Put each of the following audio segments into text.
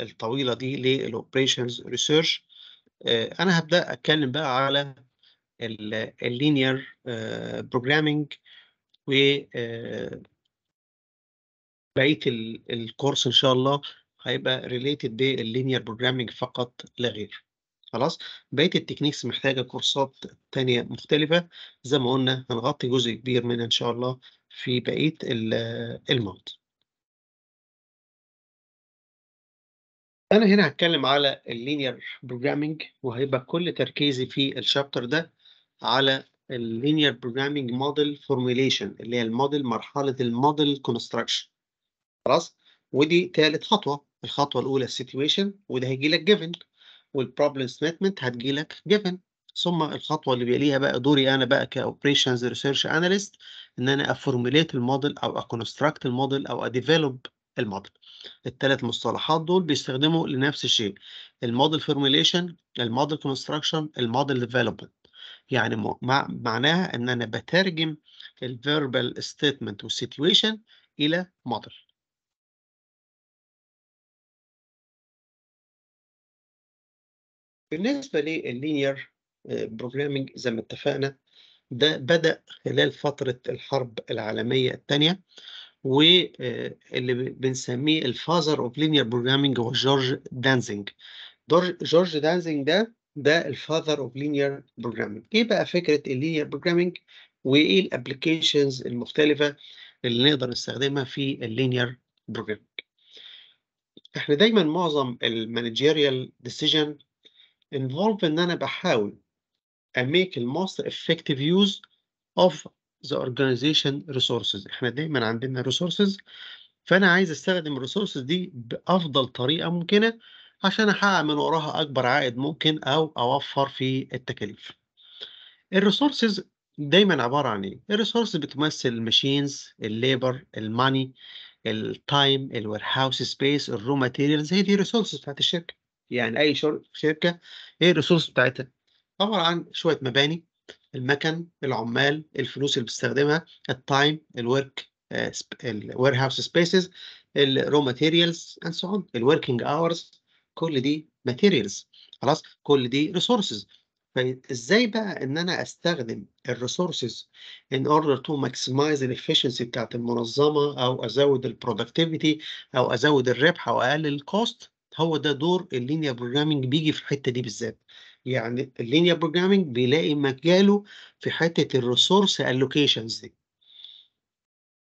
الطويله دي للاوبريشنز آه، ريسيرش انا هبدا اتكلم بقى على اللينير بروجرامينج آه، و آه، بقيه الكورس ان شاء الله هيبقى ريليتد باللينير بروجرامينج فقط لا غير خلاص بقيه التكنيكس محتاجه كورسات تانية مختلفه زي ما قلنا هنغطي جزء كبير منها ان شاء الله في بقيه المود انا هنا هتكلم على اللينير بروجرامنج وهيبقى كل تركيزي في الشابتر ده على اللينير بروجرامنج موديل فورميليشن اللي هي الموديل مرحله الموديل كونستراكشن خلاص ودي ثالث خطوه الخطوه الاولى السيتويشن وده هيجي لك جيفن والبروبلم ستمنت هتجي لك جيفن ثم الخطوه اللي بيليها بقى دوري انا بقى كاوبريشنز ريسيرش اناليست ان انا افورميليت الموديل او اكونستراكت الموديل او اديفلوب الموديل الثلاث مصطلحات دول بيستخدموا لنفس الشيء الموديل فورميليشن الموديل كونستراكشن الموديل ديفلوبمنت يعني مع معناها ان انا بترجم الفيربال ستيتمنت والسيتويشن الى موديل بالنسبه لللينير بروجرامنج آه، زي ما اتفقنا ده بدأ خلال فترة الحرب العالمية الثانية واللي بنسميه الفازر اوف لينير بروجرامنج هو جورج دانزنج جورج دانزنج ده ده الفازر اوف لينير بروجرامنج ايه بقى فكره اللينير بروجرامنج وايه الابلكيشنز المختلفه اللي نقدر نستخدمها في اللينير بروجرامنج احنا دايما معظم المانجيريال ديسيجن انفولف ان انا بحاول اميك الموست افكتيف يوز of the organization resources احنا دايما عندنا resources فانا عايز استخدم resources دي بافضل طريقه ممكنه عشان احقق من وراها اكبر عائد ممكن او اوفر في التكاليف الريسورسز دايما عباره عن ايه الريسورسز بتمثل الماشينز الليبر الماني التايم الوير هاوس سبيس الرو ماتيريالز هي دي الريسورسز بتاعت الشركه يعني اي شركه ايه الريسورس بتاعتها عباره عن شويه مباني المكن العمال الفلوس اللي بتستخدمها التايم الورك الوير هاوس سبيسز الرو ماتيريالز اند سو اون الوركينج اورز كل دي ماتيريالز خلاص كل دي ريسورسز طيب فازاي بقى ان انا استخدم الريسورسز ان اوردر تو ماكسمايز الافشنسي بتاعت المنظمه او ازود البرودكتيفيتي او ازود الربح او اقلل الكوست هو ده دور اللينير بروجرامنج بيجي في الحته دي بالذات يعني اللينير بروجرامينج بيلاقي مجاله في حته الريسورس الوكيشنز دي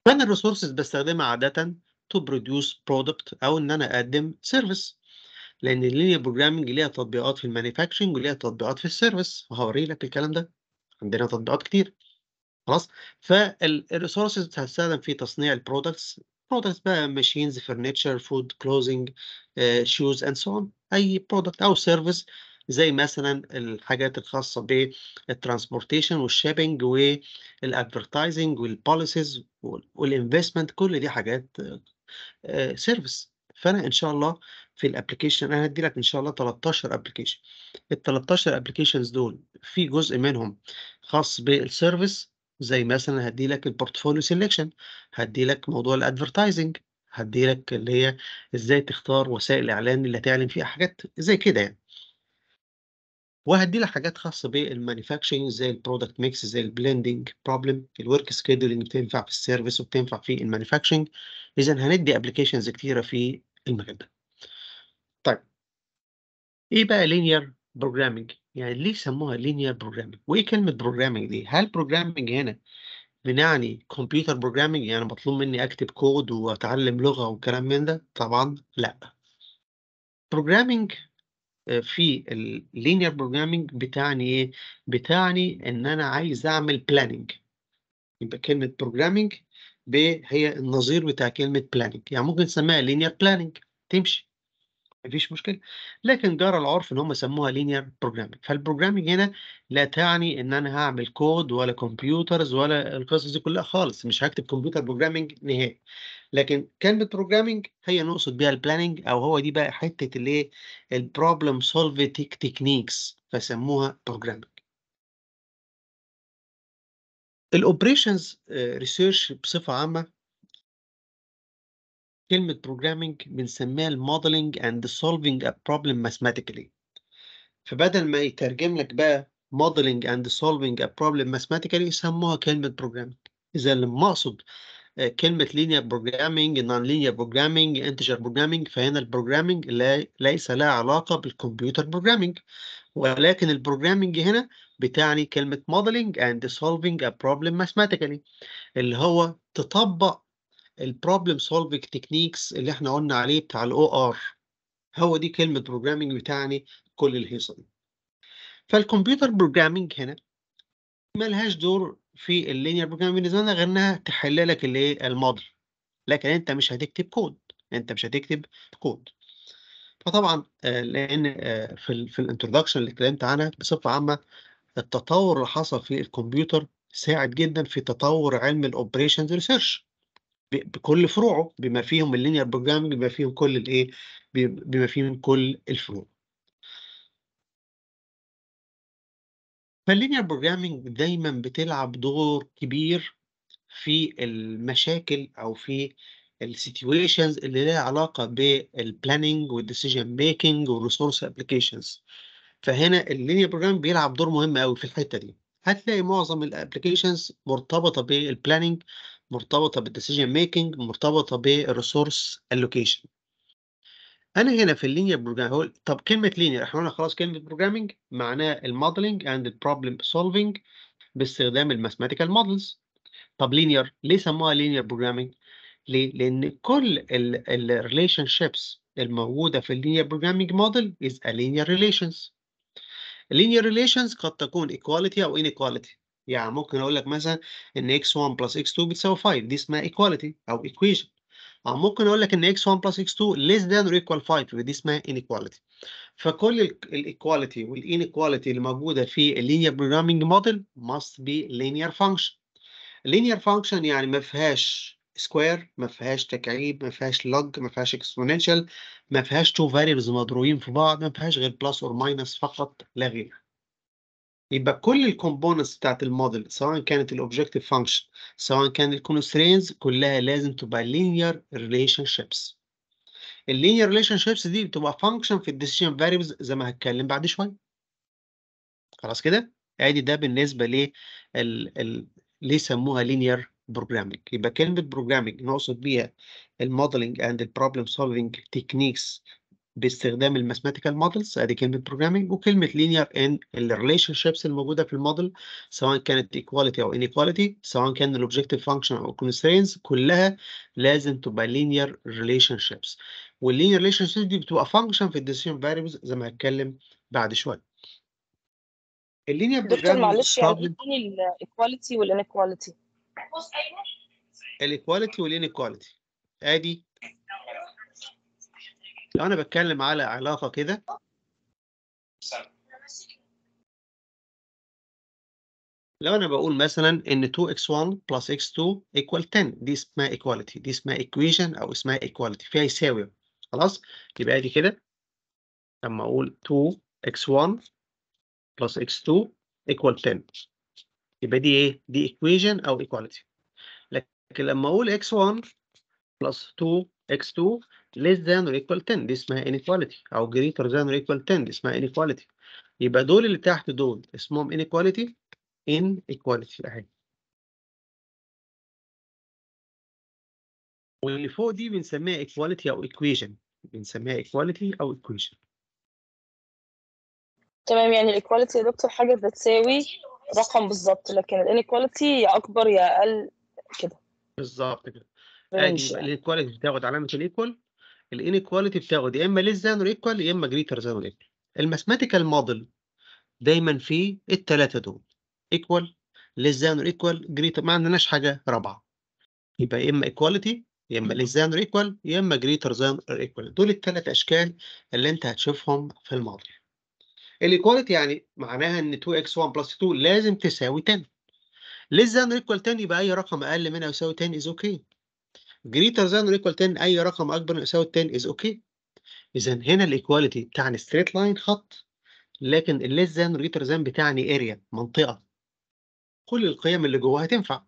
فانا الريسورسز بستخدمها عاده تو برودوس برودكت او ان انا اقدم سيرفيس لان اللينير بروجرامينج ليها تطبيقات في المانيفاكتشرنج وليها تطبيقات في السيرفيس وهوري لك الكلام ده عندنا تطبيقات كتير خلاص فالريسورسز بتستخدم في تصنيع البرودكتس برودكتس بقى ماشينز فرنتشر فود كلوزنج شوز اند سو اون اي برودكت او سيرفيس زي مثلا الحاجات الخاصه بالترانسبورتيشن والشيبنج والادفرتايزنج والبوليسيز والانفستمنت كل دي حاجات سيرفيس آه، فانا ان شاء الله في الابلكيشن انا هدي لك ان شاء الله 13 ابلكيشن ال 13 ابلكيشنز دول في جزء منهم خاص بالسيرفيس زي مثلا هدي لك البورتفوليو سيلكشن هدي لك موضوع الادفرتايزنج هدي لك اللي هي ازاي تختار وسائل الاعلان اللي هتعلن فيها حاجات زي كده يعني وهدي لك حاجات خاصه بالمانيفاكشنج زي البرودكت ميكس زي البلندنج بروبلم الورك سكيدولينج بتنفع في السيرفيس وبتنفع في المانيفاكشنج اذا هندي ابلكيشنز كتيره في المجال ده طيب ايه بقى لينير بروجرامنج يعني ليه سموها لينير بروجرامنج وايه كلمه بروجرامنج دي هل بروجرامنج هنا بنعني كمبيوتر بروجرامنج يعني مطلوب مني اكتب كود واتعلم لغه وكلام من ده طبعا لا بروجرامنج آه، في اللينير بروجرامنج بتعني ايه؟ بتعني ان انا عايز اعمل بلاننج يبقى كلمة بروجرامنج هي النظير بتاع كلمة بلاننج يعني ممكن نسميها لينير بلاننج تمشي مفيش مشكلة لكن جرى العرف ان هم سموها لينير بروجرامنج فالبروجرامنج هنا لا تعني ان انا هعمل كود ولا كمبيوترز ولا القصص دي كلها خالص مش هكتب كمبيوتر بروجرامنج نهائي لكن كلمه بروجرامنج هي نقصد بيها البلاننج او هو دي بقى حته الايه البروبلم سولفيتيك تكنيكس فسموها بروجرامنج الاوبريشنز ريسيرش بصفه عامه كلمه programming بنسميها الموديلنج اند solving ا بروبلم mathematically فبدل ما يترجم لك بقى modeling and solving a problem mathematically يسموها كلمة programming إذا لما أقصد كلمه لينير بروجرامينج نون لينير بروجرامينج انتجر بروجرامينج فهنا البروجرامينج ليس لها علاقه بالكمبيوتر بروجرامينج ولكن البروجرامينج هنا بتعني كلمه موديلنج اند سولفينج ا بروبلم ماثيماتيكالي اللي هو تطبق البروبلم سولفينج تكنيكس اللي احنا قلنا عليه بتاع الاو ار هو دي كلمه بروجرامينج بتعني كل الهيصه دي فالكمبيوتر بروجرامينج هنا ملهاش دور في اللينير بروجرام بالنسبه لنا غير انها تحل لك الايه الماضي لكن انت مش هتكتب كود انت مش هتكتب كود فطبعا آه، لان آه، في الـ في الانترودكشن اللي اتكلمت عنها بصفه عامه التطور اللي حصل في الكمبيوتر ساعد جدا في تطور علم الاوبريشنز ريسيرش بكل فروعه بما فيهم اللينير بروجرامنج بما فيهم كل الايه بما فيهم كل الفروع فاللينير بروجرامينج دايما بتلعب دور كبير في المشاكل أو في السيتويشنز اللي لها علاقة بالبلاننج والديسيجن ميكنج والريسورس ابلكيشنز فهنا اللينير بروجرام بيلعب دور مهم قوي في الحتة دي هتلاقي معظم الابلكيشنز مرتبطة بالبلاننج مرتبطة بالديسيجن ميكنج مرتبطة بالريسورس الوكيشن أنا هنا في اللينير بروجرام هو طب كلمة لينير احنا قلنا خلاص كلمة بروجرامنج معناه الموديلنج أند البروبلم سولفنج باستخدام الماثماتيكال مودلز طب لينير ليه سموها لينير بروجرامنج؟ ليه؟ لأن كل الريليشن شيبس الموجودة في اللينير بروجرامنج موديل از a linear relations linear relations قد تكون equality أو inequality يعني ممكن أقول لك مثلا إن x1 plus x2 بتساوي 5 دي اسمها equality أو equation أو آه، ممكن أقول لك إن x1 plus x2 less than or equal 5 دي اسمها inequality فكل الايكواليتي والاينيكواليتي اللي موجودة في اللينير بروجرامينج موديل must be linear function linear function يعني ما فيهاش سكوير ما فيهاش تكعيب ما فيهاش لوج ما فيهاش اكسبوننشال ما فيهاش تو فاريبلز مضروبين في بعض ما فيهاش غير بلس اور ماينس فقط لا غير يبقى كل الكومبوننتس بتاعت الموديل سواء كانت الاوبجكتيف فانكشن سواء كان الكونسترينز كلها لازم تبقى لينير ريليشن شيبس اللينير ريليشن شيبس دي بتبقى فانكشن في الديسيجن فاريبلز زي ما هتكلم بعد شويه خلاص كده ادي ده بالنسبه ليه ال ال ليه سموها لينير بروجرامينج يبقى كلمه بروجرامينج نقصد بيها الموديلنج اند البروبلم سولفنج تكنيكس باستخدام الماثماتيكال مودلز ادي كلمه بروجرامنج وكلمه لينير ان الريليشن شيبس الموجوده في الموديل سواء كانت ايكواليتي او انيكواليتي سواء كان الاوبجكتيف فانكشن او كونسترينز كلها لازم تبقى لينير ريليشن شيبس واللينير ريليشن شيبس دي بتبقى فانكشن في الديسيجن فاريبلز زي ما هتكلم بعد شويه اللينير بروجرامنج دكتور معلش يعني ايه الايكواليتي والانيكواليتي الايكواليتي والانيكواليتي ادي لو انا بتكلم على علاقه كده لو انا بقول مثلا ان 2x1 plus x2 equal 10 دي اسمها equality دي اسمها equation او اسمها equality فيها يساوي خلاص يبقى ادي كده لما اقول 2x1 plus x2 equal 10 يبقى دي ايه دي equation او equality لكن لما اقول x1 plus 2x2 less than or equal 10 دي اسمها inequality او greater than or equal 10 دي اسمها inequality يبقى دول اللي تحت دول اسمهم inequality inequality اهي واللي فوق دي بنسميها equality او equation بنسميها equality او equation تمام يعني الايكواليتي يا دكتور حاجه بتساوي رقم بالظبط لكن الانيكواليتي يا اكبر يا اقل كده بالظبط كده يعني آه، الايكواليتي بتاخد علامه الايكوال الانيكواليتي بتاعه يا اما ليس ذان اور ايكوال يا اما جريتر ذان اور ايكوال الماثيماتيكال موديل دايما فيه الثلاثه دول ايكوال ليس ذان اور ايكوال جريتر ما عندناش حاجه رابعه يبقى يا اما ايكواليتي يا اما ليس ذان اور ايكوال يا اما جريتر ذان اور ايكوال دول الثلاث اشكال اللي انت هتشوفهم في الموديل الايكواليتي يعني معناها ان 2x1 بلس 2 لازم تساوي 10 ليس ذان اور ايكوال 10 يبقى اي رقم اقل منها يساوي 10 از اوكي okay. greater than or equal 10 اي رقم اكبر من يساوي 10 is okay اذا هنا الايكواليتي بتعني straight line خط لكن less than or greater than بتعني اريا منطقه كل القيم اللي جواها تنفع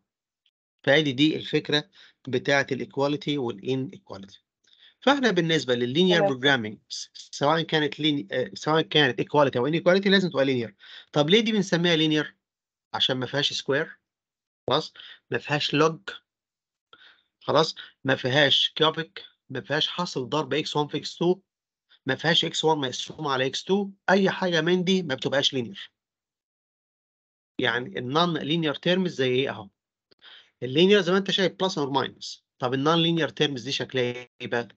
فادي دي الفكره بتاعه الايكواليتي والان ايكواليتي فاحنا بالنسبه لللينير بروجرامينج سواء كانت لين سواء كانت ايكواليتي او ان ايكواليتي لازم تبقى لينير طب ليه دي بنسميها لينير عشان ما فيهاش سكوير خلاص ما فيهاش لوج خلاص ما فيهاش كيوبيك ما فيهاش حاصل ضرب اكس 1 في اكس 2 ما فيهاش اكس 1 مقسوم على اكس 2 اي حاجه من دي ما بتبقاش لينير يعني النون لينير تيرمز زي ايه اهو اللينير زي ما انت شايف بلس اور ماينس طب النون لينير تيرمز دي شكلها ايه بقى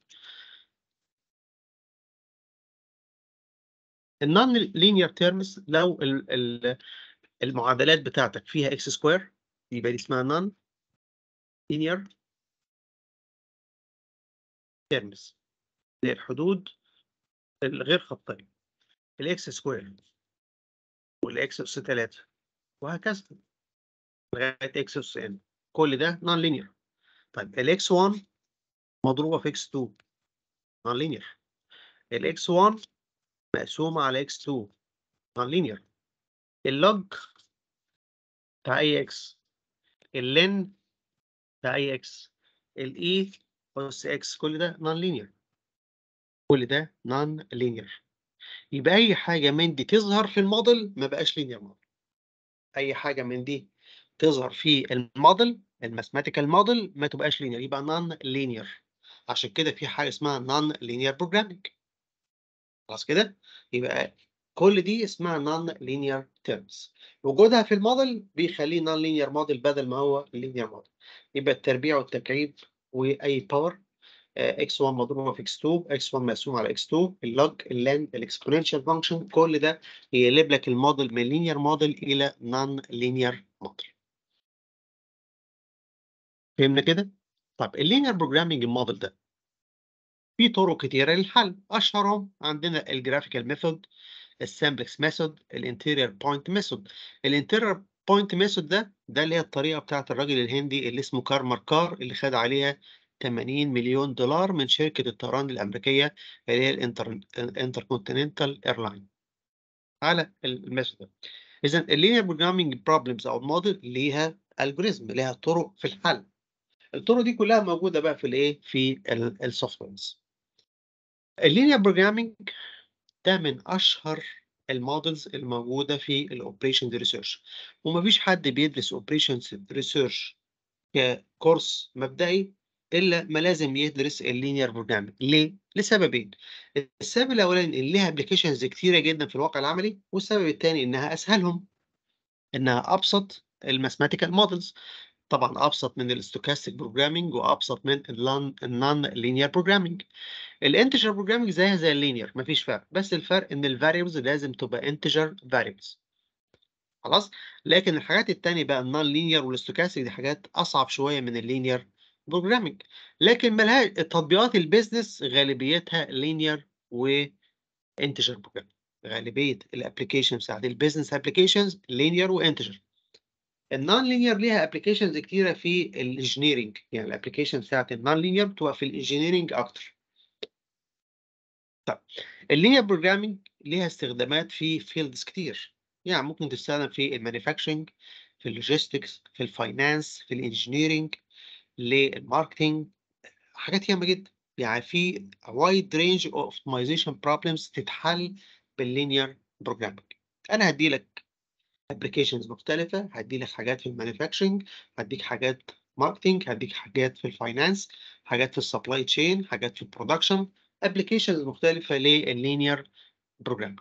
النون لينير تيرمز لو المعادلات بتاعتك فيها اكس سكوير يبقى دي اسمها نون لينير كيرنس للحدود الغير خطية الاكس سكوير والاكس اس 3 وهكذا لغايه اكس اس ان كل ده نون لينير طيب الاكس 1 مضروبه في اكس 2 نون لينير الاكس 1 مقسومه على اكس 2 نون لينير اللوج بتاع اي اكس اللين بتاع اي اكس الاي e أس إكس كل ده نون لينير كل ده نون لينير يبقى أي حاجة من دي تظهر في الموديل ما بقاش لينير موديل أي حاجة من دي تظهر في الموديل الماثماتيكال موديل ما تبقاش لينير يبقى نون لينير عشان كده في حاجة اسمها نون لينير بروجرامينج خلاص كده يبقى كل دي اسمها نون لينير تيرمز وجودها في الموديل بيخليه نون لينير موديل بدل ما هو لينير موديل يبقى التربيع والتكعيب واي باور اكس 1 مضروبه في اكس 2 اكس 1 مقسوم على اكس 2 اللوج اللاند الاكسبوننشال فانكشن كل ده يقلب لك الموديل من لينير موديل الى نون لينير موديل فهمنا كده طب اللينير بروجرامنج الموديل ده في طرق كتيره للحل اشهرهم عندنا الجرافيكال ميثود السامبلكس ميثود الانتيرير بوينت ميثود الانتيرير البوينت ميثود ده ده اللي هي الطريقه بتاعه الراجل الهندي اللي اسمه كار ماركار اللي خد عليها 80 مليون دولار من شركه الطيران الامريكيه اللي هي الانتركونتيننتال ايرلاين على الميثود ده اذا اللينير بروجرامينج بروبلمز او الموديل ليها الجوريزم ليها طرق في الحل الطرق دي كلها موجوده بقى في الايه في السوفت ويرز اللينير بروجرامينج ده من اشهر المودلز الموجوده في الاوبريشنز ريسيرش ومفيش حد بيدرس اوبريشنز ريسيرش ككورس مبدئي الا ما لازم يدرس اللينير بروجرامنج ليه لسببين السبب الاولاني ان ليها ابلكيشنز كتيره جدا في الواقع العملي والسبب الثاني انها اسهلهم انها ابسط Mathematical مودلز طبعا ابسط من الاستوكاستيك بروجرامنج وابسط من النون لينير بروجرامنج الانتجر بروجرامنج زيها زي اللينير مفيش فرق بس الفرق ان الفاريبلز لازم تبقى انتجر فاريبلز خلاص لكن الحاجات التانية بقى النون لينير والاستوكاستيك دي حاجات اصعب شويه من اللينير بروجرامنج لكن ملهاش التطبيقات البيزنس غالبيتها لينير وانتجر بروجرامنج غالبيه الابلكيشن بتاعت البيزنس ابلكيشنز لينير وانتجر النون لينير ليها ابلكيشنز كتيره في الانجنييرنج يعني الابلكيشن بتاعت النون لينير بتبقى في الانجنييرنج اكتر طب اللينير بروجرامنج ليها استخدامات في فيلدز كتير يعني ممكن تستخدم في المانيفاكتشنج في اللوجيستكس في الفاينانس في الانجنييرنج للماركتنج حاجات ياما جدا يعني في وايد رينج اوف اوبتمايزيشن بروبلمز تتحل باللينير بروجرامنج انا هدي لك ابلكيشنز مختلفه هدي لك حاجات في المانيفاكتشنج هديك حاجات ماركتنج هديك حاجات في الفاينانس حاجات في السبلاي تشين حاجات في البرودكشن ابلكيشنز مختلفه لللينير بروجرامنج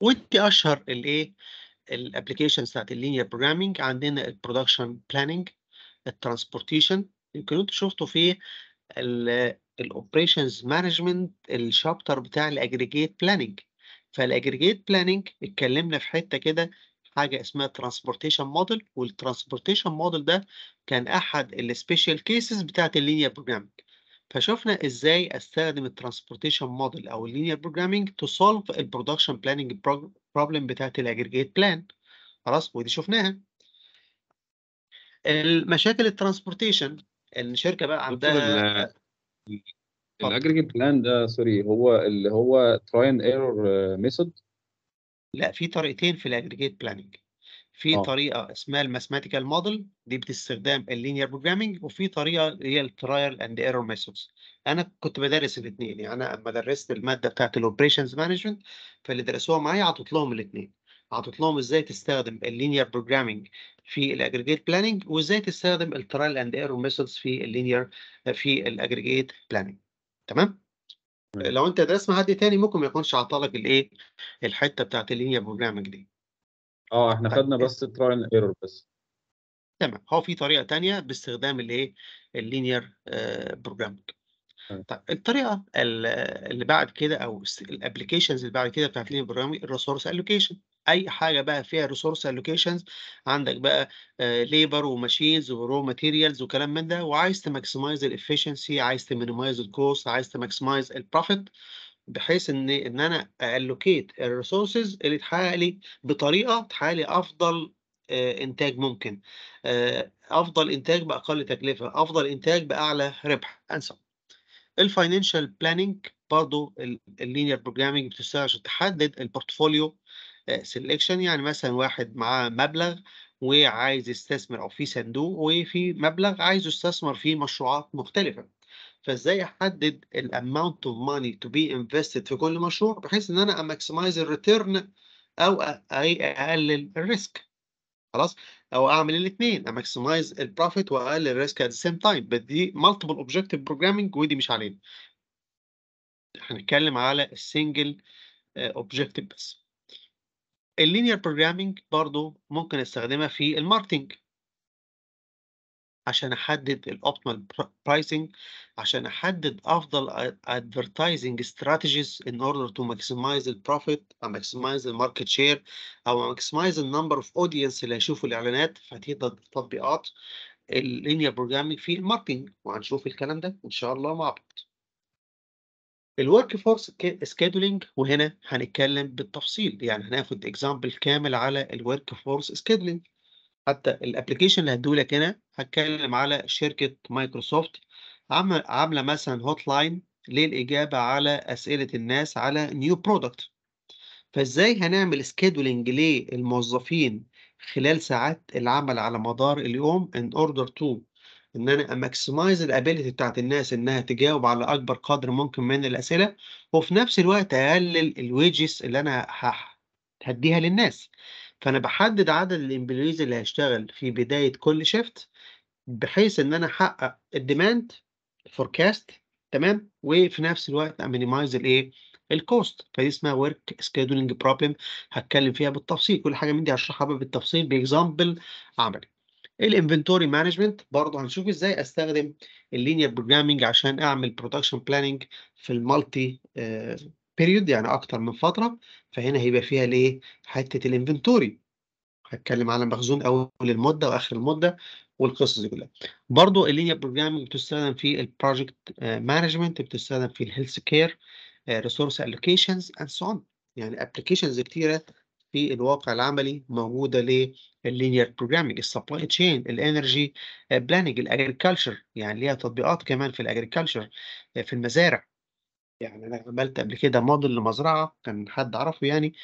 ودي اشهر الايه الابلكيشنز بتاعت اللينير بروجرامنج عندنا البرودكشن بلاننج الترانسبورتيشن يمكن انتوا شفتوا في الاوبريشنز مانجمنت الشابتر بتاع الاجريجيت بلاننج فالاجريجيت بلاننج اتكلمنا في حته كده حاجه اسمها ترانسبورتيشن موديل والترانسبورتيشن موديل ده كان احد السبيشال كيسز بتاعه اللينير بروجرامنج فشفنا ازاي استخدم الترانسبورتيشن موديل او اللينير بروجرامنج تو سولف البرودكشن بلاننج بروبلم بتاعه الاجريجيت بلان خلاص ودي شفناها المشاكل الترانسبورتيشن ان شركه بقى عندها الاجريجيت آه، بلان ده سوري هو اللي هو تراي اند ايرور ميثود لا في طريقتين في الاجريجيت بلاننج في أوه. طريقه اسمها الماثماتيكال موديل دي بتستخدم اللينير بروجرامنج وفي طريقه هي الترايل اند ايرور ميثودز انا كنت بدرس الاثنين يعني انا لما درست الماده بتاعه الاوبريشنز مانجمنت فاللي درسوها معايا عطت لهم الاثنين عطت لهم ازاي تستخدم اللينير بروجرامنج في الاجريجيت بلاننج وازاي تستخدم الترايل اند ايرور ميثودز في اللينير في الاجريجيت بلاننج تمام لو أنت درست مع حد تاني ممكن ما يكونش عطالك الإيه الحتة بتاعت اللينير بروجرامنج دي اه احنا طيب، خدنا إيه؟ بس تراين ايرور بس تمام هو في طريقة ثانيه باستخدام الايه اللينير بروجرامنج آه، طيب الطريقه اللي بعد كده او الابلكيشنز اللي بعد كده بتاعت اللينير بروجرامنج الريسورس الوكيشن اي حاجه بقى فيها ريسورس الوكيشنز عندك بقى ليبر آه، وماشينز ورو ماتيريالز وكلام من ده وعايز تماكسمايز الافشنسي عايز تمينيمايز الكوست عايز تماكسمايز البروفيت بحيث ان ان انا الوكيت الريسورسز اللي تحقق لي بطريقه تحقق لي افضل آه، انتاج ممكن آه، افضل انتاج باقل تكلفه افضل انتاج باعلى ربح انسب الفاينانشال بلاننج برضه اللينير بروجرامنج بتشتغل عشان تحدد البورتفوليو سيلكشن آه، يعني مثلا واحد معاه مبلغ وعايز يستثمر او في صندوق وفي مبلغ عايز يستثمر في مشروعات مختلفه فازاي احدد الاماونت اوف ماني تو بي انفستد في كل مشروع بحيث ان انا اماكسمايز الريتيرن او اقلل الريسك خلاص او اعمل الاثنين اماكسمايز البروفيت واقلل الريسك ات سيم تايم بس دي مالتيبل اوبجكتيف بروجرامنج ودي مش علينا هنتكلم على السنجل اوبجكتيف آه، بس اللينير بروجرامينج برضو ممكن استخدمها في الماركتينج عشان احدد الاوبتيمال برايسنج عشان احدد افضل ادفرتايزنج استراتيجيز ان اوردر تو ماكسمايز البروفيت او ماكسمايز الماركت شير او ماكسمايز النمبر اوف اودينس اللي هيشوفوا الاعلانات فدي تطبيقات اللينير بروجرامينج في الماركتنج وهنشوف الكلام ده ان شاء الله مع بعض الورك فورس سكيدولينج وهنا هنتكلم بالتفصيل يعني هناخد اكزامبل كامل على الورك فورس سكيدولينج حتى الابلكيشن اللي هديهولك هنا هتكلم على شركه مايكروسوفت عامله مثلا هوت لاين للاجابه على اسئله الناس على نيو برودكت فازاي هنعمل سكيدولينج للموظفين خلال ساعات العمل على مدار اليوم in order to ان انا اماكسمايز الابيليتي بتاعت الناس انها تجاوب على اكبر قدر ممكن من الاسئله وفي نفس الوقت اقلل الويجز اللي انا هديها للناس فانا بحدد عدد الامبلويز اللي هيشتغل في بدايه كل شيفت بحيث ان انا احقق الديماند فوركاست تمام وفي نفس الوقت امينيمايز الايه الكوست فدي اسمها ورك سكيدولينج بروبلم هتكلم فيها بالتفصيل كل حاجه من دي هشرحها بالتفصيل باكزامبل عملي الانفنتوري مانجمنت برضه هنشوف ازاي استخدم اللينير بروجرامنج عشان اعمل برودكشن بلاننج في المالتي بيريود آه، يعني اكتر من فتره فهنا هيبقى فيها ليه حته الانفنتوري هتكلم على مخزون اول المده واخر المده والقصص دي كلها برضه اللينير بروجرامنج بتستخدم في البروجكت مانجمنت آه، بتستخدم في الهيلث كير ريسورس الوكيشنز اند سو يعني ابلكيشنز كتيره في الواقع العملي موجوده لللينير بروجرامنج السبلاي تشين الانرجي بلاننج الاجريكلتشر يعني ليها تطبيقات كمان في الاجريكلتشر آه، في المزارع يعني انا عملت قبل كده موديل لمزرعه كان حد عرفه يعني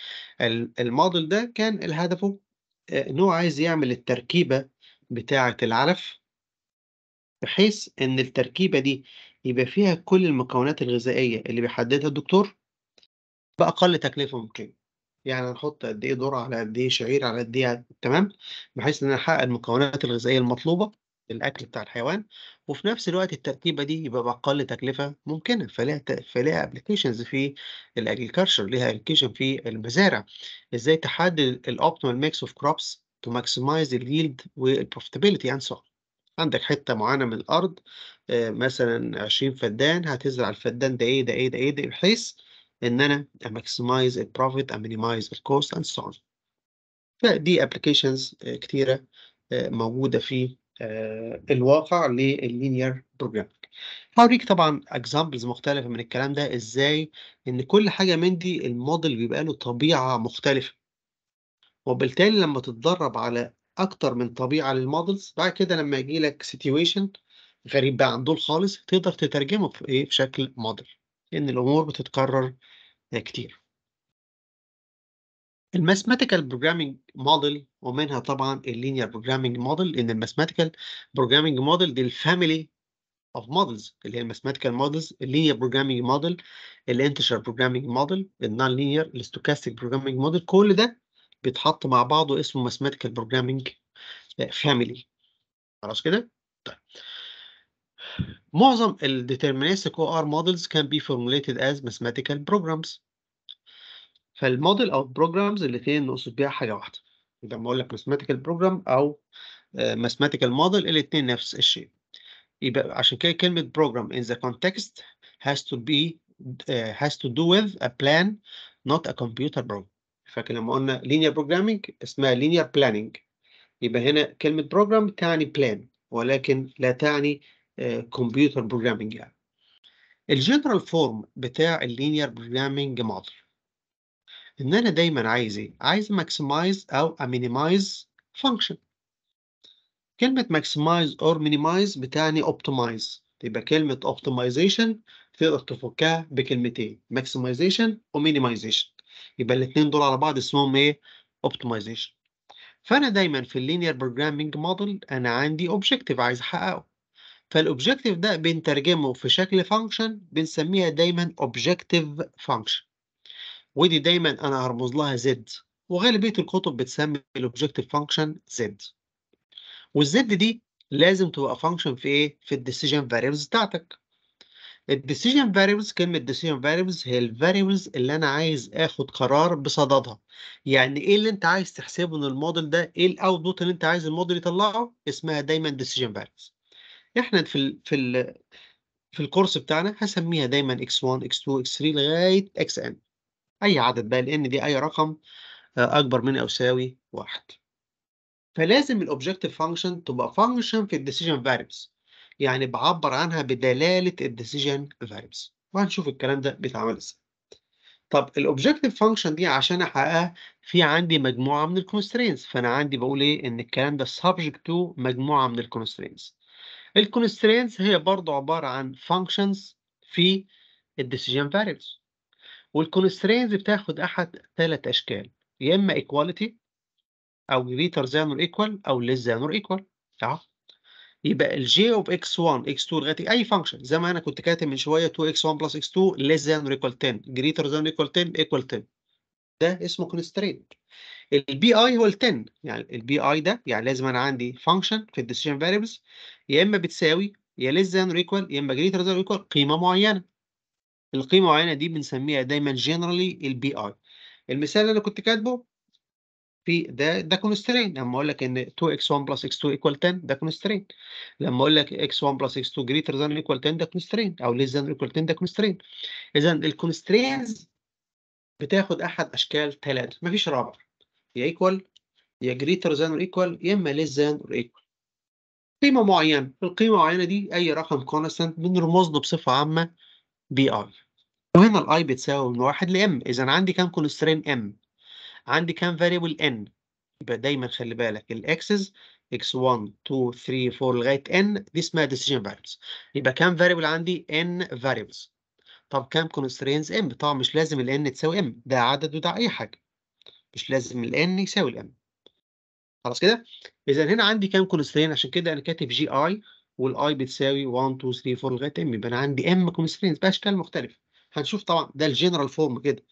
الموديل ده كان الهدفه آه، ان هو عايز يعمل التركيبه بتاعه العلف بحيث ان التركيبه دي يبقى فيها كل المكونات الغذائيه اللي بيحددها الدكتور باقل تكلفه ممكنه يعني هنحط قد ايه ذره على قد ايه شعير على قد ايه تمام بحيث ان انا احقق المكونات الغذائيه المطلوبه للاكل بتاع الحيوان وفي نفس الوقت التركيبه دي يبقى باقل تكلفه ممكنه فليها فليها ابلكيشنز في الاجريكلتشر ليها ابلكيشن في المزارع ازاي تحدد الاوبتيمال ميكس اوف كروبس تو ماكسمايز اليلد والبروفيتابيلتي اند سو عندك حته معينه من الارض آه، مثلا 20 فدان هتزرع الفدان ده ايه ده ايه ده ايه ده إيه، بحيث ان انا اماكسمايز البروفيت امينيمايز الكوست اند سو فدي ابلكيشنز كتيره آه، موجوده في آه، الواقع لللينير بروجرامينج هوريك طبعا اكزامبلز مختلفه من الكلام ده ازاي ان كل حاجه من دي الموديل بيبقى له طبيعه مختلفه وبالتالي لما تتدرب على اكتر من طبيعه للمودلز بعد كده لما يجي لك سيتويشن غريب بقى عن دول خالص تقدر تترجمه في ايه في شكل موديل لأن الأمور بتتكرر آه، كتير الماثماتيكال بروجرامينج موديل ومنها طبعا اللينير بروجرامينج موديل لان الماثماتيكال بروجرامينج موديل دي الفاميلي of models اللي هي الماثماتيكال مودلز اللينير بروجرامينج موديل الانتشر بروجرامينج موديل النون لينير الاستوكاستيك بروجرامينج موديل كل ده بيتحط مع بعضه اسمه ماثماتيكال بروجرامينج فاميلي خلاص كده معظم ال deterministic OR models can be formulated as mathematical programs فالموديل او البروجرامز الاثنين نقصد بيها حاجه واحده لما اقول لك mathematical program او mathematical model الاثنين نفس الشيء يبقى عشان كده كلمه program in the context has to be uh, has to do with a plan not a computer program فاكر لما قلنا linear programming اسمها linear planning يبقى هنا كلمه program تعني plan ولكن لا تعني كمبيوتر بروجرامنج يعني الجنرال فورم بتاع اللينير بروجرامنج موديل ان انا دايما عايز ايه عايز ماكسمايز او امينيمايز فانكشن كلمه ماكسمايز اور مينيمايز بتعني اوبتمايز يبقى كلمه اوبتمايزيشن تقدر تفكها بكلمتين ماكسمايزيشن ومينيمايزيشن يبقى الاثنين دول على بعض اسمهم ايه اوبتمايزيشن فانا دايما في اللينير بروجرامنج موديل انا عندي اوبجكتيف عايز احققه فالأوبجيكتيف ده بنترجمه في شكل فانكشن بنسميها دايما أوبجيكتيف فانكشن ودي دايما انا هرمز لها زد وغالبيه الكتب بتسمي الأوبجيكتيف فانكشن زد والزد دي لازم تبقى فانكشن في ايه في الديسيجن فاريبلز بتاعتك الديسيجن فاريبلز كلمه ديسيجن فاريبلز هي الفاريبلز اللي انا عايز اخد قرار بصددها يعني ايه اللي انت عايز تحسبه من الموديل ده ايه الاوتبوت اللي انت عايز الموديل يطلعه اسمها دايما ديسيجن فاريبلز احنا في الـ في الـ في الكورس بتاعنا هسميها دايما x1 x2 x3 لغايه xn اي عدد بقى لان دي اي رقم آه، اكبر من او يساوي واحد فلازم الاوبجكتيف فانكشن تبقى فانكشن في الديسيجن فاريبلز يعني بعبر عنها بدلاله الديسيجن فاريبلز وهنشوف الكلام ده بيتعمل ازاي طب الاوبجكتيف فانكشن دي عشان احققها في عندي مجموعه من الكونسترينز فانا عندي بقول ايه ان الكلام ده سبجكت تو مجموعه من الكونسترينز الكونسترينز هي برضو عبارة عن functions في decision variables والكونسترينز بتاخد أحد ثلاث أشكال يا إما equality أو greater than or equal أو less than or equal أهو يبقى j of x 1 x2 2 لغايه اي function زي ما انا كنت كاتب من شويه 2 x 1 plus x 2 less than or equal 10 greater than or equal 10 equal 10 ده اسمه constraint البي اي هو ال 10 يعني البي اي ده يعني لازم انا عندي function في الديسيجن فاريبلز يا اما بتساوي يا ليس ذان ريكوال يا اما جريتر ذان ريكوال قيمه معينه القيمه المعينه دي بنسميها دايما جنرالي البي اي المثال اللي انا كنت كاتبه في ده ده كونسترين لما اقول لك ان 2x1 بلس x2 ايكوال 10 ده كونسترين لما اقول لك x1 بلس x2 جريتر ذان ايكوال 10 ده كونسترين او ليس ذان equal 10 ده كونسترين اذا الكونسترينز بتاخد احد اشكال ثلاثه مفيش رابع يا ايكوال يا جريتر ذان or ايكوال يا اما ليس ذان or ايكوال قيمة معينة القيمة المعينة دي أي رقم كونستانت بنرمز له بصفة عامة بي أي وهنا الأي بتساوي من واحد لإم إذا عندي كام كونسترين إم عندي كام فاريبل إن يبقى دايما خلي بالك الإكسز x1 2 3 4 لغاية n دي اسمها decision variables يبقى كام فاريبل عندي n variables طب كام constraints m طبعا مش لازم ال n تساوي m ده عدد وده أي حاجة مش لازم ال n يساوي ال m خلاص كده اذا هنا عندي كام كونسترين عشان كده انا كاتب جي اي والاي بتساوي 1 2 3 4 لغايه ام يبقى انا عندي ام كونسترين باشكال مختلفه هنشوف طبعا ده الجنرال فورم كده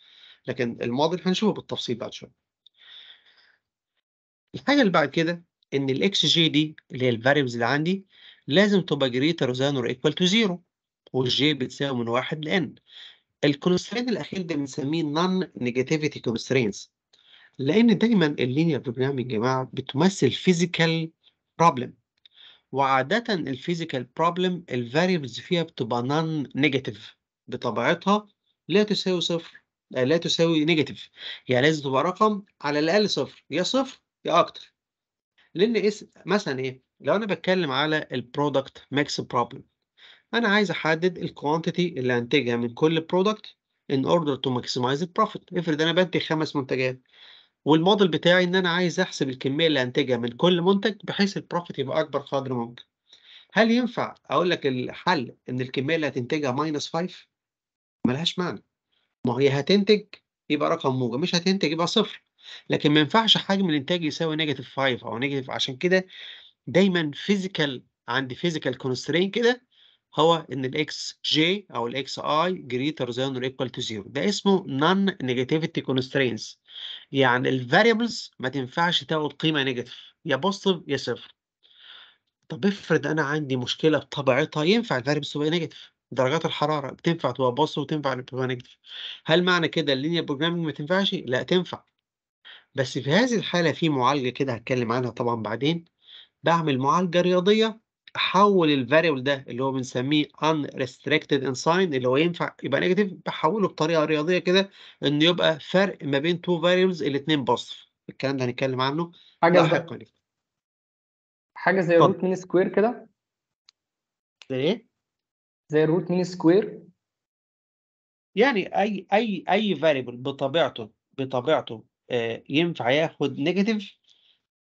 لكن الموديل هنشوفه بالتفصيل بعد شويه الحاجه اللي بعد كده ان الاكس جي دي اللي هي الفاريبلز اللي عندي لازم تبقى جريتر ذان اور ايكوال تو زيرو والجي بتساوي من واحد لان الكونسترين الاخير ده بنسميه نون نيجاتيفيتي كونسترينز لان دايما اللينير بروجرامنج يا جماعه بتمثل فيزيكال بروبلم وعاده الفيزيكال بروبلم الفاريبلز فيها بتبقى نون نيجاتيف بطبيعتها لا تساوي صفر آه، لا تساوي نيجاتيف يعني لازم تبقى رقم على الاقل صفر يا صفر يا اكتر لان اس مثلا ايه لو انا بتكلم على البرودكت ميكس بروبلم انا عايز احدد الكوانتيتي اللي هنتجها من كل برودكت in order to maximize the profit افرض انا بنتج خمس منتجات والموديل بتاعي ان انا عايز احسب الكميه اللي هنتجها من كل منتج بحيث البروفيت يبقى اكبر قدر ممكن هل ينفع اقول لك الحل ان الكميه اللي هتنتجها ماينس 5 ملهاش معنى ما هي هتنتج يبقى رقم موجب مش هتنتج يبقى صفر لكن ما ينفعش حجم الانتاج يساوي نيجاتيف 5 او نيجاتيف عشان كده دايما فيزيكال عند فيزيكال كونسترين كده هو ان الاكس جي او الاكس اي جريتر ذان اور ايكوال تو زيرو ده اسمه نون نيجاتيفيتي كونسترينز يعني الفاريبلز ما تنفعش تاخد قيمه نيجاتيف يا بوزيتيف يا صفر طب افرض انا عندي مشكله بطبيعتها ينفع الفاريبلز تبقى نيجاتيف درجات الحراره بتنفع تبقى بوزيتيف وتنفع تبقى نيجاتيف هل معنى كده اللينير بروجرامنج ما تنفعش لا تنفع بس في هذه الحاله في معالجه كده هتكلم عنها طبعا بعدين بعمل معالجه رياضيه احول الفاريبل ده اللي هو بنسميه unrestricted ساين اللي هو ينفع يبقى نيجاتيف بحوله بطريقه رياضيه كده ان يبقى فرق ما بين تو فاريبلز الاثنين بوزيتيف الكلام ده هنتكلم عنه حاجه لاحقا حاجه زي روت مين سكوير كده زي ايه زي الروت مين سكوير يعني اي اي اي فاريبل بطبيعته بطبيعته آه، ينفع ياخد نيجاتيف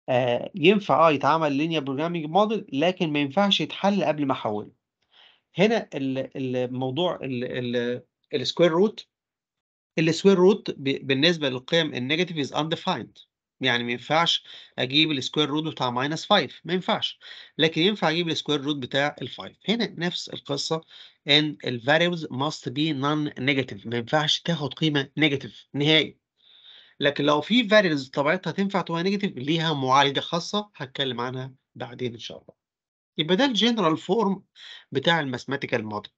آه ينفع اه يتعمل linear programming model لكن ما ينفعش يتحل قبل ما احوله هنا الموضوع السكوير روت السكوير روت بالنسبه للقيم النيجاتيف از undefined يعني ما ينفعش اجيب السكوير روت بتاع ماينس 5 ما ينفعش لكن ينفع اجيب السكوير روت بتاع ال 5 هنا نفس القصه ان ال ماست must be non negative ما ينفعش تاخد قيمه نيجاتيف نهائي لكن لو في فاريبلز طبيعتها تنفع تبقى نيجاتيف ليها معالجه خاصه هتكلم عنها بعدين ان شاء الله يبقى ده الجنرال فورم بتاع الماثماتيكال موديل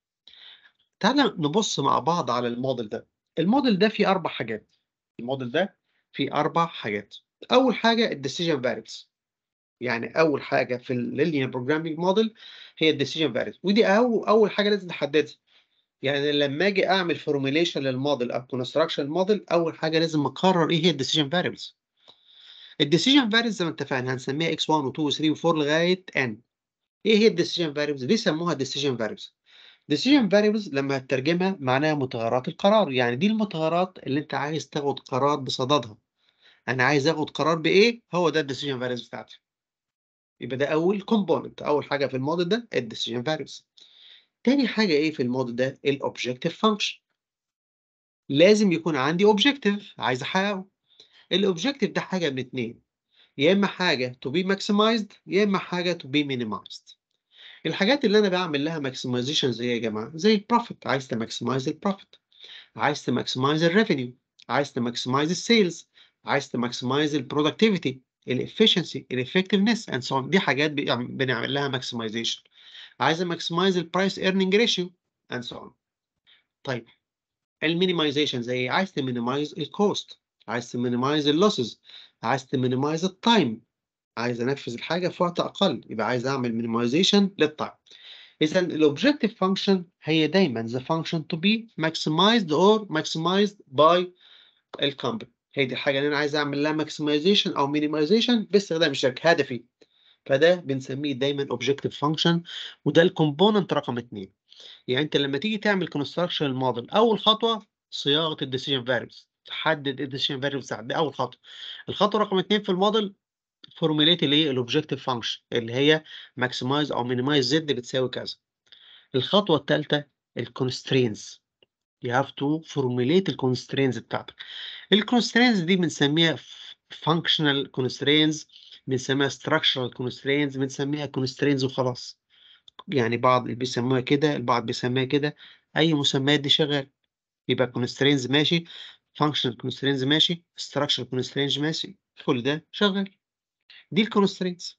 تعالى نبص مع بعض على الموديل ده الموديل ده فيه اربع حاجات الموديل ده فيه اربع حاجات اول حاجه الديسيجن فاريبلز يعني اول حاجه في اللينير بروجرامينج موديل هي الديسيجن فاريبلز ودي اول اول حاجه لازم تحددها. يعني لما اجي اعمل فورميليشن للموديل او كونستراكشن موديل اول حاجه لازم اقرر ايه هي الديسيجن فاريبلز الديسيجن فاريبلز زي ما اتفقنا هنسميها اكس 1 و2 و3 و4 لغايه ان ايه هي الديسيجن فاريبلز دي سموها ديسيجن فاريبلز decision فاريبلز لما هترجمها معناها متغيرات القرار يعني دي المتغيرات اللي انت عايز تاخد قرار بصددها انا عايز اخد قرار بايه هو ده الديسيجن فاريبلز بتاعتي يبقى ده اول كومبوننت اول حاجه في الموديل ده الديسيجن فاريبلز تاني حاجة إيه في المود ده؟ الـ Objective Function. لازم يكون عندي Objective عايز أحققه Objective ده حاجة من اتنين يا إما حاجة to be maximized يا إما حاجة to be minimized الحاجات اللي أنا بعمل لها maximization زي إيه يا جماعة زي الـ Profit، عايز تماكسمايز Profit. عايز تماكسمايز Revenue. عايز تماكسمايز السيلز عايز تماكسمايز الـ Effectiveness. And so on. دي حاجات بنعمل لها maximization. عايز اماكسمايز البرايس ايرنينج ريشيو اند سو اون طيب المينيمايزيشن زي عايز تمينيمايز الكوست عايز تمينيمايز اللوسز عايز تمينيمايز التايم عايز انفذ الحاجه في وقت اقل يبقى عايز اعمل مينيمايزيشن للتايم اذا الاوبجكتيف فانكشن هي دايما the function to be maximized or maximized by الكامباني هي دي الحاجه اللي انا عايز اعمل لها ماكسمايزيشن او مينيمايزيشن باستخدام الشركه هدفي فده بنسميه دايما objective فانكشن وده الكومبوننت رقم اثنين يعني انت لما تيجي تعمل كونستراكشن الموديل اول خطوه صياغه الديسيجن فاريبلز تحدد الديسيجن فاريبلز ده اول خطوه الخطوه رقم اثنين في الموديل فورميليت إيه؟ اللي هي الاوبجكتيف فانكشن اللي هي ماكسمايز او مينيمايز زد بتساوي كذا الخطوه الثالثه الكونسترينز يو هاف تو formulate الكونسترينز بتاعتك الكونسترينز دي بنسميها functional constraints بنسميها structural constraints بنسميها constraints وخلاص يعني بعض بيسموها كده البعض بيسميها كده اي مسميات دي شغال يبقى constraints ماشي functional constraints ماشي structural constraints ماشي كل ده شغال دي ال constraints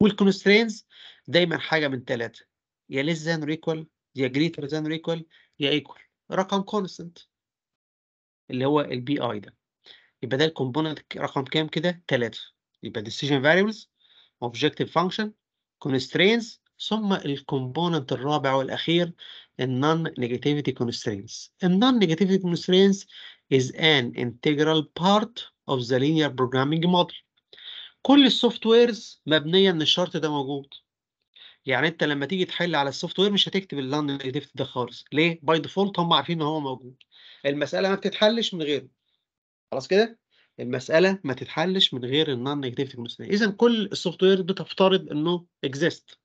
وال constraints دايما حاجه من ثلاثه يا less than or equal يا greater than or equal يا equal رقم constant اللي هو ال بي اي ده يبقى ده الكومبوننت رقم كام كده ثلاثه يبقى decision variables objective function constraints ثم الكومبوننت الرابع والاخير النون نيجاتيفيتي constraints النون نيجاتيفيتي constraints is an integral part of the linear programming model كل السوفت ويرز مبنيه ان الشرط ده موجود يعني انت لما تيجي تحل على السوفت وير مش هتكتب non نيجاتيفيتي ده خالص ليه باي ديفولت هم عارفين ان هو موجود المساله ما بتتحلش من غيره خلاص كده المساله ما تتحلش من غير النون نيجاتيفيتي كونستنت اذا كل السوفت وير بتفترض انه اكزيست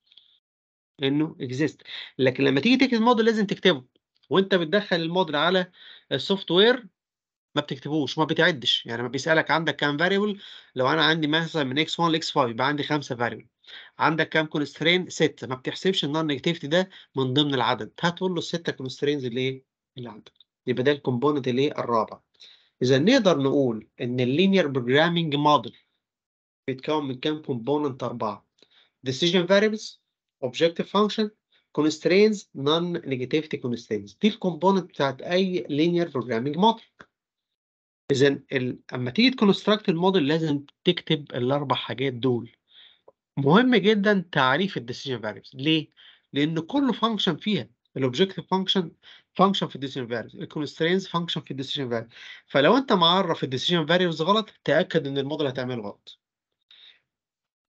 انه اكزيست لكن لما تيجي تكتب الموديل لازم تكتبه وانت بتدخل الموديل على السوفت وير ما بتكتبوش ما بتعدش يعني ما بيسالك عندك كام فاريبل لو انا عندي مثلا من اكس 1 لاكس 5 يبقى عندي خمسه فاريبل عندك كام كونسترين سته ما بتحسبش النون نيجاتيفيتي ده من ضمن العدد هتقول له السته كونسترينز اللي ايه اللي عندك يبقى ده الكومبوننت اللي إيه؟ الرابع إذا نقدر نقول إن اللينير بروجرامينج موديل بيتكون من كام كومبوننت أربعة decision variables objective function constraints non negativity constraints دي الكومبوننت بتاعت أي linear programming model إذا أما تيجي تكونستراكت الموديل لازم تكتب الأربع حاجات دول مهم جدا تعريف الديسيجن فاريبلز ليه؟ لأن كل فانكشن فيها الاوبجكتيف فانكشن فانكشن في الديسيجن فاليوز الكونسترينز فانكشن في الديسيجن فاليوز فلو انت معرف الديسيجن فاليوز غلط تاكد ان الموديل هتعمله غلط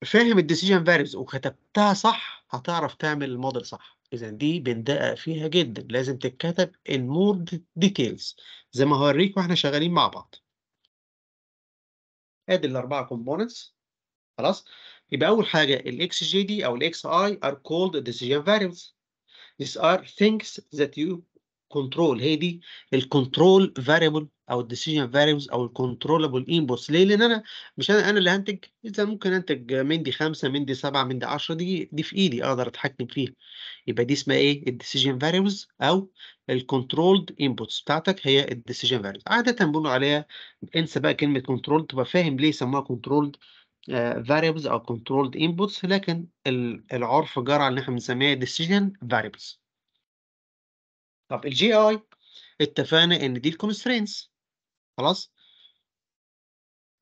فاهم الديسيجن فاليوز وكتبتها صح هتعرف تعمل الموديل صح اذا دي بندقق فيها جدا لازم تتكتب in more details زي ما هوريك واحنا شغالين مع بعض ادي الاربعه كومبوننتس خلاص يبقى اول حاجه الاكس جي دي او الاكس اي ار كولد decision فاليوز these are things that you كنترول هي دي الكنترول فاريبل او الديسيجن فاريبلز او الكنترولبل انبوتس ليه لان انا مش انا انا اللي هنتج اذا ممكن انتج من دي خمسه من دي سبعه من دي 10 دي دي في ايدي اقدر اتحكم فيها يبقى دي اسمها ايه الديسيجن فاريبلز او الكنترولد انبوتس بتاعتك هي الديسيجن فاريبلز عاده بنقول عليها انسى بقى كلمه كنترول تبقى فاهم ليه سموها كنترولد فاريبلز او كنترولد انبوتس لكن العرف جرى ان احنا بنسميها ديسيجن فاريبلز طب الجي اي اتفقنا ان دي الكونسترينتس خلاص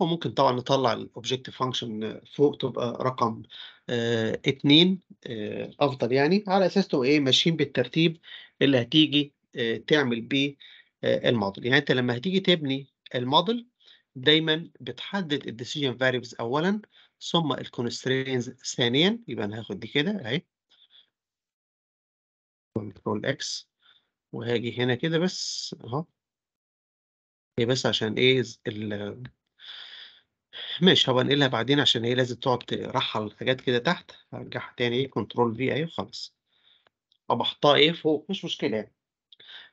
وممكن طبعا نطلع الاوبجكتيف فانكشن فوق تبقى رقم اه اه افضل يعني على اساس تبقى ايه ماشيين بالترتيب اللي هتيجي اه تعمل بيه آه، الموديل يعني انت لما هتيجي تبني الموديل دايما بتحدد الديسيجن فاريبلز اولا ثم الكونسترينز ثانيا يبقى انا هاخد دي كده اهي كنترول اكس وهاجي هنا كده بس اهو هي بس عشان ايه ال ماشي هبقى انقلها بعدين عشان هي إيه لازم تقعد ترحل حاجات كده تحت هرجعها تاني ايه كنترول في ايه وخلاص ابقى احطها ايه فوق مش مشكله يعني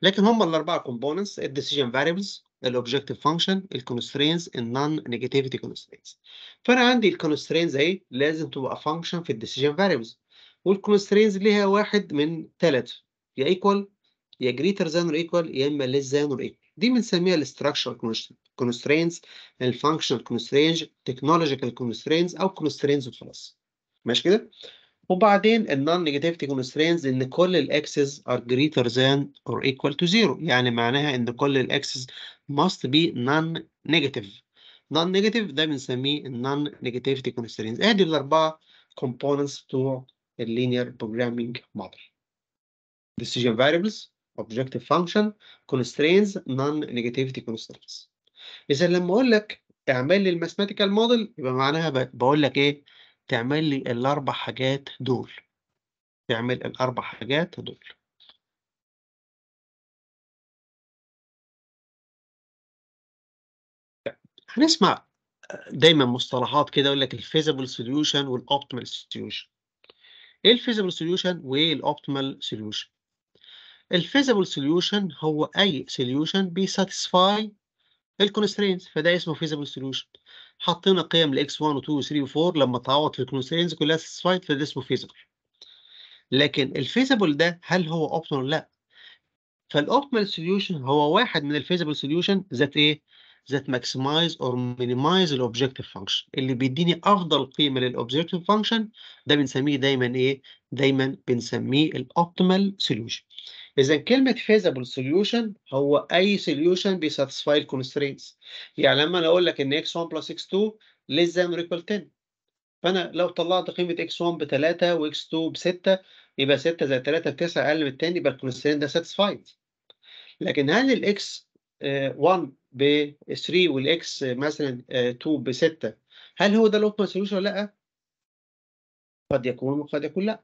لكن هم الاربعه كومبوننتس الديسيجن فاريبلز الاوبجيكتيف فانكشن الكونسترينز النون نيجاتيفيتي كونسترينز فانا عندي الكونسترينز اهي لازم تبقى فانكشن في الديسيجن فاريبلز والكونسترينز ليها واحد من ثلاثه يا ايكوال يا greater than or equal يا اما less than or equal دي بنسميها structural constraints functional constraints technological constraints او constraints وخلاص ماشي كده وبعدين ال non-negativity constraints ان كل الاكسس are greater than or equal to zero يعني معناها ان كل الاكسس must be non negative non negative ده بنسميه non negativity constraints ادي الاربعه components بتوع linear programming model decision variables objective function constraints non negativity constraints اذا لما اقول لك اعمل لي الماثماتيكال موديل يبقى معناها بقول لك ايه تعمل لي الاربع حاجات دول تعمل الاربع حاجات دول هنسمع دايما مصطلحات كده يقول لك الفيزبل سوليوشن والاوبتيمال سوليوشن ايه الفيزبل سوليوشن وايه الاوبتيمال سوليوشن الفيزبل سوليوشن هو اي سوليوشن بيساتسفاي الكونسترينز فده اسمه فيزبل سوليوشن حطينا قيم الاكس 1 و2 و3 و4 لما تعوض في الكونسترينز كلها ساتسفايد فده اسمه فيزبل لكن الفيزبل ده هل هو اوبتيمال لا فالاوبتيمال سوليوشن هو واحد من الفيزبل سوليوشن ذات ايه ذات maximize or minimize الاوبجكتيف فانكشن اللي بيديني افضل قيمه للاوبجكتيف فانكشن ده بنسميه دايما ايه دايما بنسميه الاوبتيمال سوليوشن اذا كلمه فيزابل سوليوشن هو اي سوليوشن بيساتسفاي الكونسترينتس يعني لما انا اقول لك ان x1 بلس x2 ليس ذان ريكوال 10 فانا لو طلعت قيمه x1 ب 3 واكس 2 ب 6 يبقى 6 زائد 3 ب 9 اقل من الثاني يبقى الكونسترينت ده ساتسفايد لكن هل الاكس آه، 1 ب 3 والاكس مثلا 2 آه، ب 6 هل هو ده الاوبتيمال سوليوشن ولا لا؟ قد يكون وقد يكون لا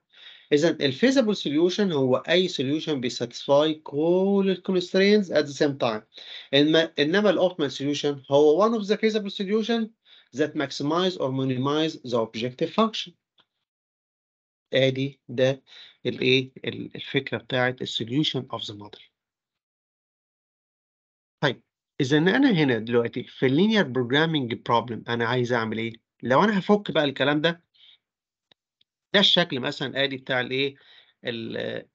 اذا الفيزابل سوليوشن هو اي سوليوشن بيساتسفاي كل الكونسترينز ات ذا سيم تايم انما الاوبتيمال سوليوشن هو one of the feasible solution that maximize or minimize the objective function ادي ده الايه الفكره بتاعت السوليوشن اوف ذا موديل طيب اذا انا هنا دلوقتي في اللينير programming بروبلم انا عايز اعمل ايه لو انا هفك بقى الكلام ده ده الشكل مثلا ادي بتاع الايه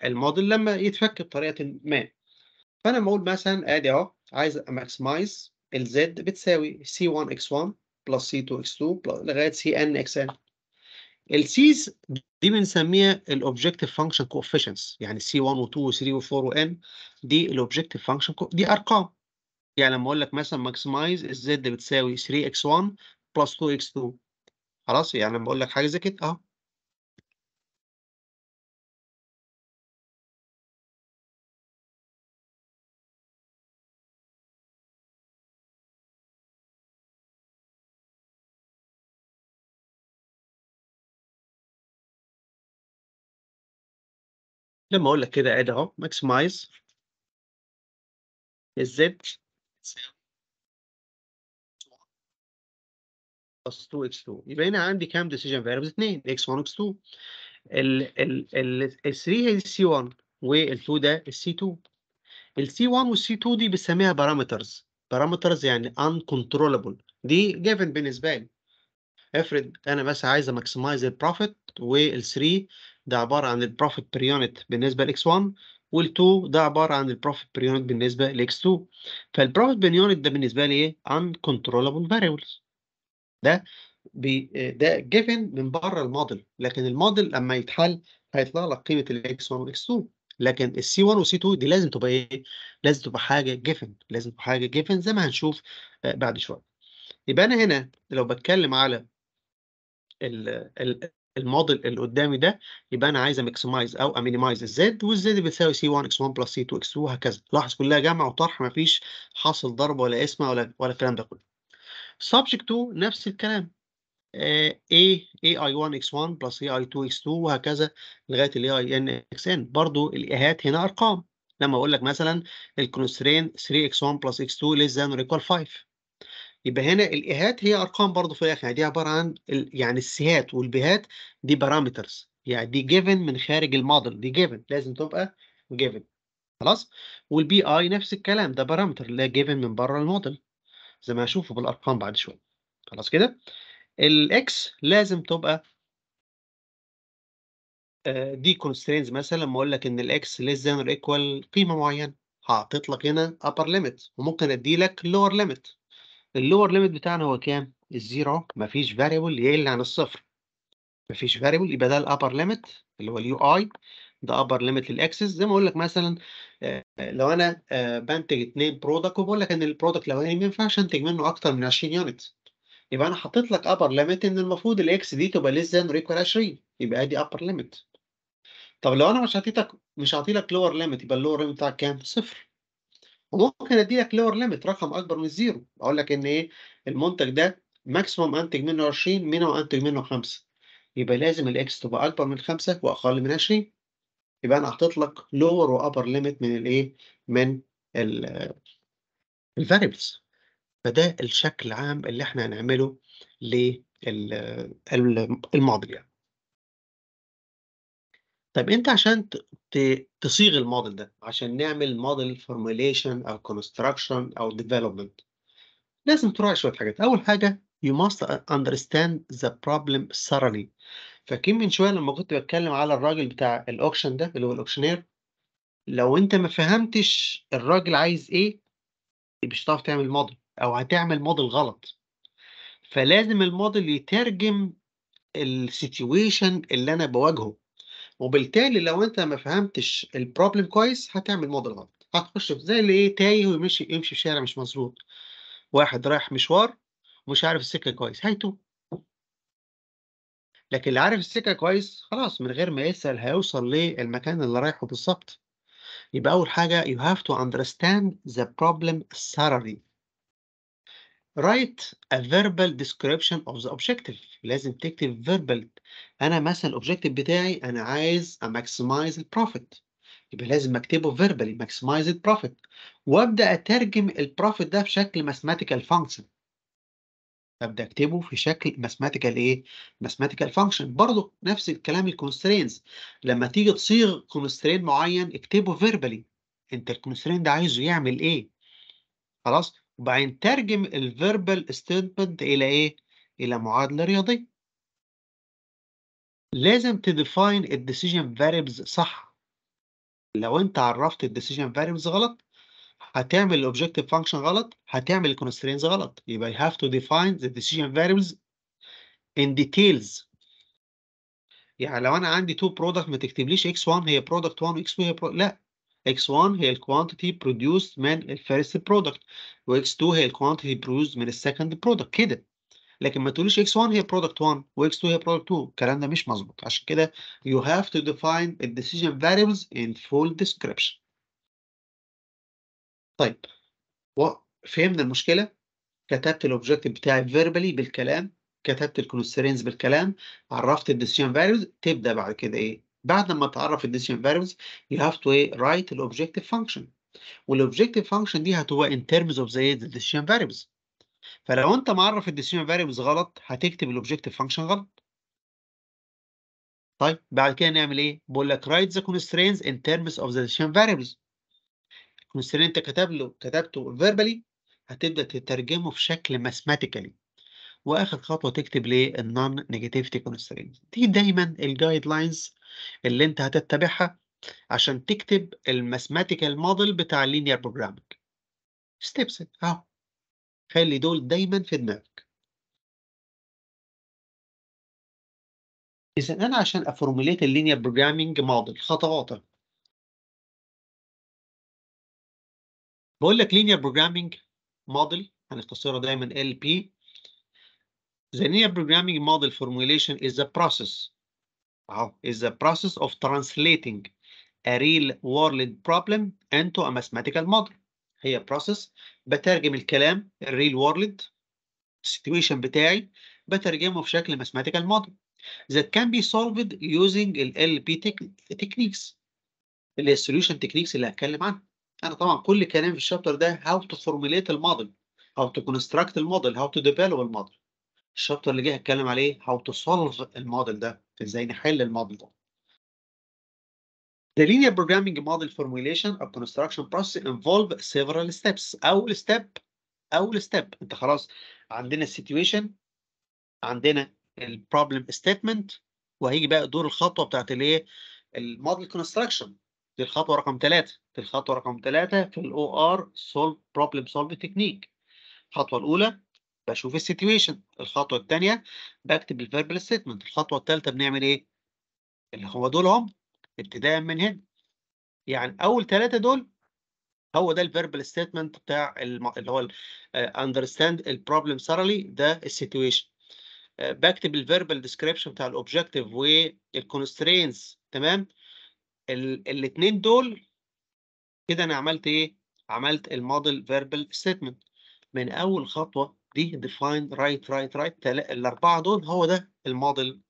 الموديل لما يتفك بطريقه ما فانا بقول مثلا ادي اهو عايز اماكسمايز الزد بتساوي c1 x1 بلس c2 x2 لغايه cn xn السيز دي بنسميها الاوبجكتيف فانكشن كوفيشنتس يعني سي 1 و2 و3 و4 وان دي الاوبجكتيف فانكشن دي ارقام يعني لما اقول لك مثلا ماكسمايز الزد بتساوي 3 x1 بلس 2 x2 خلاص يعني لما اقول لك حاجه زي كده اهو لما اقول لك كده عادي اهو ماكسمايز الزد بلس 2 اكس 2 يبقى هنا عندي كام ديسيجن فاريبلز 2 اكس 1 اكس 2 ال ال ال 3 هي السي 1 وال 2 ده السي 2 السي 1 والسي 2 دي بنسميها بارامترز بارامترز يعني كنترولبل دي جيفن بالنسبه لي افرض انا بس عايز اماكسمايز البروفيت وال 3 ده عبارة عن البروفيت بير يونت بالنسبة لإكس 1 وال2 ده عبارة عن البروفيت بير يونت بالنسبة لإكس 2 فالبروفيت بير يونت ده بالنسبة لي إيه؟ uncontrollable variables ده بي آه، ده جيفن من بره الموديل لكن الموديل لما يتحل هيطلع لك قيمة الإكس 1 والإكس 2 لكن السي 1 والسي 2 دي لازم تبقى ايه؟ لازم تبقى حاجه جيفن، لازم تبقى حاجه جيفن زي ما هنشوف آه، بعد شويه. يبقى انا هنا لو بتكلم على الموديل اللي قدامي ده يبقى انا عايز اماكسمايز او امينيمايز الزد والزد بتساوي سي 1 اكس 1 بلس سي 2 اكس 2 وهكذا لاحظ كلها جمع وطرح مفيش حاصل ضرب ولا اسم ولا ولا الكلام ده كله سبجكت 2 نفس الكلام آه، a اي 1 اكس 1 بلس اي 2 اكس 2 وهكذا لغايه الاي اي ان اكس ان برضو الايهات هنا ارقام لما اقول لك مثلا الكونسترين 3 اكس 1 بلس اكس 2 less than or equal 5 يبقى هنا الايهات هي ارقام برضه في الاخر يعني دي عباره عن يعني السيهات والبيهات دي بارامترز يعني دي جيفن من خارج الموديل دي جيفن لازم تبقى جيفن خلاص والبي اي نفس الكلام ده بارامتر لا جيفن من بره الموديل زي ما هشوفه بالارقام بعد شويه خلاص كده الاكس لازم تبقى آه، دي كونسترينز مثلا لما اقول لك ان الاكس ليس ذان اور ايكوال قيمه معينه هعطيت لك هنا upper limit وممكن ادي لك lower limit اللور ليميت بتاعنا هو كام؟ الزيرو مفيش فاريبل يقل عن الصفر مفيش فاريبل يبقى ده الابر ليميت اللي هو اليو اي ده ابر ليميت للاكسس زي ما اقول لك مثلا آه، لو انا آه، بنتج اثنين برودكت وبقول لك ان البرودكت لو ما ينفعش انتج منه اكتر من 20 يونت يبقى انا حطيت لك ابر ليميت ان المفروض الاكس دي تبقى ليس ذان ايكوال 20 يبقى ادي ابر ليميت طب لو انا مش هعطيتك مش هعطي لور ليميت يبقى اللور ليميت بتاعك كام؟ صفر وممكن ادي لك لور ليميت رقم اكبر من الزيرو اقول لك ان ايه المنتج ده ماكسيموم انتج منه 20 مينو انتج منه 5 يبقى لازم الاكس تبقى اكبر من 5 واقل من 20 يبقى انا حاطط لك لور وابر ليميت من الايه من الفاريبلز فده الشكل العام اللي احنا هنعمله للمعضله طيب أنت عشان تصيغ الموديل ده، عشان نعمل موديل فورميليشن أو construction أو development لازم تراعي شوية حاجات، أول حاجة you must understand the problem thoroughly فاكرين من شوية لما كنت بتكلم على الراجل بتاع الأوكشن ده اللي هو الأوكشنير لو أنت ما فهمتش الراجل عايز إيه مش هتعرف تعمل موديل أو هتعمل موديل غلط فلازم الموديل يترجم السيتويشن اللي أنا بواجهه وبالتالي لو انت ما فهمتش البروبلم كويس هتعمل موديل غلط هتخش في زي اللي ايه تايه ويمشي يمشي في شارع مش مظبوط واحد رايح مشوار ومش عارف السكه كويس هيتوه لكن اللي عارف السكه كويس خلاص من غير ما يسال هيوصل للمكان اللي رايحه بالظبط يبقى اول حاجه you have to understand the problem thoroughly write a verbal description of the objective لازم تكتب verbal انا مثلا الاوبجيكتيف بتاعي انا عايز اماكسمايز البروفيت يبقى لازم اكتبه verbally maximize البروفيت وابدا اترجم البروفيت ده في شكل mathematical فانكشن ابدا اكتبه في شكل mathematical ايه mathematical فانكشن برضه نفس الكلام الكونسترينز لما تيجي تصيغ كونسترين معين اكتبه verbally انت الكونسترين ده عايزه يعمل ايه خلاص وبعدين ترجم الفيربال ستيتمنت الى ايه؟ الى معادله رياضيه. لازم تديفاين الديسيجن فاريبلز صح. لو انت عرفت الديسيجن فاريبلز غلط هتعمل الاوبجكتيف فانكشن غلط هتعمل الكونسترينز غلط يبقى you have to define the decision variables in details يعني لو انا عندي تو برودكت ما تكتبليش x1 هي برودكت 1 و x2 هي product. لا X1 هي الكوانتيتي produced من الفيرست برودكت وX2 هي الكوانتيتي produced من السكند برودكت كده لكن ما تقوليش X1 هي برودكت 1 وX2 هي برودكت 2 الكلام ده مش مظبوط عشان كده you have to define the decision variables in full description طيب فهمنا المشكلة كتبت الاوبجيكتيف بتاعي verbally بالكلام كتبت الكونسترينز بالكلام عرفت الديسيجن فاليوز تبدا بعد كده ايه بعد ما تعرف الديسيشن variables you have to write الاوبجيكتيف فانكشن والاوبجيكتيف function دي هتبقى in terms of the decision variables فلو انت معرف الديسيشن variables غلط هتكتب الاوبجيكتيف function غلط طيب بعد كده نعمل ايه بقول لك write the constraints in terms of the decision variables constraint انت كتب له كتبته verbally هتبدا تترجمه في شكل mathematically واخر خطوه تكتب ليه النون نيجاتيفيتي كونسترينت دي دايما الجايد لاينز اللي انت هتتبعها عشان تكتب الماثماتيكال موديل بتاع اللينير بروجرامنج ستيبس اهو خلي دول دايما في دماغك اذا انا عشان افورموليت اللينير بروجرامنج موديل خطوات بقول لك لينير بروجرامنج موديل هنختصرها دايما ال بي The linear programming model formulation is a process. Wow, is a process of translating a real world problem into a mathematical model. هي process بترجم الكلام real world situation بتاعي بترجمه في شكل mathematical model that can be solved using the LP techniques اللي هي solution techniques اللي هتكلم عنها انا طبعا كل كلام في الشابتر ده how to formulate model how to construct model how to develop model. الشابتر اللي جاي هتكلم عليه هاو تو سولف الموديل ده ازاي نحل الموديل ده The linear programming model formulation or construction process involve several steps. أول step أول step أنت خلاص عندنا situation عندنا البروبلم ستيتمنت وهيجي بقى دور الخطوة بتاعت الايه؟ الموديل كونستراكشن دي الخطوة رقم ثلاثة دي الخطوة رقم ثلاثة في الأو ار سولف بروبلم سولف تكنيك الخطوة الأولى بشوف السيتويشن الخطوه الثانيه بكتب الفيربال ستمنت الخطوه الثالثه بنعمل ايه اللي هو دول هم ابتداء من هنا يعني اول ثلاثه دول هو ده الفيربال ستيتمنت بتاع اللي هو اندرستاند البروبلم ثرلي ده السيتويشن آه، بكتب الفيربال ديسكريبشن بتاع الاوبجكتيف والكونسترينز تمام الاثنين دول كده انا عملت ايه عملت الموديل فيربال ستيتمنت من اول خطوه دي ديفاين رايت رايت رايت الاربعه دول هو ده الموديل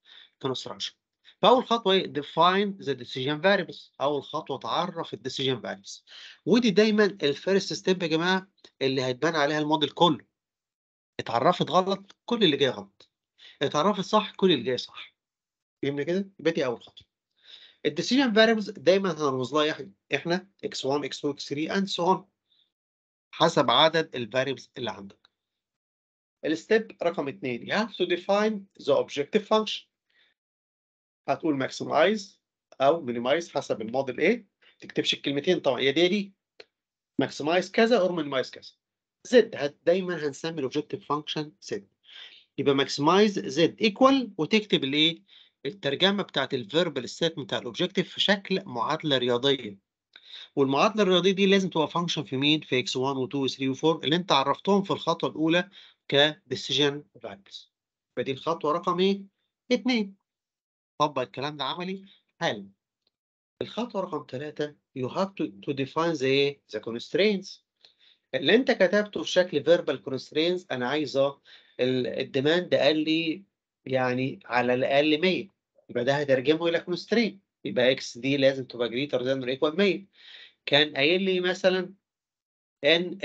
كونستراكشن فاول خطوه ايه ديفاين ذا ديسيجن فاريبلز اول خطوه تعرف الديسيجن فاريبلز ودي دايما الفيرست ستيب يا جماعه اللي هيتبنى عليها الموديل كله اتعرفت غلط كل اللي جاي غلط اتعرفت صح كل اللي جاي صح فهمنا كده يبقى دي اول خطوه الديسيجن فاريبلز دايما هنرمز لها احنا x1 x2 x3 and so on حسب عدد الفاريبلز اللي عندك الستيب رقم اثنين you have to define the objective function هتقول maximize او minimize حسب الموديل ايه تكتبش الكلمتين طبعا يا دي دي maximize كذا او minimize كذا زد هت دايما هنسمي الاوبجكتيف فانكشن زد يبقى maximize زد equal وتكتب الايه الترجمه بتاعت الفيربال ستيتمنت بتاع الاوبجكتيف في شكل معادله رياضيه والمعادله الرياضيه دي لازم تبقى فانكشن في مين في x1 و2 و3 و4 اللي انت عرفتهم في الخطوه الاولى كديسيجن فاليوز يبقى الخطوه رقم ايه؟ اثنين طبق الكلام ده عملي حالا الخطوه رقم ثلاثه يو هاف تو ديفاين ذا ايه؟ ذا كونسترينز اللي انت كتبته في شكل فيربال كونسترينز انا عايزه الديماند قال لي يعني على الاقل 100 يبقى ده هترجمه الى كونسترين يبقى اكس دي لازم تبقى جريتر ذان or ايكوال 100 كان قايل لي مثلا ان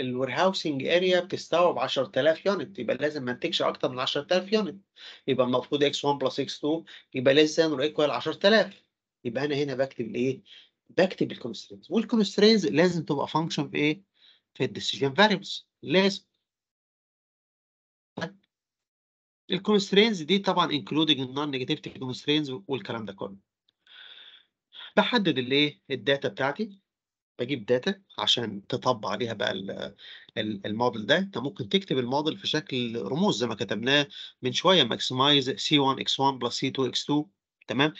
الوير هاوسنج اريا بتستوعب 10000 يونت يبقى لازم ما انتجش اكتر من 10000 يونت يبقى المفروض اكس 1 بلس اكس 2 يبقى ليس ذان اور ايكوال 10000 يبقى انا هنا بكتب الايه؟ بكتب الكونسترينز والكونسترينز لازم تبقى فانكشن في ايه؟ في الديسيجن فاريبلز لازم الكونسترينز دي طبعا انكلودنج النون نيجاتيفيتي كونسترينز والكلام ده كله بحدد الايه؟ الداتا بتاعتي بجيب داتا عشان تطبق عليها بقى الموديل ده انت ممكن تكتب الموديل في شكل رموز زي ما كتبناه من شويه ماكسمايز سي 1 اكس 1 بلس سي 2 اكس 2 تمام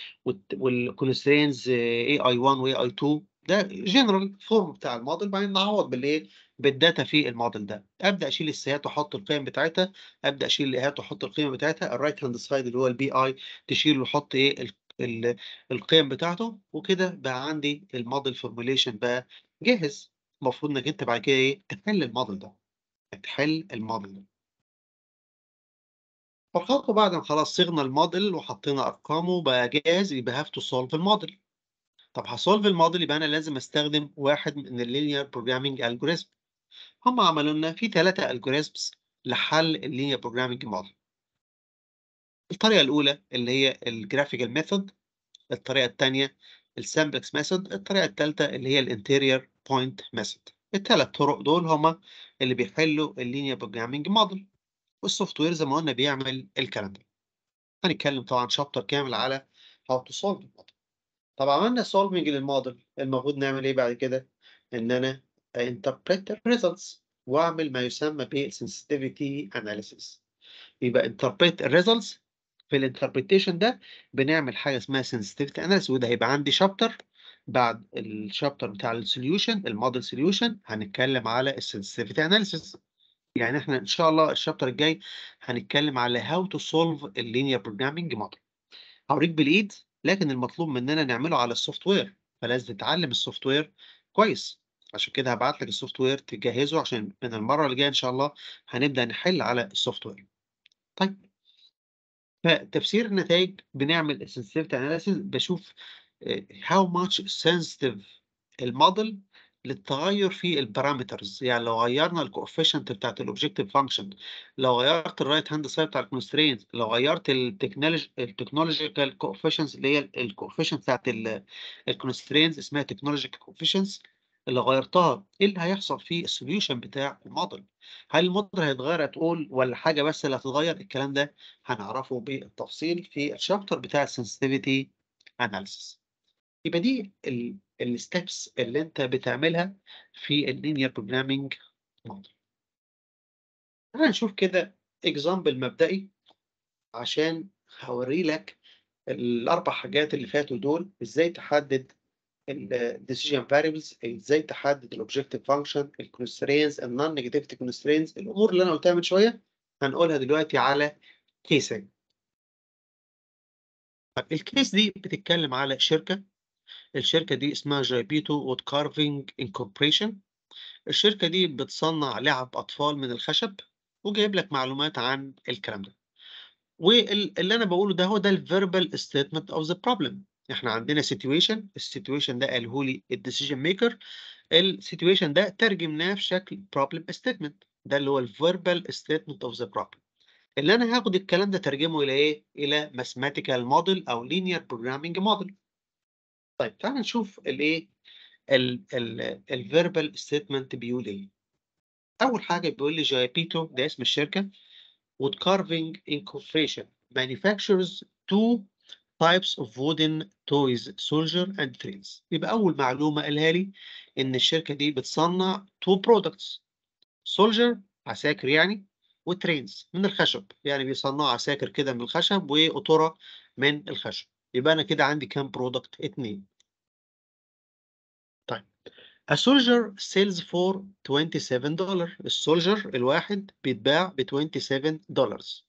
والكونسترينز اي اي 1 واي اي 2 ده جنرال فورم بتاع الموديل بعدين نعوض بالايه بالداتا في الموديل ده ابدا اشيل السيات واحط القيم بتاعتها ابدا اشيل الايهات واحط القيمه بتاعتها الرايت هاند سايد اللي هو البي اي تشيل وحط ايه القيم بتاعته وكده بقى عندي الموديل فورموليشن بقى جاهز المفروض انك انت بعد كده ايه تحل الموديل ده تحل الموديل ده فالخطوة بعد ما خلاص صيغنا الموديل وحطينا ارقامه بقى جاهز يبقى هاف تو سولف الموديل طب هسولف الموديل يبقى انا لازم استخدم واحد من اللينير بروجرامينج الجوريزم هم عملوا لنا في ثلاثة الجوريزمز لحل اللينير بروجرامينج موديل الطريقة الأولى اللي هي الجرافيكال ميثود الطريقة الثانية السامبلكس ميثود الطريقة الثالثة اللي هي الانتيرير بوينت ميثود الثلاث طرق دول هما اللي بيحلوا اللينير بروجرامنج موديل والسوفت وير زي ما قلنا بيعمل الكلام ده هنتكلم طبعا شابتر كامل على هاو تو سولف الموديل طب عملنا سولفنج للموديل المفروض نعمل ايه بعد كده ان انا انتربريت الريزلتس واعمل ما يسمى بالسنسيتيفيتي اناليسيس يبقى انتربريت الريزلتس في الانتربريتيشن ده بنعمل حاجه اسمها sensitivity analysis وده هيبقى عندي شابتر بعد الشابتر بتاع السوليوشن الموديل سوليوشن هنتكلم على السنسيتيفيتي analysis يعني احنا ان شاء الله الشابتر الجاي هنتكلم على هاو تو سولف اللينير بروجرامنج موديل هوريك بالايد لكن المطلوب مننا نعمله على السوفت وير فلازم تتعلم السوفت وير كويس عشان كده هبعت لك السوفت وير تجهزه عشان من المره اللي جايه ان شاء الله هنبدا نحل على السوفت وير طيب فتفسير النتائج بنعمل sensitivity analysis بشوف آه، how much sensitive الموديل للتغير في البارامترز يعني لو غيرنا الكوفيشنت بتاعت الاوبجيكتيف فانكشن لو غيرت الرايت هاند سايد بتاع الكونسترينت لو غيرت التكنولوجي التكنولوجيكال كوفيشنت اللي هي الكوفيشنت بتاعت الكونسترينت اسمها تكنولوجيكال كوفيشنت اللي غيرتها ايه اللي هيحصل في السوليوشن بتاع الموديل هل الموديل هيتغير هتقول ولا حاجه بس اللي هتتغير الكلام ده هنعرفه بالتفصيل في الشابتر بتاع السنسيتيفيتي اناليسيس يبقى دي الستبس اللي انت بتعملها في اللينير بروجرامينج موديل تعال نشوف كده اكزامبل مبدئي عشان هوري لك الاربع حاجات اللي فاتوا دول ازاي تحدد الديسيجن فاريبلز ازاي تحدد الاوبجكتيف فانكشن الكونسترينز النون نيجاتيف كونسترينز الامور اللي انا قلتها من شويه هنقولها دلوقتي على كيسين طب الكيس دي بتتكلم على شركه الشركه دي اسمها جايبيتو وود كارفنج انكوربريشن الشركه دي بتصنع لعب اطفال من الخشب وجايب لك معلومات عن الكلام ده واللي انا بقوله ده هو ده الفيربال ستيتمنت اوف ذا بروبلم احنا عندنا سيتويشن السيتويشن ده قاله لي الديسيجن ميكر السيتويشن ده ترجمناه في شكل بروبلم ستيتمنت ده اللي هو الفيربال ستيتمنت اوف ذا بروبلم اللي انا هاخد الكلام ده ترجمه الى ايه الى ماثيماتيكال موديل او لينير بروجرامنج موديل طيب تعال نشوف الايه الفيربال ستيتمنت بيقول ايه اول حاجه بيقول لي جايبيتو ده اسم الشركه وود carving انكوبريشن مانيفاكتشرز تو types of wooden toys soldier and trains يبقى اول معلومه قالها لي ان الشركه دي بتصنع تو برودكتس سولجر عساكر يعني وترينز من الخشب يعني بيصنعوا عساكر كده من الخشب وقطره من الخشب يبقى انا كده عندي كام برودكت اتنين طيب dollars. The soldier, 27 one, السولجر الواحد بيتباع twenty 27 dollars,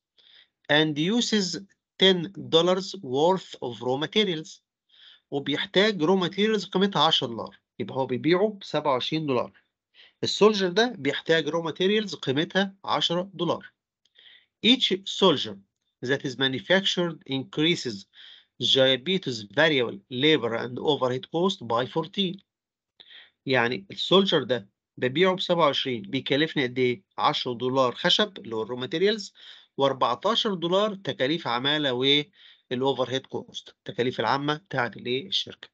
and uses 10 دولار worth of raw materials وبيحتاج raw materials قيمتها 10 دولار يبقى هو بيبيعه ب 27 دولار السولجر ده بيحتاج raw materials قيمتها 10 دولار each soldier that is manufactured increases diabetes variable labor and overhead cost by 14 يعني السولجر ده ببيعه ب 27 بيكلفني قد ايه 10 دولار خشب اللي هو الرو ماتيريالز و14 دولار تكاليف عماله والاوفر هيد كوست التكاليف العامه بتاعه الايه الشركه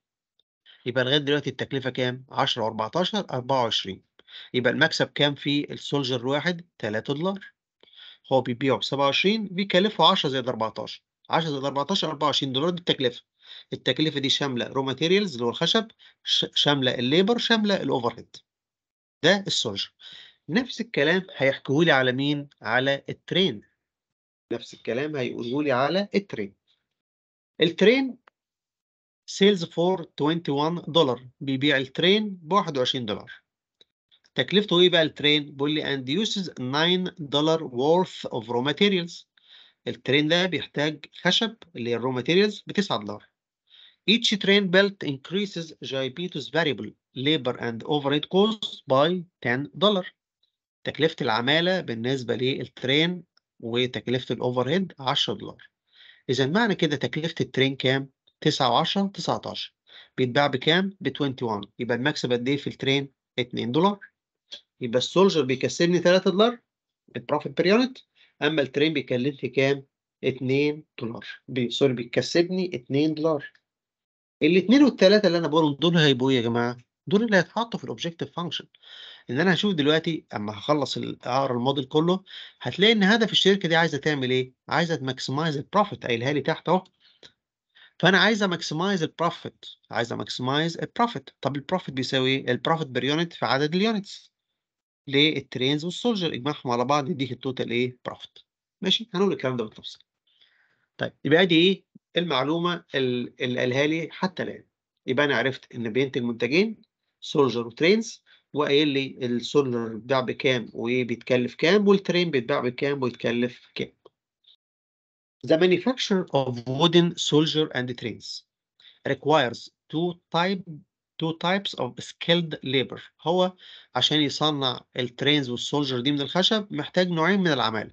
يبقى لغايه دلوقتي التكلفه كام 10 و14 24 يبقى المكسب كام في السولجر الواحد 3 دولار هو بيبيعه ب 27 بيكلفه 10 زائد 14 10 زائد 14 24 دولار دي التكلفه التكلفه دي شامله رو ماتيريالز اللي هو الخشب شامله الليبر شامله الاوفر هيد ده السولجر نفس الكلام هيحكوه لي على مين على الترين نفس الكلام هيقولوا لي على الترين الترين سيلز فور 21 دولار بيبيع الترين ب 21 دولار تكلفته ايه بقى الترين بيقول لي and uses 9 دولار worth of raw materials الترين ده بيحتاج خشب اللي هي الرو ماتيريالز ب 9 دولار each train belt increases Jaipeto's variable labor and overhead costs by 10 دولار تكلفة العمالة بالنسبة للترين وتكلفة الأوفر هيد 10 دولار إذا معنى كده تكلفة الترين كام؟ 9 و10 19 بيتباع بكام؟ ب 21 يبقى المكسب قد إيه في الترين؟ 2 دولار يبقى السولجر بيكسبني 3 دولار البروفيت بير يونت أما الترين بيكلفني كام؟ 2 دولار بي... سوري بيكسبني 2 دولار الاثنين والثلاثة اللي أنا بقولهم دول هيبقوا إيه يا جماعة؟ دول اللي هيتحطوا في الأوبجيكتيف فانكشن ان انا هشوف دلوقتي اما هخلص اقرا الموديل كله هتلاقي ان هدف الشركه دي عايزه تعمل ايه عايزه تماكسمايز البروفيت قايلها لي تحت اهو فانا عايزه ماكسمايز البروفيت عايزه ماكسمايز البروفيت طب البروفيت بيساوي ايه البروفيت بير يونت في عدد اليونتس للترينز والسولجر اجمعهم على بعض يديك التوتال ايه بروفيت ماشي هنقول الكلام ده بالتفصيل طيب يبقى دي ايه المعلومه اللي قالها لي حتى الان يبقى انا عرفت ان بينتج منتجين سولجر وترينز وقايل لي السولر بيتباع بكام وبيتكلف كام والترين بيتباع بكام ويتكلف كام The manufacture of wooden soldier and trains requires two type two types of skilled labor هو عشان يصنع الترينز والسولجر دي من الخشب محتاج نوعين من العمالة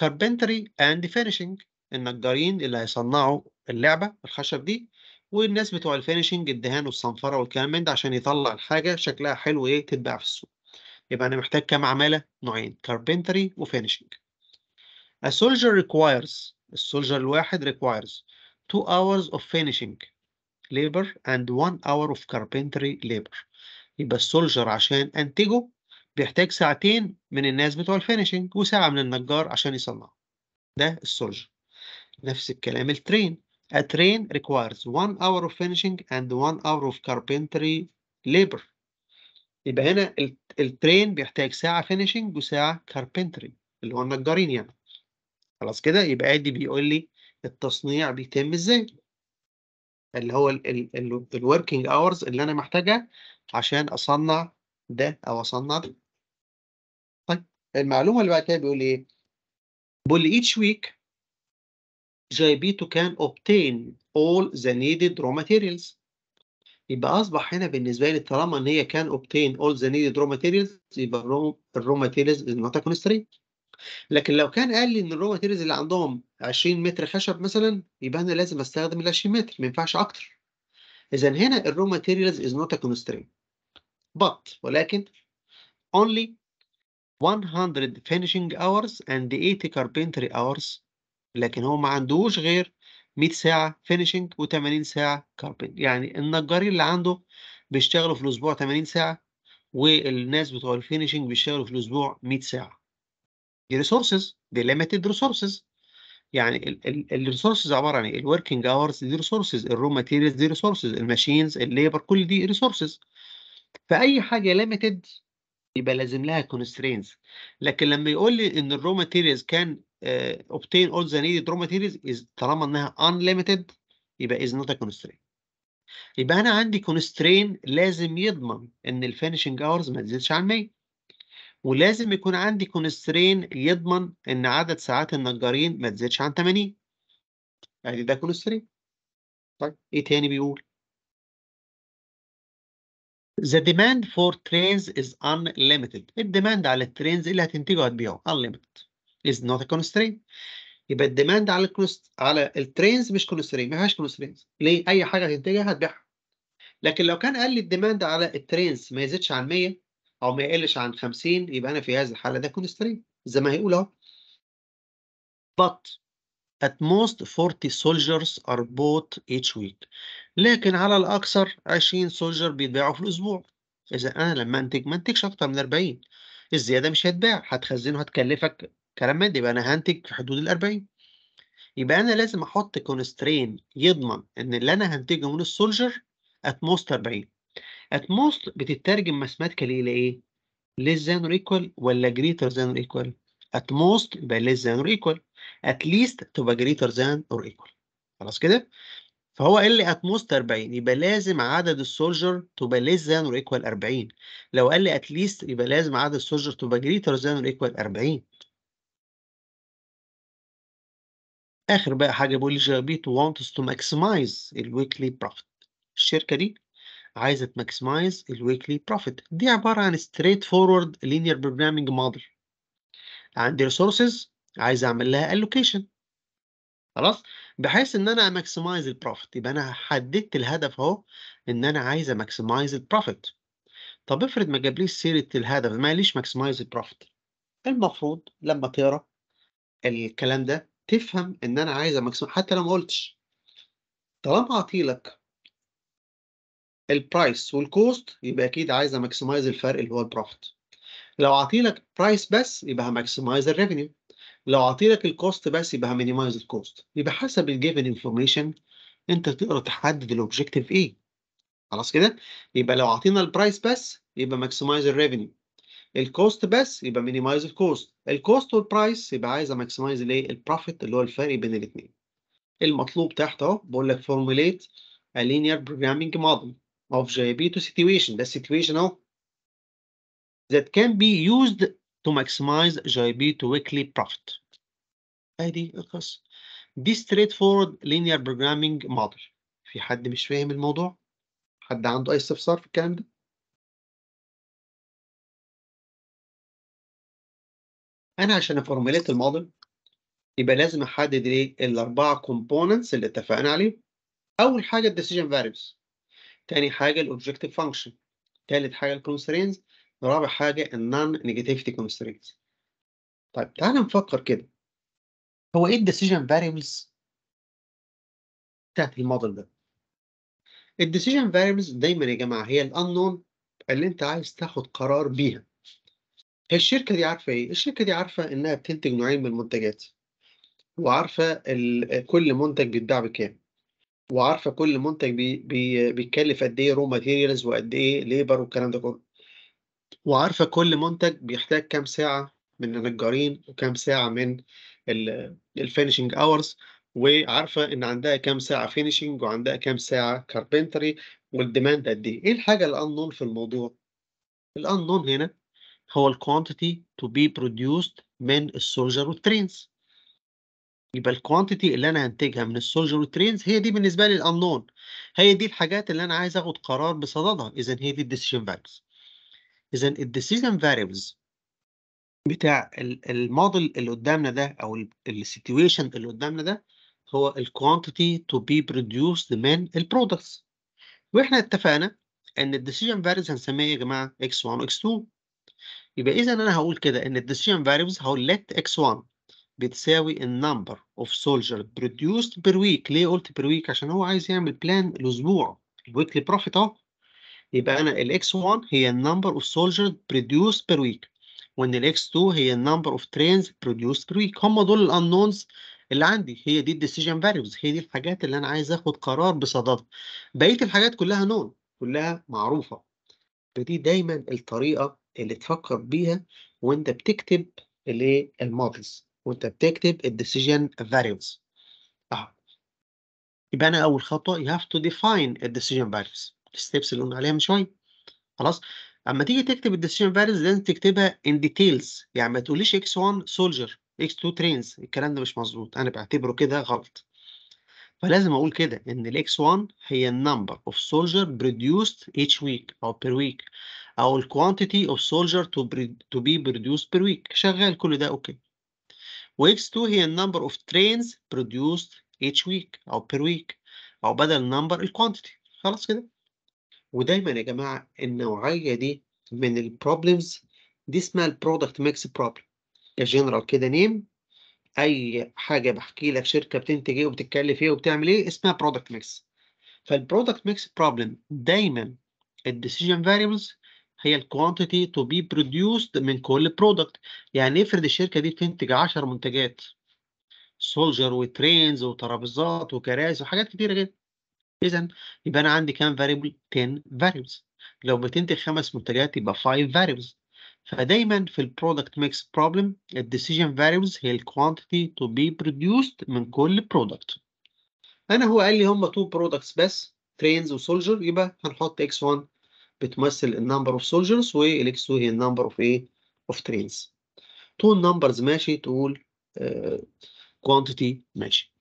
carpentry and finishing النجارين اللي هيصنعوا اللعبة الخشب دي والناس بتوع الفينشنج الدهان والصنفره والكلام من ده عشان يطلع الحاجه شكلها حلو ايه تتباع في السوق يبقى انا محتاج كام عماله نوعين كاربنتري وفينشنج A soldier requires السولجر الواحد requires two hours of finishing labor and one hour of carpentry labor يبقى السولجر عشان انتجه بيحتاج ساعتين من الناس بتوع الفينشنج وساعة من النجار عشان يصنعه ده السولجر نفس الكلام الترين A train requires one hour of finishing and one hour of carpentry labor. يبقى هنا الترين بيحتاج ساعة finishing وساعة carpentry اللي هو النجارين يعني. خلاص كده يبقى ادي بيقول لي التصنيع بيتم ازاي. اللي هو working hours اللي انا محتاجها عشان اصنع ده او اصنع ده. طيب المعلومة اللي بعد كده بيقول ايه؟ بيقول لي each week جايبيتو can obtain all the needed raw materials يبقى أصبح هنا بالنسبة لي طالما إن هي can obtain all the needed raw materials يبقى الرو materials is not a constraint لكن لو كان قال لي إن الرو materials اللي عندهم 20 متر خشب مثلا يبقى أنا لازم أستخدم ال 20 متر ما ينفعش أكتر إذا هنا الرو materials is not a constraint but ولكن only 100 finishing hours and 80 carpentry hours لكن هو ما عندهوش غير 100 ساعة فينيشنج و80 ساعة كاربنج يعني النجارين اللي عنده بيشتغلوا في الأسبوع 80 ساعة والناس بتوع الفينيشنج بيشتغلوا في الأسبوع 100 ساعة دي ريسورسز دي ليميتد ريسورسز يعني الريسورسز عباره عن ايه؟ الوركينج اورز دي ريسورسز، الرو ماتيريالز دي ريسورسز، الماشينز، الليبر كل دي ريسورسز. فاي حاجه ليميتد يبقى لازم لها كونسترينز لكن لما يقول لي ان الرو ماتيريالز كان آه، obtain all the needed raw materials is طالما انها unlimited يبقى is not a constraint يبقى انا عندي constraint لازم يضمن ان الفينشنج اورز ما تزيدش عن 100 ولازم يكون عندي constraint يضمن ان عدد ساعات النجارين ما تزيدش عن 80 ادي ده constraint طيب ايه تاني بيقول The demand for trains is unlimited. الديماند على الترينز اللي هتنتجه هتبيعه unlimited. is not a constraint يبقى الديماند على الكونست على الترينز مش كونسترين ما فيهاش كونسترينز ليه اي حاجه هتنتجها هتبيعها لكن لو كان قال لي الديماند على الترينز ما يزيدش عن 100 او ما يقلش عن 50 يبقى انا في هذه الحاله ده كونسترين زي ما هيقول اهو but at most 40 soldiers are bought each week لكن على الاكثر 20 سولجر بيتباعوا في الاسبوع اذا انا لما انتج ما انتجش اكتر من 40 الزياده مش هتباع هتخزنه هتكلفك كلام مادي يبقى انا هنتج في حدود ال 40 يبقى انا لازم احط كونسترين يضمن ان اللي انا هنتجه من السولجر ات موست 40 ات موست بتترجم ماثماتيكالي لايه؟ ليس ذان اور ايكوال ولا جريتر ذان اور ايكوال؟ موست يبقى ليس ذان اور ايكوال ليست تبقى جريتر ذان اور ايكوال خلاص كده؟ فهو قال لي ات موست 40 يبقى لازم عدد السولجر تبقى ليس ذان اور ايكوال 40 لو قال لي ليست يبقى لازم عدد السولجر تبقى جريتر ذان اور ايكوال 40 آخر بقى حاجة بيقول لي جرابيت wants تو ماكسمايز الويكلي بروفيت الشركة دي عايزة تماكسمايز الويكلي بروفيت دي عبارة عن ستريت فورورد لينير programming موديل عندي ريسورسز عايز أعمل لها الوكيشن خلاص بحيث ان انا ماكسمايز البروفيت يبقى انا حددت الهدف اهو ان انا عايز ماكسمايز البروفيت طب افرض ما جابليش سيره الهدف ما ليش ماكسمايز البروفيت المفروض لما تقرا الكلام ده تفهم ان انا عايز ماكسيمم حتى لو ما قلتش طالما اعطي لك البرايس والكوست يبقى اكيد عايز اماكسمايز الفرق اللي هو البروفيت لو اعطي لك برايس بس يبقى هماكسمايز الريفينيو لو اعطي لك الكوست بس يبقى همينيمايز الكوست يبقى حسب الجيفن انفورميشن انت تقدر تحدد الاوبجكتيف ايه خلاص كده يبقى لو اعطينا البرايس بس يبقى ماكسمايز الريفينيو الكوست بس يبقى مينيمايز الكوست الكوست والبرايس يبقى عايز اماكسمايز الايه البروفيت اللي هو الفرق بين الاثنين المطلوب تحت اهو بقول لك فورموليت a linear programming model of JB to situation ده situation اهو that can be used to maximize JB to weekly profit ادي القصه دي ستريت فورورد linear programming model في حد مش فاهم الموضوع حد عنده اي استفسار في الكلام ده انا عشان افورميليت الموديل يبقى لازم احدد ايه الاربعه كومبوننتس اللي اتفقنا عليهم اول حاجه الديسيجن فاريبلز تاني حاجه الاوبجكتيف فانكشن تالت حاجه الكونسترينز رابع حاجه النون نيجاتيفيتي كونسترينز طيب تعال نفكر كده هو ايه الديسيجن فاريبلز بتاعت الموديل ده الديسيجن فاريبلز دايما يا جماعه هي الانون اللي انت عايز تاخد قرار بيها الشركة دي عارفة إيه، الشركة دي عارفة إنها بتنتج نوعين من المنتجات، وعارفة ال كل منتج بيتباع بكام، وعارفة كل منتج بي بي بيتكلف قد إيه raw materials وقد إيه ليبر والكلام ده كله، وعارفة كل منتج بيحتاج كام ساعة من النجارين وكام ساعة من الفينشنج اورز hours وعارفة إن عندها كام ساعة finishing وعندها كام ساعة carpentry والديماند قد إيه، إيه الحاجة الأنون في الموضوع؟ الأنون هنا هو الكوانتيتي تو بي برودوسد من السولجر والترينز يبقى الكوانتيتي اللي انا هنتجها من السولجر والترينز هي دي بالنسبه لي الانون هي دي الحاجات اللي انا عايز اخد قرار بصددها اذا هي دي الديسيجن فاليوز اذا الديسيجن فاليوز بتاع الموديل اللي قدامنا ده او السيتويشن اللي قدامنا ده هو الكوانتيتي تو بي produced من البرودكتس واحنا اتفقنا ان الديسيجن فاريبلز هنسميها إيه يا جماعه x1 و x2 يبقى إذا أنا هقول كده إن الديسيجن variables هقول let x1 بتساوي النمبر اوف سولجر produced بير ويك ليه قلت بير ويك عشان هو عايز يعمل بلان الاسبوع الويكلي بروفيت اهو يبقى انا الاكس 1 هي النمبر اوف سولجر produced بير ويك وان الاكس 2 هي النمبر اوف ترينز produced بير ويك هم دول الانونز اللي عندي هي دي الديسيجن فاريبلز هي دي الحاجات اللي انا عايز اخد قرار بصددها بقيه الحاجات كلها نون كلها معروفه فدي دايما الطريقه اللي تفكر بيها وانت بتكتب الايه المودلز وانت بتكتب الديسيجن فاريبلز اه يبقى انا اول خطوه يو هاف تو ديفاين الديسيجن فاريبلز الستبس اللي قلنا عليها من شويه خلاص اما تيجي تكتب الديسيجن فاريبلز لازم تكتبها ان ديتيلز يعني ما تقوليش اكس 1 سولجر اكس 2 ترينز الكلام ده مش مظبوط انا بعتبره كده غلط فلازم اقول كده ان الاكس 1 هي النمبر اوف سولجر بروديوست each ويك او بير ويك او الكوانتيتي اوف سولجر تو بي produced بير ويك شغال كل ده اوكي واكس 2 هي النمبر اوف ترينز produced each ويك او بير ويك او بدل النمبر الكوانتيتي خلاص كده ودايما يا جماعه النوعيه دي من البروبلمز دي اسمها البرودكت ميكس بروبلم كجنرال كده نيم اي حاجه بحكي لك شركه بتنتج ايه وبتتكلف ايه وبتعمل ايه اسمها برودكت ميكس فالبرودكت ميكس بروبلم دايما الديسيجن فاريبلز هي الكوانتيتي تو بي برودوسد من كل برودكت يعني افرض الشركه دي بتنتج 10 منتجات سولجر وترينز وترابيزات وكراسي وحاجات كتيره جدا اذا يبقى انا عندي كام فاريبل 10 فاريبلز لو بتنتج خمس منتجات يبقى 5 فاريبلز فدايما في البرودكت ميكس بروبلم الديسيجن فاريبلز هي الكوانتيتي تو بي برودوسد من كل برودكت انا هو قال لي هم تو برودكتس بس ترينز وسولجر يبقى هنحط اكس 1 بتمثل النمبر اوف سولجرز والاكس 2 هي النمبر اوف ايه اوف ترينز تو نمبرز ماشي تقول كوانتيتي uh, ماشي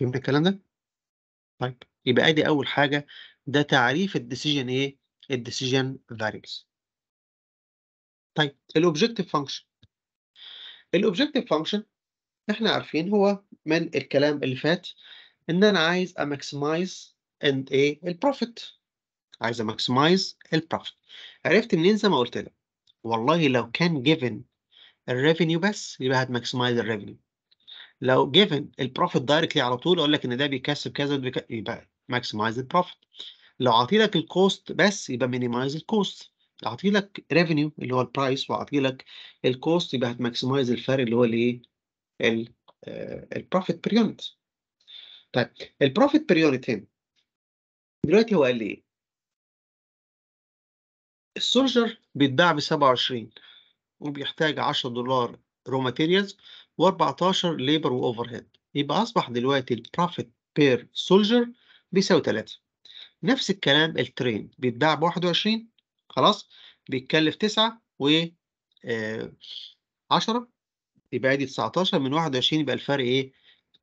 فهمت الكلام ده طيب يبقى ادي اول حاجه ده تعريف الديسيجن ايه الديسيجن فاريبلز طيب الاوبجكتيف فانكشن الاوبجكتيف فانكشن احنا عارفين هو من الكلام اللي فات ان انا عايز اماكسمايز اند ايه البروفيت عايز ماكسمايز البروفيت عرفت منين زي ما قلت لك والله لو كان جيفن الريفينيو بس يبقى هتماكسمايز الريفينيو لو جيفن البروفيت دايركتلي على طول اقول لك ان ده بيكسب كذا بيك... يبقى ماكسمايز البروفيت لو لك الكوست بس يبقى مينيمايز الكوست لو لك ريفينيو اللي هو البرايس لك الكوست يبقى هتماكسمايز الفرق اللي هو الايه البروفيت بير يونت طيب البروفيت بير يونت هنا دلوقتي هو قال لي ايه السولجر بيتباع ب 27 وبيحتاج 10 دولار رو ماتيريالز و14 ليبر واوفر هيد يبقى اصبح دلوقتي البروفيت بير سولجر بيساوي 3 نفس الكلام الترين بيتباع ب 21 خلاص بيتكلف 9 و 10 آه، يبقى ادي 19 من 21 يبقى الفرق ايه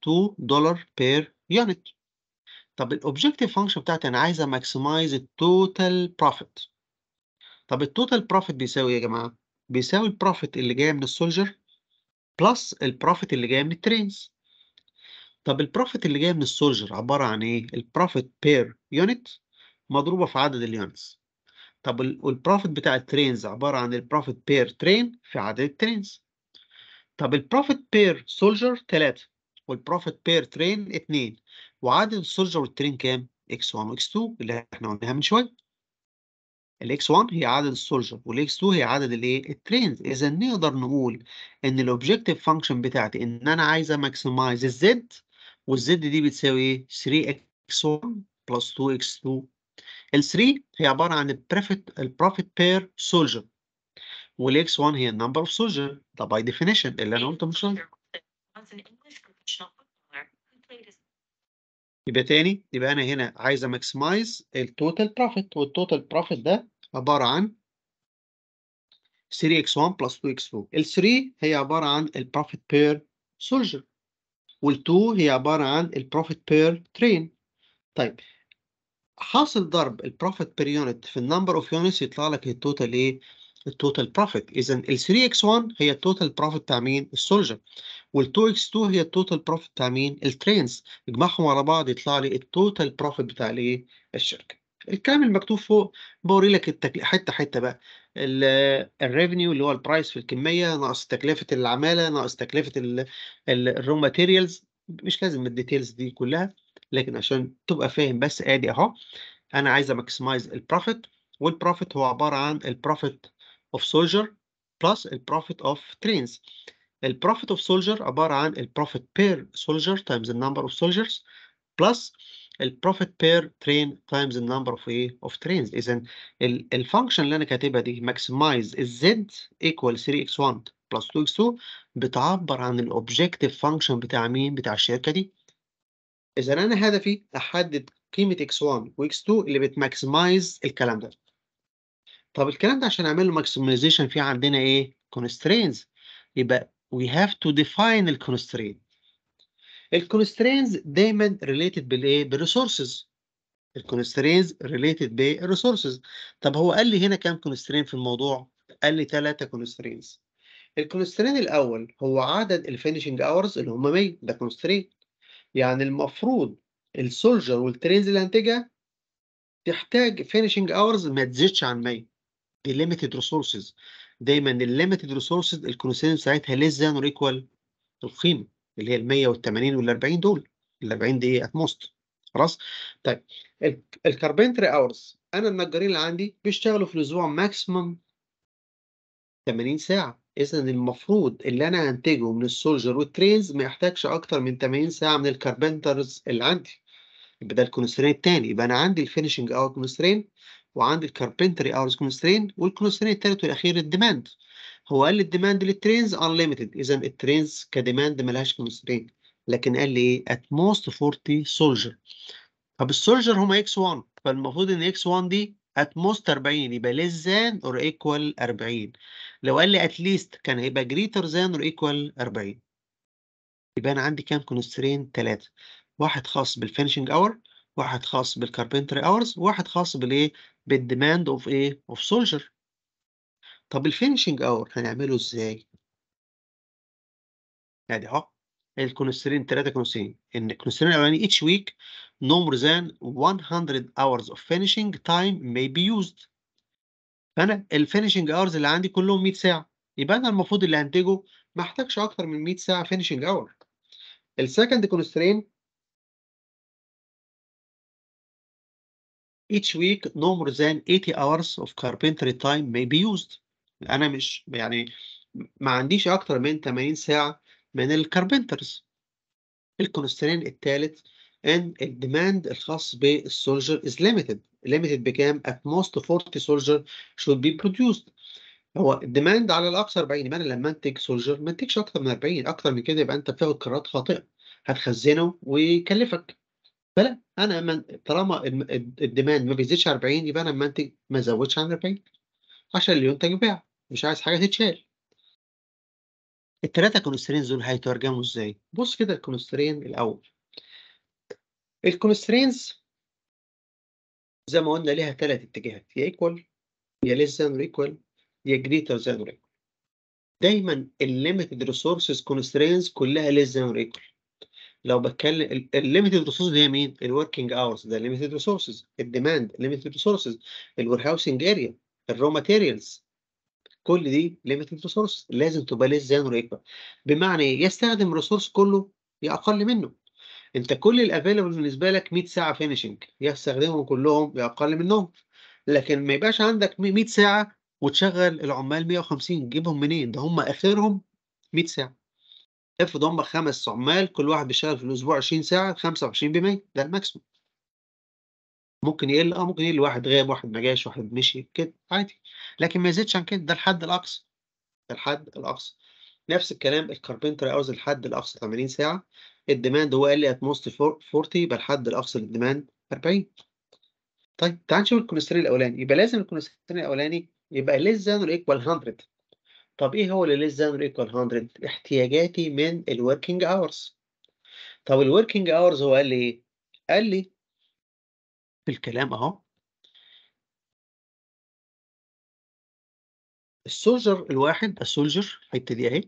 2 دولار بير يونت طب الاوبجكتيف فانكشن بتاعتي انا عايز ماكسمايز التوتال بروفيت طب التوتال بروفيت بيساوي ايه يا جماعه بيساوي البروفيت اللي جايه من السولجر بلس البروفيت اللي جايه من الترينز طب البروفيت اللي جايه من السولجر عباره عن ايه البروفيت بير يونت مضروبه في عدد اليونتس طب البروفيت بتاع الترينز عباره عن البروفيت بير ترين في عدد الترينز طب البروفيت بير سولجر 3 والبروفيت بير ترين 2 وعدد السولجر والترين كام؟ اكس 1 واكس 2 اللي احنا قلناها من شويه. الاكس 1 هي عدد السولجر والاكس 2 هي عدد الايه الترينز اذا نقدر نقول ان الاوبجيكتيف فانكشن بتاعتي ان انا عايز اماكسمايز الزد والزد دي بتساوي 3 اكس 1 بلس 2 اكس 2 ال 3 هي عباره عن البروفيت البروفيت بير سولجر والاكس 1 هي النمبر اوف سولجر ده باي ديفينيشن اللي انا قلته من شويه يبقى تاني يبقى انا هنا عايز اماكسمايز التوتال بروفيت والتوتال بروفيت ده عبارة عن 3x1 plus 2x2 ال 3 هي عبارة عن profit بير سولجر وال 2 هي عبارة عن profit بير ترين طيب حاصل ضرب profit بير يونت في number of units يطلع لك التوتال ايه التوتال profit اذا ال 3 x 1 هي التوتال profit بتاع مين السولجر وال 2 x 2 هي التوتال profit بتاع مين الترينز اجمعهم على بعض يطلع لي التوتال profit بتاع الايه الشركه الكلام المكتوب فوق بوري لك التكل... حته حته بقى الريفنيو اللي هو البرايس في الكميه ناقص تكلفه العماله ناقص تكلفه الرو ماتيريالز مش لازم الديتيلز دي كلها لكن عشان تبقى فاهم بس ادي اهو انا عايز اماكسمايز البروفيت والبروفيت هو عباره عن البروفيت اوف سولجر بلس البروفيت اوف ترينز البروفيت اوف سولجر عباره عن البروفيت بير سولجر تايمز النمبر اوف سولجرز بلس البروفيت بير ترين تايمز النمبر اوف ايه اوف ترينز اذا الفانكشن اللي انا كاتبها دي ماكسمايز الزد ايكوال 3 اكس 1 بلس 2 اكس 2 بتعبر عن الاوبجيكتيف فانكشن بتاع مين بتاع الشركه دي اذا انا هدفي احدد قيمه اكس 1 واكس 2 اللي بتماكسمايز الكلام ده طب الكلام ده عشان اعمل له ماكسمايزيشن في عندنا ايه constraints يبقى we have to define الكونسترينت الكونسترينز دايما ريليتد بالايه بالريسورسز الكونسترينز ريليتد بالريسورسز طب هو قال لي هنا كام كونسترين في الموضوع قال لي ثلاثه كونسترينز الكونسترين الاول هو عدد الفينيشنج اورز اللي هم 100 ده كونسترين يعني المفروض السولجر والترينز اللي هنتجها تحتاج فينيشنج اورز ما تزيدش عن 100 دي ليميتد ريسورسز دايما الليميتد ريسورسز الكونسترين ساعتها ليس ذان اور ايكوال القيمه اللي هي ال 180 وال 40 دول ال 40 دي ات موست خلاص طيب الكاربنتري اورز انا النجارين اللي عندي بيشتغلوا في الاسبوع ماكسيمم 80 ساعه اذا المفروض اللي انا هنتجه من السولجر والترينز ما يحتاجش اكتر من 80 ساعه من الكاربنترز اللي عندي يبقى ده الكونسترين الثاني يبقى انا عندي الفينشنج اور كونسترين وعندي الكاربنتري اورز كونسترين والكونسترين الثالث والاخير الديماند هو قال لي الديماند للترينز unlimited اذا الترينز كديماند ملهاش كونسترينت لكن قال لي ايه at most 40 سولجر طب السولجر هما اكس 1 فالمفروض ان اكس 1 دي at most 40 يبقى less than or equal 40 لو قال لي at least كان هيبقى greater than or equal 40 يبقى انا عندي كام كونسترينت؟ ثلاثة واحد خاص بالفينشنج اور واحد خاص بالكاربنتري اورز واحد خاص بالايه بالديماند اوف ايه اوف سولجر طب الفينشنج اور هنعمله ازاي؟ يعني اهو الكونسترين ثلاثة كونسترين ان الكونسترين الاولاني each week no more than 100 hours of finishing time may be used فانا الفينشنج اورز اللي عندي كلهم 100 ساعة يبقى انا المفروض اللي هنتجه ما احتاجش اكتر من 100 ساعة فينشنج اور السكند كونسترين each week no more than 80 hours of carpentry time may be used انا مش يعني ما عنديش اكتر من 80 ساعه من الكاربنترز الكونسترين الثالث ان الديماند الخاص بالسولجر از ليميتد ليميتد بكام ات موست 40 سولجر شود بي برودوسد هو الديماند على الاقصى 40 يبقى انا لما انتج سولجر ما انتجش اكتر من 40 اكتر من كده يبقى انت بتاخد قرارات خاطئه هتخزنه ويكلفك فلا انا من طالما الديماند ما بيزيدش 40 يبقى انا لما انتج ما ازودش عن 40 عشان اللي ينتج يباع مش عايز حاجة تتشال الثلاثه كونسترينز دول هيترجموا ازاي؟ بص كده الكونسترين الأول الكونسترينز زي ما قلنا ليها ثلاث اتجاهات يا ايكوال يا ليس ذان ايكوال يا جريتر ذان ايكوال دايما الليميتد ريسورسز كونسترينز كلها ليس ذان ايكوال لو بتكلم الليميتد ريسورس دي مين؟ الوركينج اورز ده ليميتد ريسورسز الديماند ليميتد ريسورسز الورهاوسنج اريا الرو ماتيريالز كل دي ليميتد ريسورس لازم تبقى ليس زي or بمعنى ايه يستخدم ريسورس كله يا اقل منه انت كل الافيلبل بالنسبه لك 100 ساعه فينيشنج يستخدمهم كلهم يا اقل منهم لكن ما يبقاش عندك 100 ساعه وتشغل العمال 150 جيبهم منين ده هم اخرهم 100 ساعه افرض هم خمس عمال كل واحد بيشتغل في الاسبوع 20 ساعه 25% ده الماكسيموم ممكن يقل اه ممكن يقل واحد غاب واحد ما جاش واحد مشي كده عادي لكن ما يزيدش عن كده ده الحد الاقصى ده الحد الاقصى نفس الكلام الكاربنتر اورز الحد الاقصى 80 ساعه الديماند هو قال لي ات موست 40 يبقى الحد الاقصى للديماند 40 طيب تعال نشوف الكوليسترول الاولاني يبقى لازم الكوليسترول الاولاني يبقى ليس ذان or ايكوال 100 طب ايه هو اللي ليس ذان or ايكوال 100 احتياجاتي من الوركينج اورز طب الوركينج اورز هو قال لي ايه قال لي الكلام اهو السولجر الواحد السولجر الحته دي اهي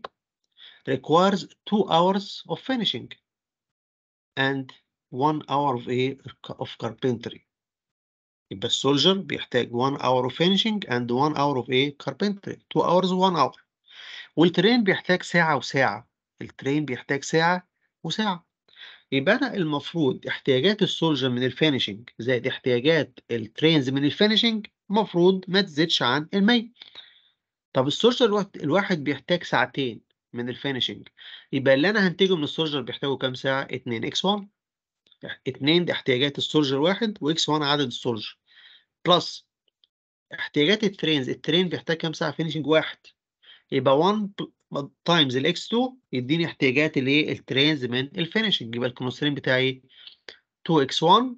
requires two hours of finishing and one hour of a إيه؟ of carpentry يبقى السولجر بيحتاج 1 hour of finishing and 1 hour of a إيه؟ carpentry 2 hours و 1 hour والترين بيحتاج ساعة وساعة الترين بيحتاج ساعة وساعة يبقى انا المفروض احتياجات السولجر من الفينشنج زائد احتياجات الترينز من الفينشنج المفروض ما تزيدش عن المية طب السولجر الواحد, الواحد بيحتاج ساعتين من الفينشنج يبقى اللي انا هنتجه من السولجر بيحتاجه كام ساعه 2 اكس 1 2 دي احتياجات السولجر واحد واكس 1 عدد السولجر بلس احتياجات الترينز الترين بيحتاج كام ساعه فينشنج واحد يبقى 1 تايمز الاكس 2 يديني احتياجات الايه الترينز من الفينشنج يبقى الكونسترين بتاعي 2 اكس 1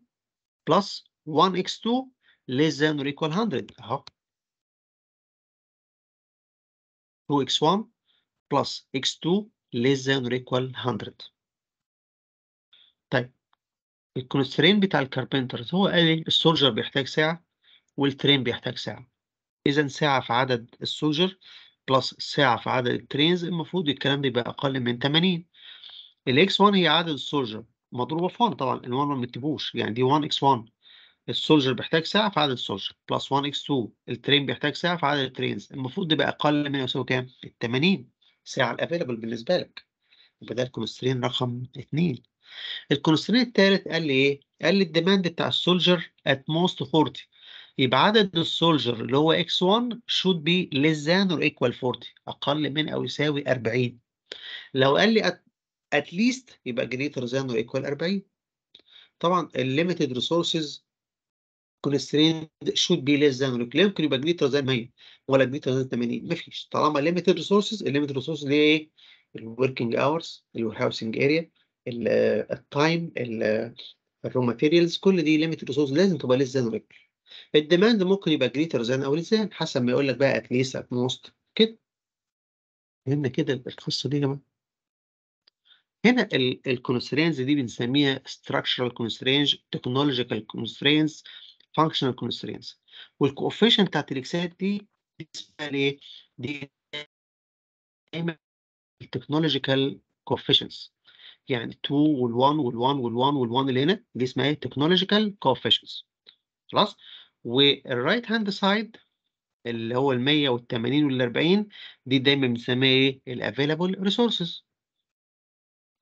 بلس 1 اكس 2 less than or equal 100 اهو 2 x 1 plus x 2 less than or equal 100 طيب الكونسترين بتاع الكاربنترز هو قال لي السولجر بيحتاج ساعة والترين بيحتاج ساعة إذا ساعة في عدد السولجر بلس الساعة في عدد الترينز المفروض الكلام ده يبقى أقل من 80 الإكس 1 هي عدد السولجر مضروبة في 1 طبعا ال1 ما بنكتبوش يعني دي 1 إكس 1 السولجر بيحتاج ساعة في عدد السولجر بلس 1 إكس 2 الترين بيحتاج ساعة في عدد الترينز المفروض ده يبقى أقل من يساوي كام؟ 80 ساعة الأفيلبل بالنسبة لك يبقى ده الكونسترين رقم 2 الكونسترين الثالث قال لي إيه؟ قال لي الديماند بتاع السولجر at most 40 يبقى عدد السولجر اللي هو اكس 1 should be less than or equal 40 اقل من او يساوي 40 لو قال لي at least يبقى greater than or equal 40 طبعا الليميتد ريسورسز constraint should be less than or equal يمكن يبقى greater than 100 ولا greater than 80 مفيش طالما limited resources limited resources هي ايه؟ الوركينج اورز الهاوسنج اريا التايم الرو ماتيريالز كل دي ليميت ريسورسز لازم تبقى ليس ايكوال الديماند ممكن يبقى جريتر زان او زان حسب ما يقول لك بقى اتليست ات موست كده هنا كده القصه دي يا جماعه هنا الكونسترينز دي بنسميها structural constraints technological constraints functional constraints والكوفيشن بتاعت الاكسات دي اسمها ايه؟ دي دايما التكنولوجيكال كوفيشنز يعني 2 وال1 وال1 وال1 وال1 اللي هنا دي اسمها ايه؟ تكنولوجيكال coefficients خلاص والرايت هاند سايد اللي هو ال 100 وال 80 وال 40 دي دايما بنسميها ايه؟ الافيلابل ريسورسز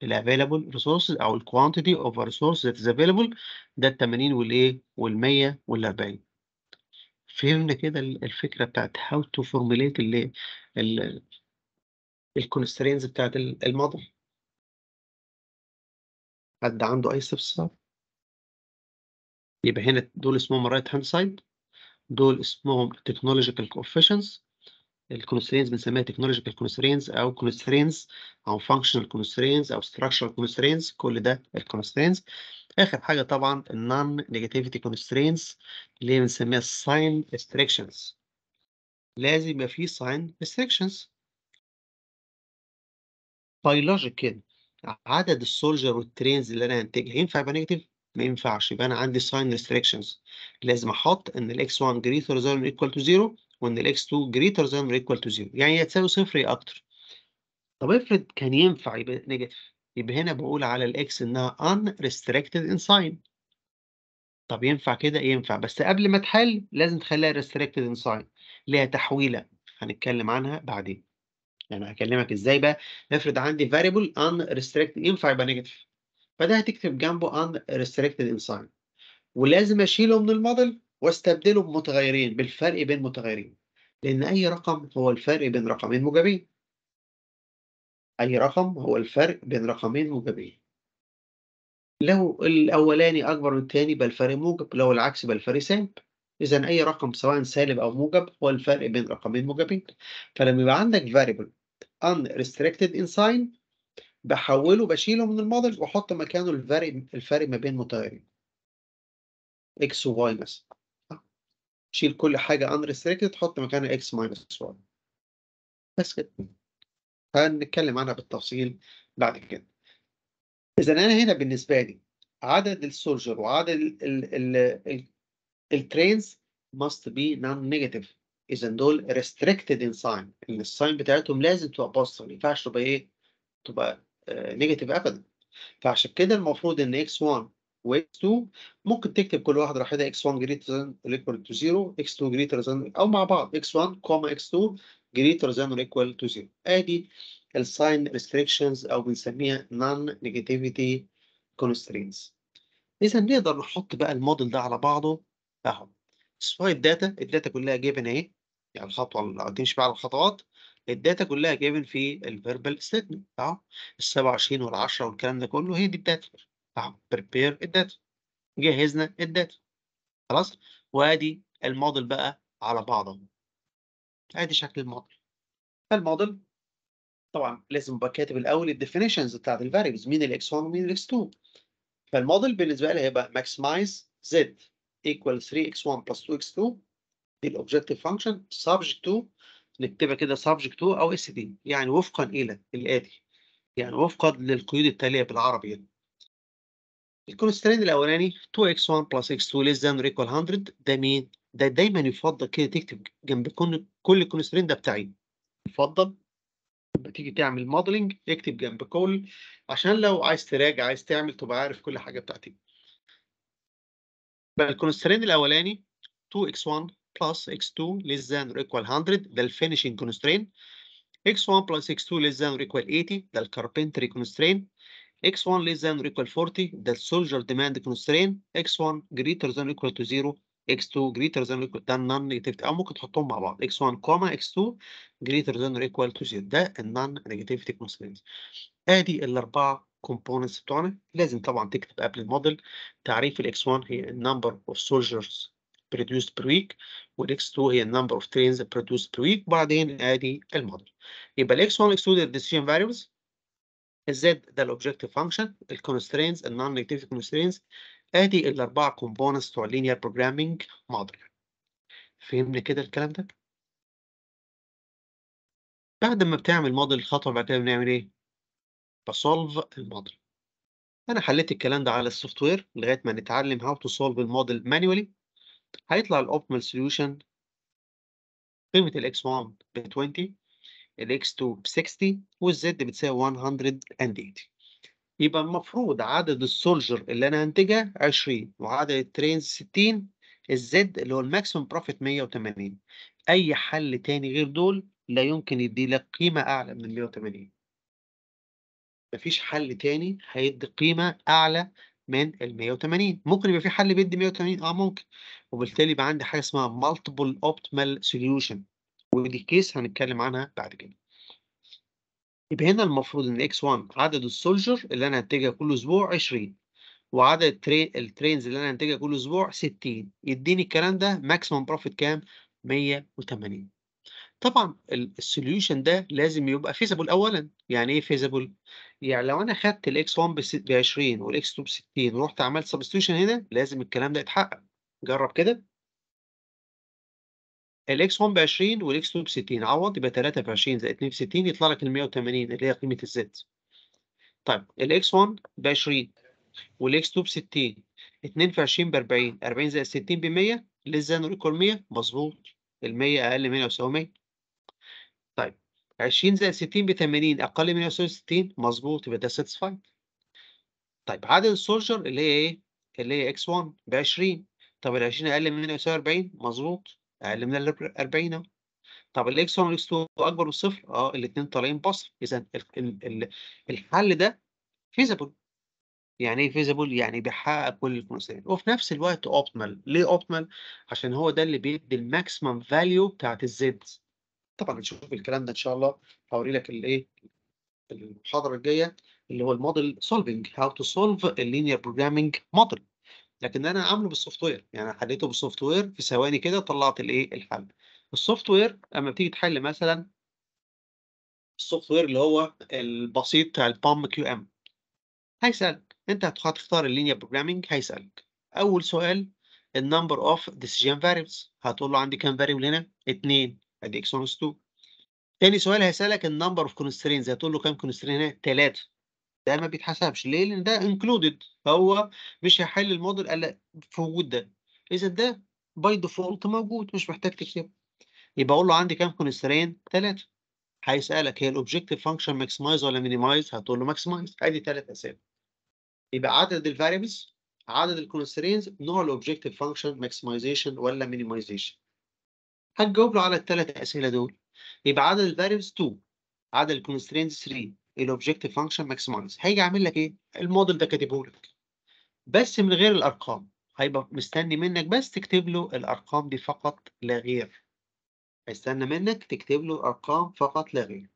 الافيلابل ريسورسز او الكوانتيتي اوف resources ذات از افيلابل ده ال 80 والايه؟ وال 100 إيه؟ وال 40 فهمنا كده الفكره بتاعت هاو تو فورميليت اللي الكونسترينز بتاعت الموديل حد عنده اي استفسار؟ يبقى هنا دول اسمهم الرايت هاند سايد دول اسمهم تكنولوجيكال coefficients الكونسترينز بنسميها تكنولوجيكال constraints او constraints او functional constraints او structural constraints كل ده الكونسترينز اخر حاجه طبعا النون نيجاتيفيتي constraints اللي هي بنسميها sign restrictions لازم يبقى فيه sign restrictions biological عدد السولجر والترينز اللي انا هنتجها ينفع يبقى نيجاتيف ما ينفعش يبقى انا عندي sign restrictions لازم احط ان ال x1 greater than or equal to 0 وان ال x2 greater than or equal to 0 يعني يا تساوي صفر يا اكتر طب افرض كان ينفع يبقى نيجاتيف يبقى هنا بقول على x انها unrestricted in sign طب ينفع كده ينفع بس قبل ما تحل لازم تخليها restricted in sign ليها تحويله هنتكلم عنها بعدين يعني هكلمك ازاي بقى افرض عندي variable unrestricted ينفع يبقى نيجاتيف فده هتكتب جنبه unrestricted enzyme ولازم اشيله من الموديل واستبدله بمتغيرين بالفرق بين متغيرين لان اي رقم هو الفرق بين رقمين موجبين اي رقم هو الفرق بين رقمين موجبين لو الاولاني اكبر من الثاني يبقى الفرق موجب لو العكس يبقى الفرق سالب اذا اي رقم سواء سالب او موجب هو الفرق بين رقمين موجبين فلما يبقى عندك variable unrestricted sign بحوله بشيله من المودل واحط مكانه الفرق الفرق ما بين متغيرين اكس وواي مثلا شيل كل حاجه ريستريكتد حط مكانها اكس ماينس واي بس كده هنتكلم عنها بالتفصيل بعد كده اذا انا هنا بالنسبه لي عدد السولجر وعدد ال ال ال الترينز must be non negative اذا دول restricted in sign ان الساين بتاعتهم لازم تبقى positive ما ينفعش تبقى ايه تبقى نيجاتيف ابدا فعشان كده المفروض ان اكس 1 و x 2 ممكن تكتب كل واحد لوحدها اكس 1 جريتر ذان اور ايكوال تو 0 اكس 2 جريتر ذان او مع بعض اكس 1 كوما اكس 2 جريتر ذان اور ايكوال تو 0 ادي الساين ريستريكشنز او بنسميها نون نيجاتيفيتي constraints اذا نقدر نحط بقى الموديل ده على بعضه اهو سوايب داتا الداتا كلها جايبين اهي يعني الخطوه اللي تمشي بقى على الخطوات الداتا كلها جايبن في الفيربال ستيتمنت صح ال 27 وال 10 والكلام ده كله هي دي الداتا صح بريبير الداتا جهزنا الداتا خلاص وادي الموديل بقى على بعضه ادي شكل الموديل فالموديل طبعا لازم ابقى كاتب الاول الديفينيشنز بتاعت الفاريبلز مين الاكس 1 ومين الاكس 2 فالموديل بالنسبه لي هيبقى ماكسمايز z equal 3x1 plus 2x2 دي الاوبجيكتيف فانكشن subject to نكتبها كده subject to أو SD يعني وفقا إلى الآتي يعني وفقا للقيود التالية بالعربي يعني. الكونسترين الأولاني 2x1 plus x2 less than or equal 100 ده مين؟ ده دايما يفضل كده تكتب جنب كل الكونسترين ده بتاعي يفضل لما تيجي تعمل موديلنج اكتب جنب كل عشان لو عايز تراجع عايز تعمل تبقى عارف كل حاجة بتاعتي بقى الكونسترين الأولاني 2x1 plus x2 less than or equal 100 ده finishing constraint x1 plus x2 less than or equal 80 ده carpentry constraint x1 less than or equal 40 ده soldier demand constraint x1 greater than or equal to 0 x2 greater than or equal to non-negativity او ممكن تحطهم مع بعض x1 comma x2 greater than or equal to 0 ده النون negativity كونسترينز ادي الاربعه components بتوعنا لازم طبعا تكتب قبل الموديل تعريف الاكس 1 هي number of soldiers produced per week x 2 هي number of trains produced per week وبعدين ادي الموديل يبقى x 1 والاكس 2 دي decision variables الزد ده ال constraints ال non-negative constraints ادي الاربعه كومبوننتس بتوع linear programming model فهمنا كده الكلام ده بعد ما بتعمل موديل الخطوه بعد كده بنعمل ايه بسولف الموديل انا حليت الكلام ده على السوفت وير لغايه ما نتعلم هاو تو سولف الموديل مانيوالي هيطلع الـ Optimal Solution قيمة الـ x 1 بـ 20 الـ x 2 بـ 60 والـ Z بتساوي 180 يبقى المفروض عدد السولجر اللي انا هنتجها 20 وعدد الترينز 60 الـ Z اللي هو Maximum بروفيت 180 اي حل تاني غير دول لا يمكن يدي لك قيمة اعلى من 180 مفيش حل تاني هيدي قيمة اعلى من ال 180 ممكن يبقى في حل بيدي 180 اه ممكن وبالتالي يبقى عندي حاجه اسمها مالتيبل اوبتيمال سوليوشن ودي كيس هنتكلم عنها بعد كده يبقى هنا المفروض ان اكس 1 عدد السولجر اللي انا هنتجها كل اسبوع 20 وعدد الترينز اللي انا هنتجها كل اسبوع 60 يديني الكلام ده ماكسيمم بروفيت كام 180 طبعا السوليوشن ده لازم يبقى فيزبل اولا يعني ايه فيزبل يعني لو انا خدت الاكس 1 ب 20 والاكس 2 ب 60 ورحت عملت سبستيوشن هنا لازم الكلام ده يتحقق جرب كده الاكس 1 ب 20 والاكس 2 ب 60 عوض يبقى 3 ب 20 زائد 2 ب 60 يطلع لك ال 180 اللي هي قيمه الزد طيب الاكس 1 ب 20 والاكس 2 ب 60 2 في 20 ب 40 40 زائد 60 ب 100 ليس ذان ايكوال 100 مظبوط ال 100 اقل من او يساوي 100 طيب 20 زائد 60 ب 80 اقل من 60 مظبوط يبقى ده ساتسفايد طيب عدد السولجر اللي هي ايه اللي هي اكس 1 ب 20 طب ال 20 اقل من 40 مظبوط اقل من ال 40 اهو طب الاكس 1 والاكس 2 اكبر من صفر اه الاثنين طالعين بصر اذا الحل ده فيزبل يعني ايه فيزبل يعني بيحقق كل الكونستنت وفي نفس الوقت اوبتمال ليه اوبتمال عشان هو ده اللي بيدي الماكسيمم فاليو بتاعت الزد طبعا هنشوف الكلام ده ان شاء الله هوري لك الايه المحاضره الجايه اللي هو الموديل سولفنج هاو تو سولف اللينير بروجرامنج موديل لكن انا عامله بالسوفت وير يعني حليته بالسوفت وير في ثواني كده طلعت الايه الحل السوفت وير اما بتيجي تحل مثلا السوفت وير اللي هو البسيط بتاع البام كيو ام هيسالك انت هتختار اللينير بروجرامنج هيسالك اول سؤال النمبر اوف ديسيجن فاريبلز هتقول له عندي كام فاريبل هنا اتنين ادي اكس ناقص 2 تاني سؤال هيسالك النمبر اوف كونسترينز هتقول له كام كونسترين هنا؟ ثلاثه ده ما بيتحسبش ليه؟ لان ده انكلودد فهو مش هيحل الموديل الا في وجود ده اذا ده باي ديفولت موجود مش محتاج تكتبه يبقى اقول له عندي كام كونسترين؟ ثلاثه هيسالك هي الاوبجيكتيف فانكشن ماكسمايز ولا مينيمايز؟ هتقول له ماكسمايز ادي ثلاث اسئله يبقى عدد الفاريبلز عدد الكونسترينز نوع الاوبجيكتيف فانكشن ماكسمايزيشن ولا مينيمايزيشن هتجاوب له على الثلاث اسئله دول يبقى عدد الفاريبلز 2 عدد الكونسترينز 3 الاوبجكتيف فانكشن ماكسمايز هيجي عامل لك ايه الموديل ده كاتبه لك بس من غير الارقام هيبقى مستني منك بس تكتب له الارقام دي فقط لا غير هيستنى منك تكتب له الارقام فقط لا غير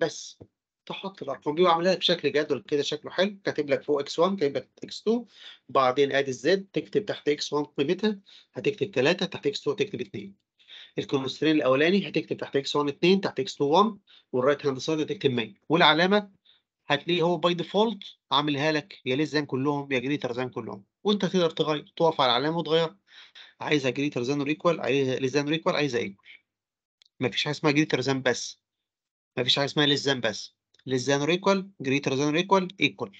بس تحط الارقام دي وعاملها بشكل جدول كده شكله حلو كاتب لك فوق x1 كاتب لك x2 بعدين ادي الزد تكتب تحت x1 قيمتها هتكتب 3 تحت x2 تكتب 2 الكونسترين الاولاني هتكتب تحت اكس 1 2 تحت اكس 2 1 والرايت هاند سايد هتكتب 100 والعلامه هتلاقيه هو باي ديفولت عاملها لك يا ليس زان كلهم يا جريتر زان كلهم وانت تقدر تغير تقف على العلامه وتغير عايزها جريتر زان ايكوال عايزها ليس زان ايكوال عايزها ايكوال مفيش حاجه اسمها جريتر زان بس مفيش حاجه اسمها ليس زان بس ليس زان ايكوال جريتر زان ايكوال ايكوال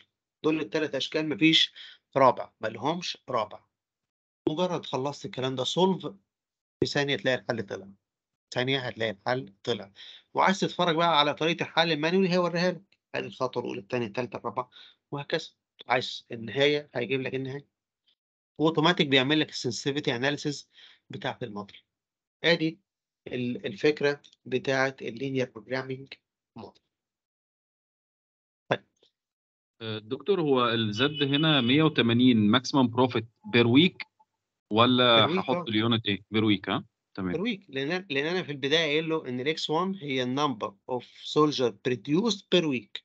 دول الثلاث اشكال مفيش رابع لهمش رابع مجرد خلصت الكلام ده سولف في ثانيه تلاقي الحل طلع ثانيه هتلاقي الحل طلع وعايز تتفرج بقى على طريقه الحل المانيولي هيوريها لك ادي الخطوه الاولى الثانيه الثالثه الرابعه وهكذا عايز النهايه هيجيب لك النهايه اوتوماتيك بيعمل لك السنسيفيتي اناليسيز بتاعه الموديل ادي الفكره بتاعه اللينير بروجرامينج موديل دكتور هو الزد هنا 180 ماكسيمم بروفيت بير ويك ولا هحط اليونت ايه ويك ها تمام بير لان لان انا في البدايه قايل له ان الاكس 1 هي النمبر اوف سولجر بروديوسد بير ويك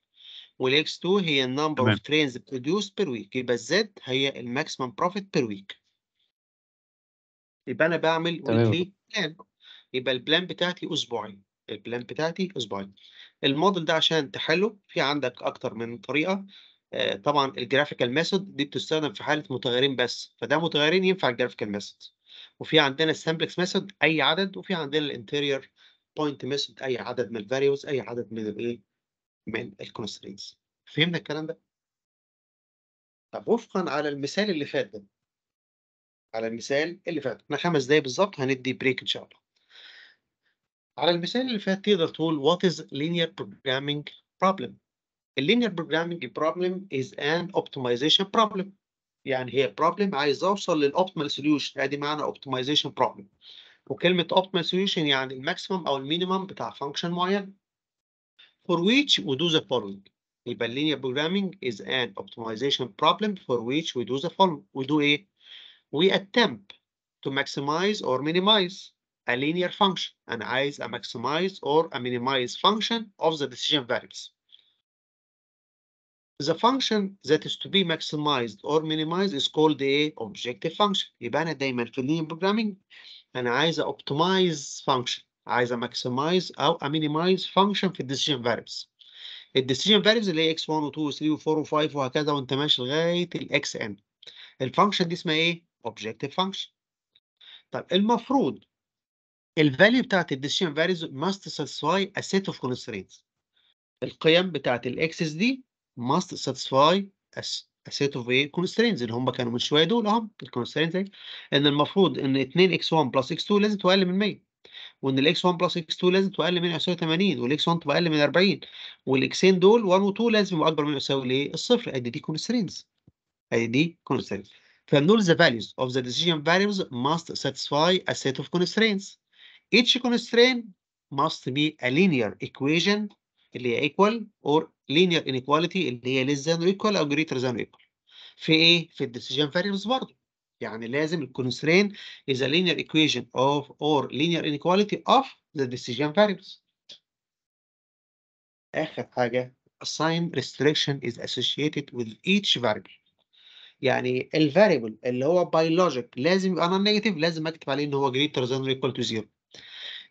والاكس 2 هي النمبر اوف ترينز بروديوسد بير ويك يبقى الزد هي الماكسيمم بروفيت بير ويك يبقى انا بعمل ويكلي بلان يبقى البلان بتاعتي اسبوعين البلان بتاعتي اسبوعين الموديل ده عشان تحله في عندك اكتر من طريقه آه، طبعا الجرافيكال ميثود دي بتستخدم في حاله متغيرين بس فده متغيرين ينفع الجرافيكال ميثود وفي عندنا السامبلكس ميثود اي عدد وفي عندنا الانتيرير بوينت ميثود اي عدد من الفاريوز اي عدد من الايه من الكونسترينتس فهمنا الكلام ده طب وفقا على المثال اللي فات ده على المثال اللي فات احنا خمس دقايق بالظبط هندي بريك ان شاء الله على المثال اللي فات تقدر تقول what is linear programming problem A linear programming problem is an optimization problem يعني هي problem عايز اوصل optimal solution. ادي معنى optimization problem وكلمة optimal solution يعني or او minimum بتاع function معين for which we do the following يبقى linear programming is an optimization problem for which we do the following we do a, we attempt to maximize or minimize a linear function and عايز a maximize or a minimize function of the decision variables The function that is to be maximized or minimized is called a objective function. يبقى أنا دايما في اللين programming أنا عايز أوبتمايز function عايز أماكسمايز أو أمينيمايز function في decision variables. فاريبلز. decision variables اللي هي x1 و2 و3 و4 و5 وهكذا وأنت ماشي لغاية xn. ال function دي اسمها إيه؟ objective function. طب المفروض بتاعة بتاعت decision variables must satisfy a set of constraints. القيم بتاعت x دي must satisfy a, set of a constraints اللي هم كانوا من شويه دول اهم الكونسترينت ان المفروض ان 2 x1 plus x2 لازم تقل من 100 وان الاكس 1 بلس اكس 2 لازم تقل من يساوي 80 والاكس 1 تبقى اقل من 40 والاكسين دول 1 و 2 لازم يبقوا اكبر من يساوي لايه؟ الصفر ادي دي كونسترينز ادي دي كونسترينز فبنقول the values of the decision variables must satisfy a set of constraints. Each constraint must be a linear equation اللي هي equal or linear inequality اللي هي less than or equal أو greater than or equal في إيه؟ في decision variables برضه يعني لازم الكونسترين is a linear equation of or linear inequality of the decision variables آخر حاجة assign restriction is associated with each variable يعني variable اللي هو by logic لازم يبقى non non-negative لازم اكتب عليه ان هو greater than or equal to zero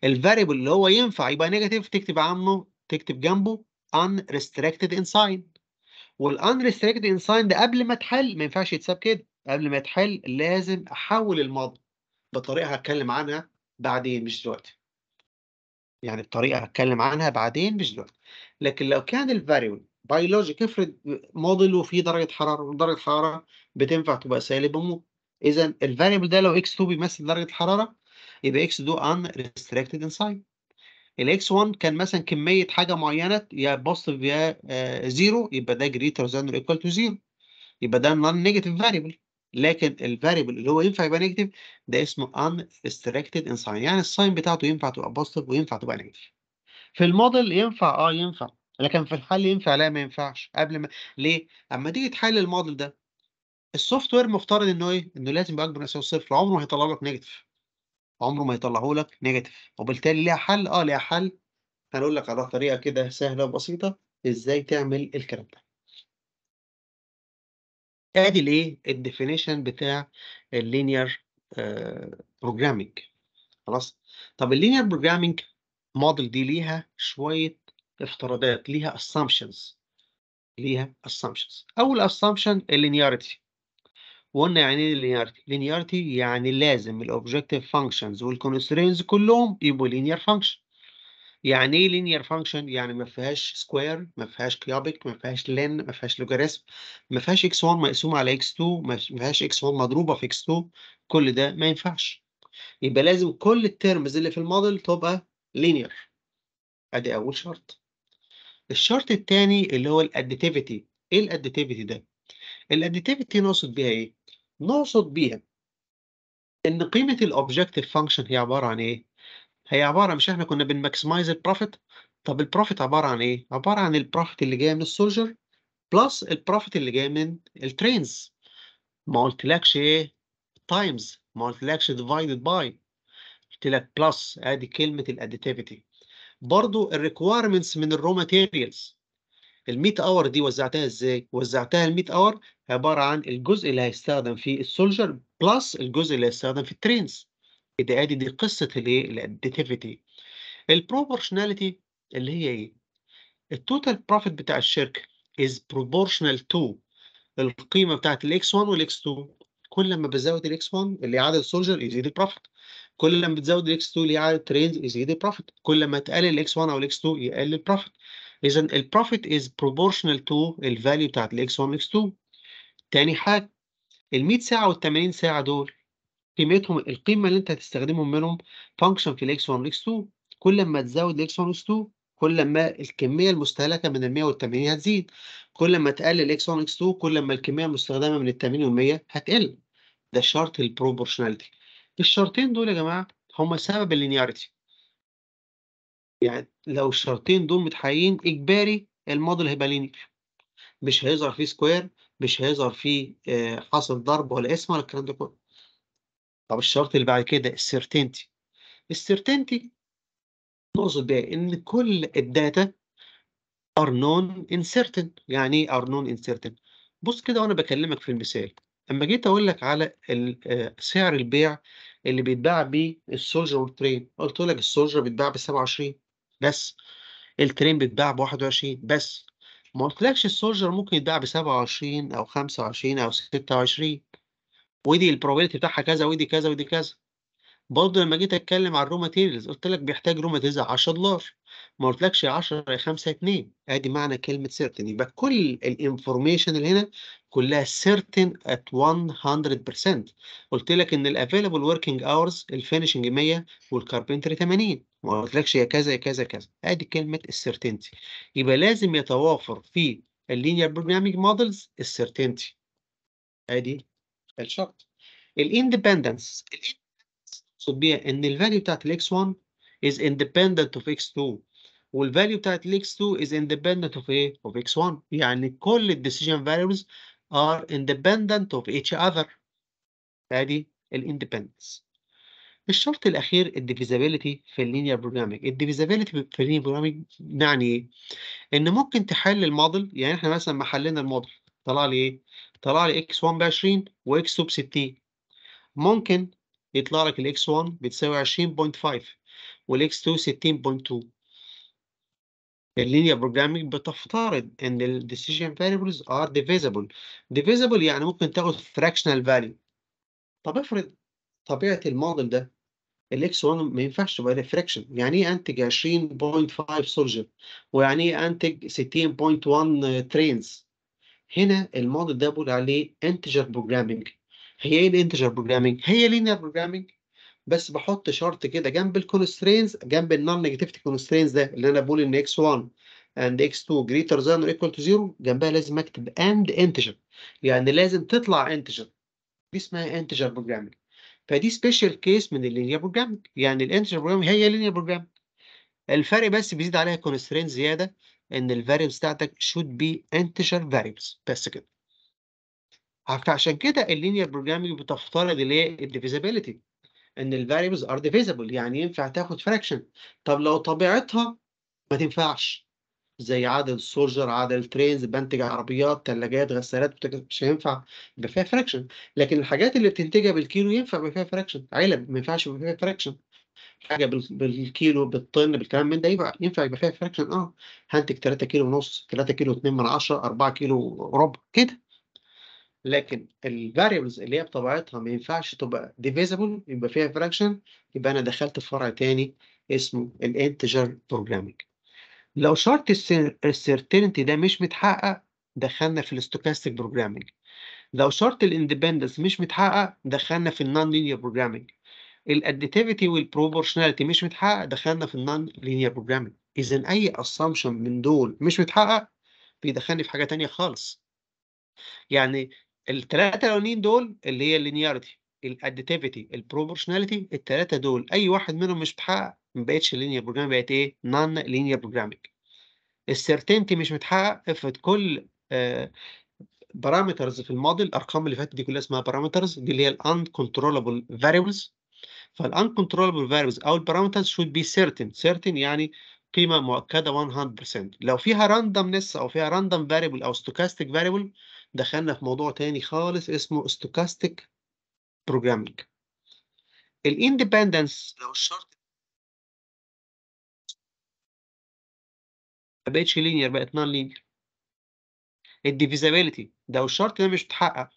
زيرو variable اللي هو ينفع يبقى negative تكتب عنه تكتب جنبه unrestricted ensign والunrestricted ensign ده قبل ما تحل ما ينفعش يتساب كده قبل ما يتحل لازم احول الماضي بطريقه هتكلم عنها بعدين مش دلوقتي يعني بطريقه هتكلم عنها بعدين مش دلوقتي لكن لو كان الفاريبل بيولوجيك افرض موديل وفيه درجه حراره ودرجه حراره بتنفع تبقى سالب وموجب اذا الفاريبل ده لو اكس 2 بيمثل درجه الحراره يبقى اكس 2 unrestricted ensign الاكس 1 كان مثلا كميه حاجه معينه يا بوزيتيف يا آه، زيرو يبقى ده جريتر ذان اور ايكوال تو زيرو يبقى ده نون نيجاتيف فاريبل لكن الفاريبل اللي هو ينفع يبقى نيجاتيف ده اسمه ان ريستريكتد ان ساين يعني الساين بتاعته ينفع تبقى بوزيتيف وينفع تبقى نيجاتيف في الموديل ينفع اه ينفع لكن في الحل ينفع لا ما ينفعش قبل ما ليه اما تيجي تحلل الموديل ده السوفت وير مفترض انه ايه انه لازم يبقى اكبر من صفر عمره هيطلع لك نيجاتيف عمره ما يطلعه لك نيجاتيف وبالتالي ليها حل اه ليها حل هنقول لك على طريقه كده سهله وبسيطه ازاي تعمل الكلام ده ادي الايه الديفينيشن بتاع اللينير آه، بروجرامينج خلاص طب اللينير بروجرامينج موديل دي ليها شويه افتراضات ليها assumptions ليها assumptions اول assumption اللينياريتي وقلنا يعني, يعني, يعني ايه لينيارتي لينيارتي يعني لازم الاوبجيكتيف فانكشنز والكونسترينز كلهم يبقوا لينير فانكشن يعني ايه لينير فانكشن يعني ما فيهاش سكوير ما فيهاش كيوبيك ما فيهاش لين ما فيهاش لوجاريثم ما فيهاش اكس 1 مقسوم على اكس 2 ما فيهاش اكس 1 مضروبه في اكس 2 كل ده ما ينفعش يبقى لازم كل الترمز اللي في الموديل تبقى لينير ادي اول شرط الشرط الثاني اللي هو الاديتيفيتي ايه الاديتيفيتي ده الاديتيفيتي نقصد بيها ايه نقصد بيها ان قيمه الاوبجكتيف فانكشن هي عباره عن ايه هي عباره مش احنا كنا بنماكسمايز البروفيت طب البروفيت عباره عن ايه عباره عن البروفيت اللي جاي من السولجر بلس البروفيت اللي جاي من الترينز ما قلتلكش ايه تايمز ما قلتلكش ديفايدد باي قلتلك بلس ادي كلمه الاديتيفيتي برضو الريكويرمنتس من الرو ماتيريالز ال 100 اور دي وزعتها ازاي؟ وزعتها ال 100 اور عباره عن الجزء اللي هيستخدم في السولجر بلس الجزء اللي هيستخدم في الترينز كده ادي دي قصه الايه؟ الاديتيفيتي البروبورشناليتي اللي هي ايه؟ التوتال بروفيت بتاع الشركه از بروبورشنال تو القيمه بتاعت الاكس 1 والاكس 2 كل لما بزود الاكس 1 اللي عدد السولجر يزيد البروفيت كل لما بتزود الاكس 2 اللي عدد الترينز يزيد البروفيت كل لما تقلل الاكس 1 او الاكس 2 يقلل البروفيت اذا البروفيت از بروبورشنال تو الفاليو بتاعت الاكس 1 واكس 2 تاني حاجه ال 100 ساعه وال 80 ساعه دول قيمتهم القيمه اللي انت هتستخدمهم منهم فانكشن في الاكس 1 والاكس 2 كل ما تزود الاكس 1 واكس 2 كل ما الكميه المستهلكه من ال 180 هتزيد كل ما تقلل x 1 اكس 2 كل ما الكميه المستخدمه من ال 80 و 100 هتقل ده شرط البروبورشناليتي الشرطين دول يا جماعه هما سبب اللينياريتي يعني لو الشرطين دول متحققين اجباري الماضي هيبقى لينير مش هيظهر فيه سكوير مش هيظهر فيه آه، حاصل ضرب ولا اسم ولا الكلام ده كله طب الشرط اللي بعد كده السيرتينتي السيرتينتي نقصد بيها ان كل الداتا ار نون uncertain يعني ايه ار نون uncertain بص كده وانا بكلمك في المثال اما جيت اقول لك على آه، سعر البيع اللي بيتباع بيه السولجر والترين قلت لك السولجر بيتباع ب 27 بس الترين بيتباع ب 21 بس ما قلتلكش السولجر ممكن يتباع ب 27 او 25 او 26 ودي البروبابيلتي بتاعها كذا ودي كذا ودي كذا برضه لما جيت اتكلم على الرو ماتيريالز قلت لك بيحتاج رو ماتيريالز 10 دولار ما قلتلكش 10 يا 5 2 ادي معنى كلمه سيرتن يبقى كل الانفورميشن اللي هنا كلها سيرتن ات 100% قلت لك ان الافيلبل وركينج اورز الفينشنج 100 والكاربنتري 80 ما قلتلكش يا كذا يا كذا كذا ادي كلمه السيرتينتي يبقى لازم يتوافر في اللينير بروجرامينج مودلز السيرتينتي ادي الشرط الاندبندنس الاندبندنس بيها ان الفاليو بتاعت الاكس 1 is independent of x2 والفاليو بتاعت x2 is independent of ايه؟ of x1 يعني كل الديسيجن values are independent of each other ادي الاندبندنس الشرط الاخير الديفيزابيلتي في اللينير بروجرامينج الديفيزابيلتي في اللينير بروجرامينج يعني ايه ان ممكن تحل الموديل يعني احنا مثلا ما حلينا الموديل طلع لي ايه طلع لي x1 ب 20 x 2 ب 60 ممكن يطلع لك الاكس x1 بتساوي 20.5 والاكس x2 60.2 اللينيا بروجرامينج بتفترض ان الديسيجن فاريبلز ار ديفيزبل ديفيزبل يعني ممكن تاخد فراكشنال فاليو طب افرض طبيعه الموديل ده الاكس 1 ما ينفعش تبقى فريكشن يعني ايه انتج 20.5 سولجر ويعني ايه انتج 60.1 ترينز هنا الموديل ده بقول عليه انتجر بروجرامينج هي ايه الانتجر بروجرامينج هي لينير بروجرامينج بس بحط شرط كده جنب الكونسترينز جنب النون نيجاتيفيتي كونسترينز ده اللي انا بقول ان اكس 1 اند اكس 2 جريتر ذان اور ايكوال تو 0 جنبها لازم اكتب اند انتجر يعني لازم تطلع انتجر دي اسمها انتجر بروجرامنج فدي سبيشال كيس من اللينير بروجرامنج يعني الانتجر بروجرامنج هي لينير بروجرامنج الفرق بس بيزيد عليها كونسترين زياده ان الفاريبلز بتاعتك should be integer variables بس كده عشان كده اللينير بروجرامنج بتفترض اللي هي الديفيزابيلتي ان الفاريبلز ار ديفيزبل يعني ينفع تاخد فراكشن طب لو طبيعتها ما تنفعش زي عدد السولجر عدد الترينز بنتج عربيات ثلاجات غسالات مش هينفع يبقى فيها فراكشن لكن الحاجات اللي بتنتجها بالكيلو ينفع يبقى فيها فراكشن علب ما ينفعش يبقى فيها فراكشن حاجه بالكيلو بالطن بالكلام من ده يبقى ينفع يبقى فيها فراكشن اه هنتج 3 كيلو ونص 3 كيلو 2 من 10 4 كيلو وربع كده لكن variables اللي هي بطبيعتها ما ينفعش تبقى divisible يبقى فيها فراكشن يبقى انا دخلت في فرع تاني اسمه integer programming. لو شرط السيرتينتي ده مش متحقق دخلنا في الاستوكاستيك programming لو شرط الاندبندنس مش متحقق دخلنا في النون لينير additivity الاديتيفيتي والبروبورشناليتي مش متحقق دخلنا في النون لينير programming اذا اي اسامبشن من دول مش متحقق بيدخلني في حاجه تانية خالص يعني الثلاثه الاولانيين دول اللي هي اللينيارتي الاديتيفيتي البروبورشناليتي الثلاثه دول اي واحد منهم مش متحقق ما بقتش لينير بروجرام بقت ايه نون لينير بروجرامنج السيرتينتي مش متحقق افرض كل بارامترز آه، في الموديل الارقام اللي فاتت دي كلها اسمها بارامترز دي اللي هي الان uncontrollable فاريبلز فالان uncontrollable فاريبلز او البارامترز should be certain certain يعني قيمه مؤكده 100% لو فيها راندمنس او فيها راندم فاريبل او ستوكاستيك فاريبل دخلنا في موضوع تاني خالص اسمه stochastic programming Independence لو الشرط ما بقتش لينير بقت non-linear لينير Divisibility لو الشرط ده مش بيتحقق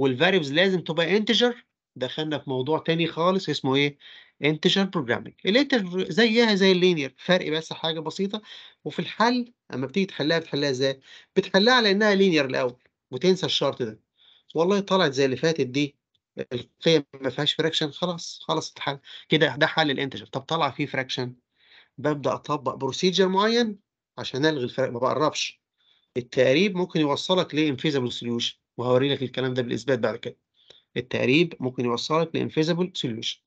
Variables لازم تبقى Integer دخلنا في موضوع تاني خالص اسمه ايه انتجر بروجرامينج. الانتجر زيها زي اللينير فرق بس حاجه بسيطه وفي الحل اما بتيجي تحلها بتحلها ازاي بتحلها على انها لينير الاول وتنسى الشرط ده والله طلعت زي اللي فاتت دي القيم ما فيهاش فراكشن خلاص خلاص الحل كده ده حل الانتجر طب طلع فيه فراكشن ببدا اطبق بروسيجر معين عشان الغي الفراكشن ما بقربش التقريب ممكن يوصلك لانفيزابل سوليوشن وهوري لك الكلام ده بالاثبات بعد كده التقريب ممكن يوصلك لانفيزابل سوليوشن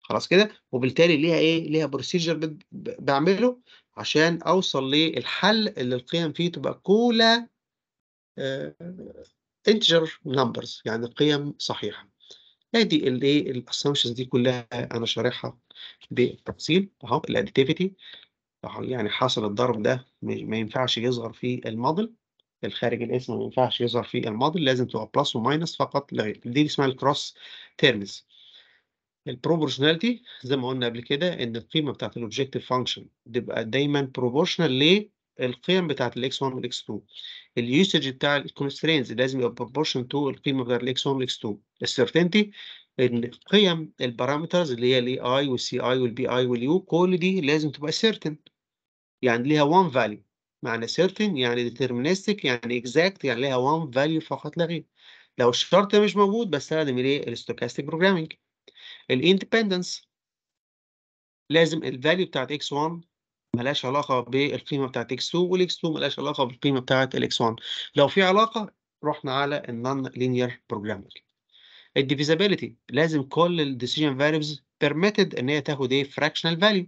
خلاص كده وبالتالي ليها ايه ليها بروسيجر بعمله عشان اوصل للحل اللي القيم فيه تبقى كولا انتجر آه، نمبرز يعني قيم صحيحه ادي اللي الاسامبشنز دي كلها انا شارحها بالتفصيل اهو الاديتيفيتي يعني حاصل الضرب ده ما ينفعش يظهر في الموديل الخارج الاسم ما ينفعش يظهر في الموديل لازم تبقى بلس وماينس فقط دي اسمها الكروس تيرمز البروبورشناليتي زي ما قلنا قبل كده ان القيمه بتاعت الاوبجكتيف فانكشن تبقى دايما بروبورشنال القيم بتاعت الاكس 1 والاكس 2 اليوسج بتاع constraints لازم يبقى proportion to القيمه بتاعت x 1 x 2 السيرتينتي ان قيم البارامترز اللي هي AI اي CI اي BI والـ U كل دي لازم تبقى certain يعني ليها one value معنى certain يعني deterministic يعني اكزاكت يعني ليها one value فقط لا غير لو الشرط مش موجود بستخدم الايه الستوكاستيك بروجرامنج الاندبندنس لازم الفاليو بتاعت x1 مالهاش علاقة بالقيمة بتاعة والاكس والx2 مالهاش علاقة بالقيمة بتاعة x1 لو في علاقة رحنا على النون لينير programming الديفيزابيلتي لازم كل الديسيجن فاليوز بيرميتد ان هي تاخد ايه فراكشنال فاليو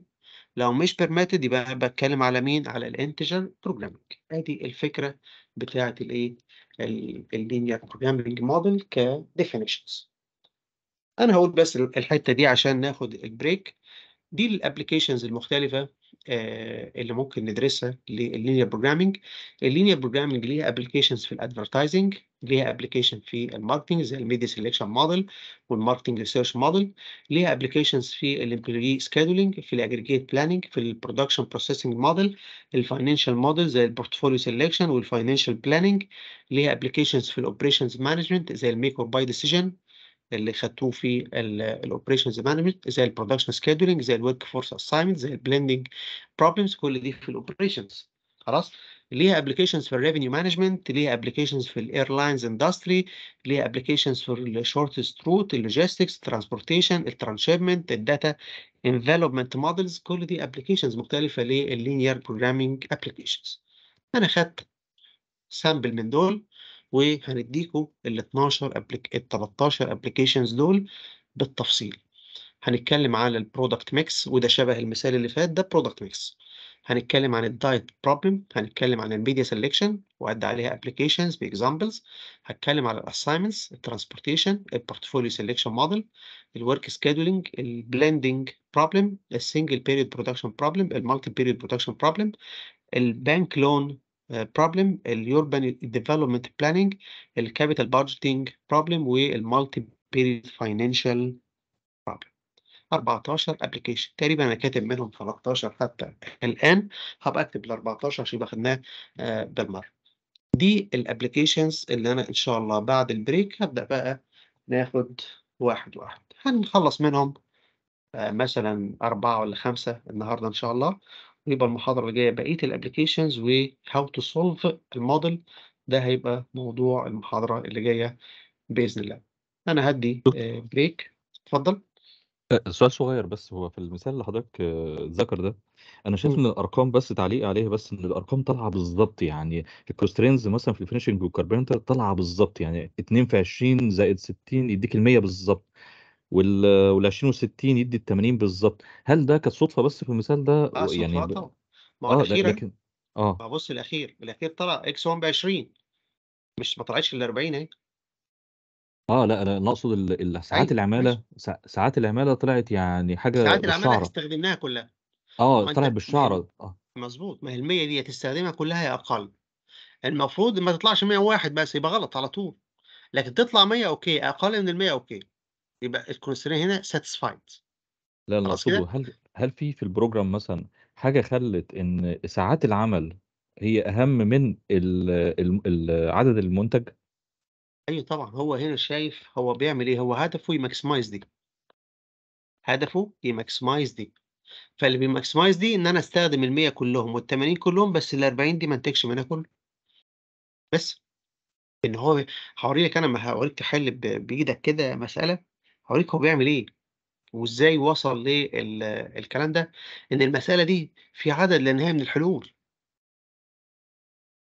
لو مش بيرميتد يبقى بتكلم على مين على الانتجر بروجرامنج ادي الفكره بتاعه الايه اللينير بروجرامنج موديل كديفينيشنز انا هقول بس الحته دي عشان ناخد البريك دي الابلكيشنز المختلفه آه، اللي ممكن ندرسها للينير بروجرامنج اللينير بروجرامنج ليها ابلكيشنز في الادفرتايزنج ليها ابلكيشن في الماركتنج زي الميديا سيلكشن موديل والماركتنج ريسيرش موديل ليها ابلكيشنز في الامبلوي سكيدولينج في الاجريجيت بلاننج في البرودكشن بروسيسنج موديل الفاينانشال موديل زي البورتفوليو سيلكشن والفاينانشال بلاننج ليها ابلكيشنز في الاوبريشنز مانجمنت زي الميك اور باي ديسيجن اللي خدتوه في الاوبريشنز مانجمنت زي البرودكشن سكيدولينج زي الورك فورس اساينمنت زي البلندنج بروبلمز كل دي في الاوبريشنز خلاص ليها ابلكيشنز في الريفينيو مانجمنت ليها ابلكيشنز في الايرلاينز اندستري ليها ابلكيشنز في الشورتست روت اللوجيستكس ترانسبورتيشن الترانشيبمنت الداتا انفلوبمنت مودلز كل دي ابلكيشنز مختلفه للينير بروجرامينج ابلكيشنز انا خدت سامبل من دول وهنديكوا ال 12 أبليك ال 13 ابلكيشنز دول بالتفصيل هنتكلم على البرودكت ميكس وده شبه المثال اللي فات ده برودكت ميكس هنتكلم عن الدايت بروبلم هنتكلم عن الميديا سلكشن وأدى عليها ابلكيشنز باكزامبلز هتكلم على الاساينمنتس الترانسبورتيشن البورتفوليو سيلكشن موديل الورك سكيدولينج البلندنج بروبلم السنجل بيريود برودكشن بروبلم المالتي بيريود برودكشن بروبلم البنك لون بروبلم اليوربان ديفلوبمنت بلاننج الكابيتال بادجتنج بروبلم والمالتي بيريد فاينانشال بروبلم 14 ابلكيشن تقريبا انا كاتب منهم 13 حتى الان هبقى اكتب ال 14 عشان يبقى خدناه آه، بالمره دي الابلكيشنز اللي انا ان شاء الله بعد البريك هبدا بقى ناخد واحد واحد هنخلص منهم آه، مثلا أربعة ولا خمسة النهاردة إن شاء الله يبقى المحاضرة اللي جاية بقية الابلكيشنز و how to solve الموديل ده هيبقى موضوع المحاضرة اللي جاية بإذن الله. أنا هدي بريك آه، اتفضل. أه، سؤال صغير بس هو في المثال اللي حضرتك آه، ذكر ده انا شايف ان الارقام بس تعليق عليها بس ان الارقام طالعه بالظبط يعني الكوسترينز مثلا في الفينشنج والكربنتر طالعه بالظبط يعني 2 في 20 زائد 60 يديك ال 100 بالظبط وال آه، وال 20 و60 يدي ال 80 بالظبط هل ده كانت صدفه بس في المثال ده اه يعني صدفة طبعا ما هو اه لكن اه ما بص الاخير الاخير طلع اكس 1 ب 20 مش ما طلعتش ال 40 اهي اه لا انا نقصد اقصد ال- ال- ساعات ايوه العماله سا- ساعات العماله طلعت يعني حاجه ساعات العمالة بالشعره استخدمناها كلها اه انت طلعت بالشعره اه مظبوط ما هي ال 100 دي تستخدمها كلها يا اقل المفروض ما تطلعش 101 بس يبقى غلط على طول لكن تطلع 100 اوكي اقل من ال 100 اوكي يبقى الكونسترين هنا ساتسفايد لا لا خلاص كده؟ هل هل في في البروجرام مثلا حاجه خلت ان ساعات العمل هي اهم من عدد المنتج ايوه طبعا هو هنا شايف هو بيعمل ايه هو هدفه يماكسمايز دي هدفه يماكسمايز دي فاللي بيماكسمايز دي ان انا استخدم ال 100 كلهم وال 80 كلهم بس ال 40 دي ما انتجش منها كله بس ان هو هوريك انا ما هوريك تحل بايدك كده مساله هوريك هو بيعمل ايه وازاي وصل للكلام ده ان المساله دي في عدد لا نهائي من الحلول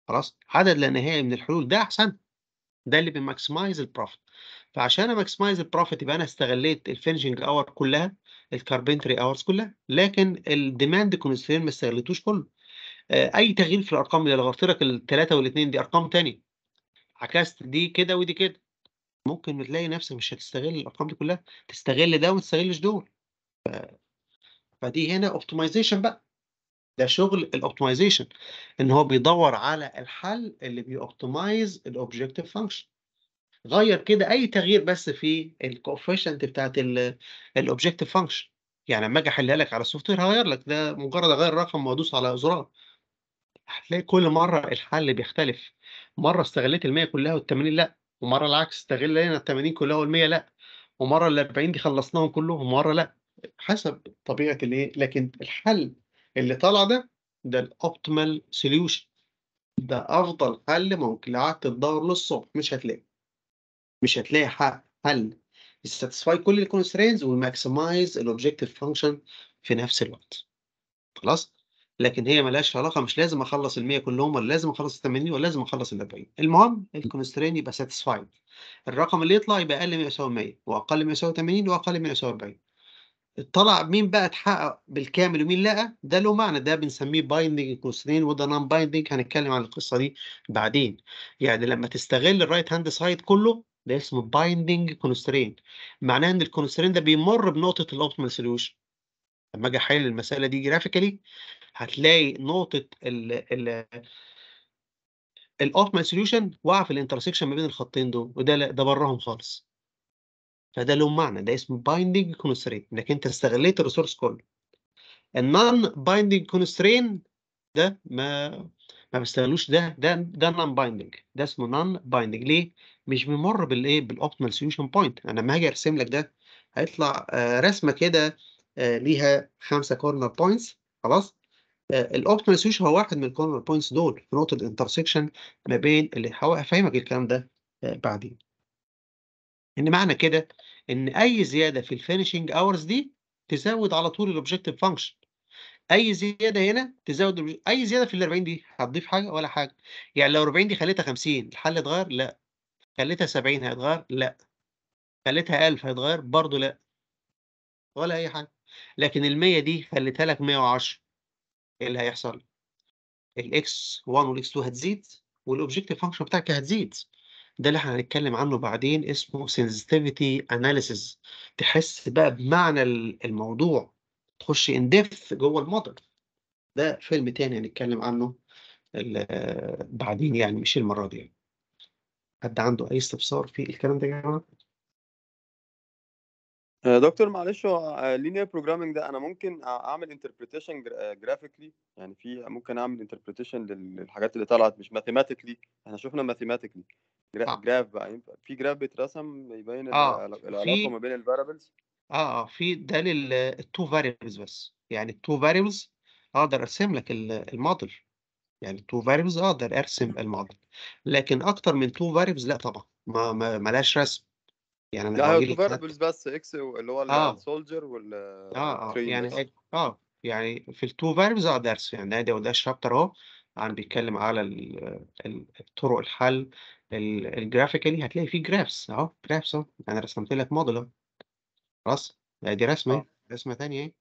خلاص عدد لا نهائي من الحلول ده احسن ده اللي بيماكسمايز البروفيت فعشان اماكسمايز البروفيت يبقى انا استغليت الفينشنج اور كلها الكاربنتري اورز كلها لكن الديماند كونسترين ما استغليتوش كله آه، اي تغيير في الارقام اللي لغيت لك الثلاثه والاثنين دي ارقام ثانيه عكست دي كده ودي كده ممكن تلاقي نفسك مش هتستغل الارقام دي كلها تستغل ده وما تستغلش دول ف... فدي هنا اوبتمايزيشن بقى ده شغل الاوبتمايزيشن ان هو بيدور على الحل اللي بيوبتمايز الاوبجكتيف فانكشن غير كده اي تغيير بس في الكوفيشنت بتاعت الاوبجكتيف فانكشن يعني لما اجي احلها لك على السوفت وير هغير لك ده مجرد اغير رقم وادوس على زرار هتلاقي كل مره الحل بيختلف مره استغليت ال100 كلها وال80 لا ومره العكس استغل لنا ال 80 كلها وال 100 لا ومره ال 40 دي خلصناهم كلهم ومره لا حسب طبيعه الايه لكن الحل اللي طالع ده ده الاوبتيمال سوليوشن ده افضل حل ممكن لو قعدت تدور للصبح مش هتلاقي مش هتلاقي حل يساتسفاي كل الكونسترينز ويماكسمايز الاوبجكتيف فانكشن في نفس الوقت خلاص لكن هي ملهاش علاقه مش لازم اخلص ال 100 كلهم ولا لازم اخلص ال 80 ولا لازم اخلص ال 40 المهم الكونسترين يبقى ساتيسفايد الرقم اللي يطلع يبقى اقل من يساوي 100 واقل من يساوي 80 واقل من يساوي 40 طلع مين بقى اتحقق بالكامل ومين لا ده له معنى ده بنسميه بايندنج كونسترين وده نون بايندنج هنتكلم عن القصه دي بعدين يعني لما تستغل الرايت هاند سايد كله ده اسمه بايندنج كونسترين معناه ان الكونسترين ده بيمر بنقطه الاوبتيمال سوليوشن لما اجي احلل المساله دي جرافيكالي هتلاقي نقطه ال الاوبتيمال سوليوشن واقع في الانترسكشن ما بين الخطين دول وده ده براهم خالص فده له معنى ده اسمه binding كونسترين انك انت استغليت الريسورس كله النون بايندينج كونسترين ده ما ما بيستغلوش ده ده ده نون بايندنج ده اسمه نون بايندنج ليه مش بيمر بالايه بالاوبتمال سوليوشن بوينت انا لما هاجي ارسم لك ده هيطلع آه، رسمه كده آه، ليها خمسه كورنر بوينتس خلاص آه، الاوبتيمال سوليوشن هو واحد من الكورنر بوينتس دول في نقطه الانترسكشن ما بين اللي هفهمك الكلام ده آه، بعدين ان معنى كده ان اي زياده في الفينشنج اورز دي تزود على طول الاوبجكتيف فانكشن اي زياده هنا تزود اي زياده في ال 40 دي هتضيف حاجه ولا حاجه يعني لو 40 دي خليتها 50 الحل اتغير لا خليتها 70 هيتغير لا خليتها 1000 هيتغير برضه لا ولا اي حاجه لكن ال 100 دي خليتها لك 110 ايه اللي هيحصل الاكس 1 والاكس 2 هتزيد والاوبجكتيف فانكشن بتاعك هتزيد ده اللي احنا هنتكلم عنه بعدين اسمه sensitivity analysis تحس بقى بمعنى الموضوع تخش ان ديبث جوه الموديل ده فيلم تاني هنتكلم عنه بعدين يعني مش المره دي يعني حد عنده اي استفسار في الكلام ده يا جماعه آه، دكتور معلش هو لينير آه، بروجرامنج ده انا ممكن اعمل انتربريتيشن آه، جرافيكلي يعني في ممكن اعمل انتربريتيشن للحاجات اللي طلعت مش ماثيماتيكلي احنا شفنا ماثيماتيكلي جراف بقى في جراف بيترسم يبين آه. العلاقه ما بين الفاريبلز اه اه في ده للتو فاريبلز بس يعني التو فاريبلز اقدر ارسم لك الموديل يعني التو فاريبلز اقدر ارسم الموديل لكن اكتر من تو فاريبلز لا طبعا ما ملهاش رسم يعني انا لا هو الديفلوبرز بس اكس اللي هو السولجر آه. وال اه اه يعني آه. إيه، اه يعني في التو فيربز اه درس يعني ده وده شابتر اهو عم بيتكلم على طرق الحل الجرافيكالي هتلاقي فيه جرافس اهو جرافس اهو انا رسمت لك موديل خلاص دي رسمه آه. رسمه ثانيه اهي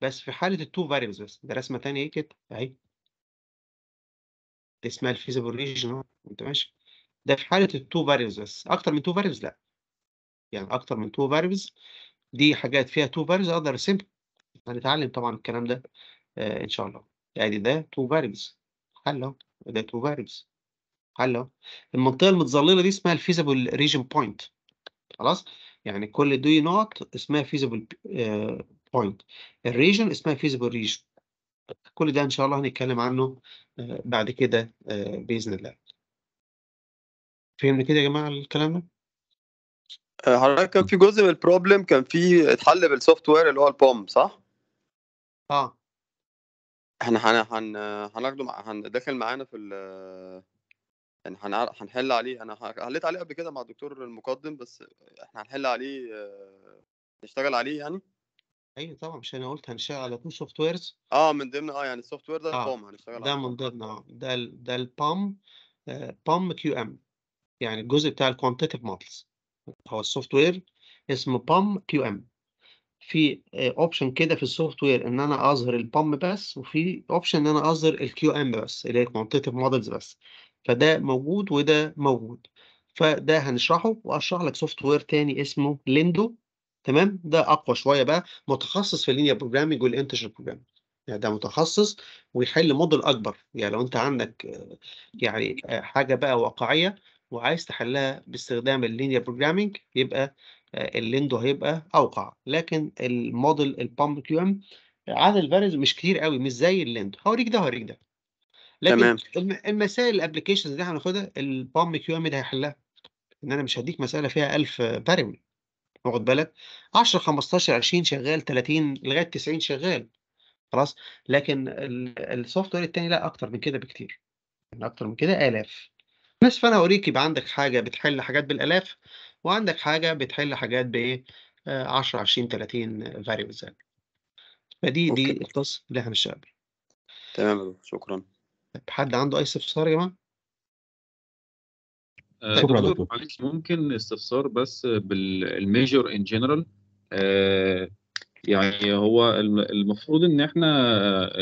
بس في حاله التو فيربز بس ده رسمه ثانيه اهي كده اهي اسمها الفيزيبل ريجن انت ماشي ده في حاله التو فيربز بس اكتر من تو فيربز لا يعني اكتر من تو فاريبلز دي حاجات فيها تو فاريبلز اقدر ارسمها هنتعلم طبعا الكلام ده آه ان شاء الله ادي يعني ده تو فاريبلز حل اهو ده تو فاريبلز حل اهو المنطقه المتظلله دي اسمها الفيزبل ريجن بوينت خلاص يعني كل دي نقط اسمها فيزبل بوينت آه، الريجن اسمها فيزبل ريجن كل ده ان شاء الله هنتكلم عنه آه، بعد كده آه، باذن الله فهمنا كده يا جماعه الكلام ده آه، حضرتك كان في جزء من البروبلم كان في اتحل بالسوفت وير اللي هو البوم صح؟ اه احنا هن هن هناخده هن داخل معانا في ال يعني هن هنحل عليه انا حليت عليه قبل كده مع الدكتور المقدم بس احنا هنحل عليه آه، نشتغل عليه يعني ايوه طبعا مش انا قلت هنشتغل على تو سوفت ويرز اه من ضمن اه يعني السوفت وير ده آه. البوم هنشتغل ده من ضمن اه ده ده البام بوم كيو ام يعني الجزء بتاع الكوانتيتيف مودلز هو السوفت وير اسمه بام كيو ام في اوبشن آه، كده في السوفت وير ان انا اظهر البام بس وفي اوبشن ان انا اظهر الكيو ام بس اللي هي كوانتيتيف مودلز بس فده موجود وده موجود فده هنشرحه واشرح لك سوفت وير تاني اسمه ليندو تمام ده اقوى شويه بقى متخصص في اللينيا بروجرامنج والانتجر بروجرامنج يعني ده متخصص ويحل موديل اكبر يعني لو انت عندك آه، يعني آه، حاجه بقى واقعيه وعايز تحلها باستخدام اللينير بروجرامينج يبقى آه، الليندو هيبقى اوقع لكن الموديل البامب كيو ام عدد الفاريز مش كتير قوي مش زي الليندو هوريك ده هوريك ده لكن تمام المسائل الابلكيشنز اللي احنا هناخدها البامب كيو ام ده هيحلها ان انا مش هديك مساله فيها 1000 فاريبل واخد بالك 10 15 20 شغال 30 لغايه 90 شغال خلاص لكن السوفت وير الثاني لا اكتر من كده بكتير يعني اكتر من كده الاف بس فأنا اوريك يبقى عندك حاجة بتحل حاجات بالآلاف، وعندك حاجة بتحل حاجات بإيه، 10، 20، 30 فاريبلز فدي دي القصه اللي إحنا بنشتغل بيه. تمام، شكرًا. طب حد عنده أي استفسار يا جماعة؟ آه، طيب، شكرًا دكتور دكتور. ممكن استفسار بس بالميجر ان جنرال يعني هو المفروض ان احنا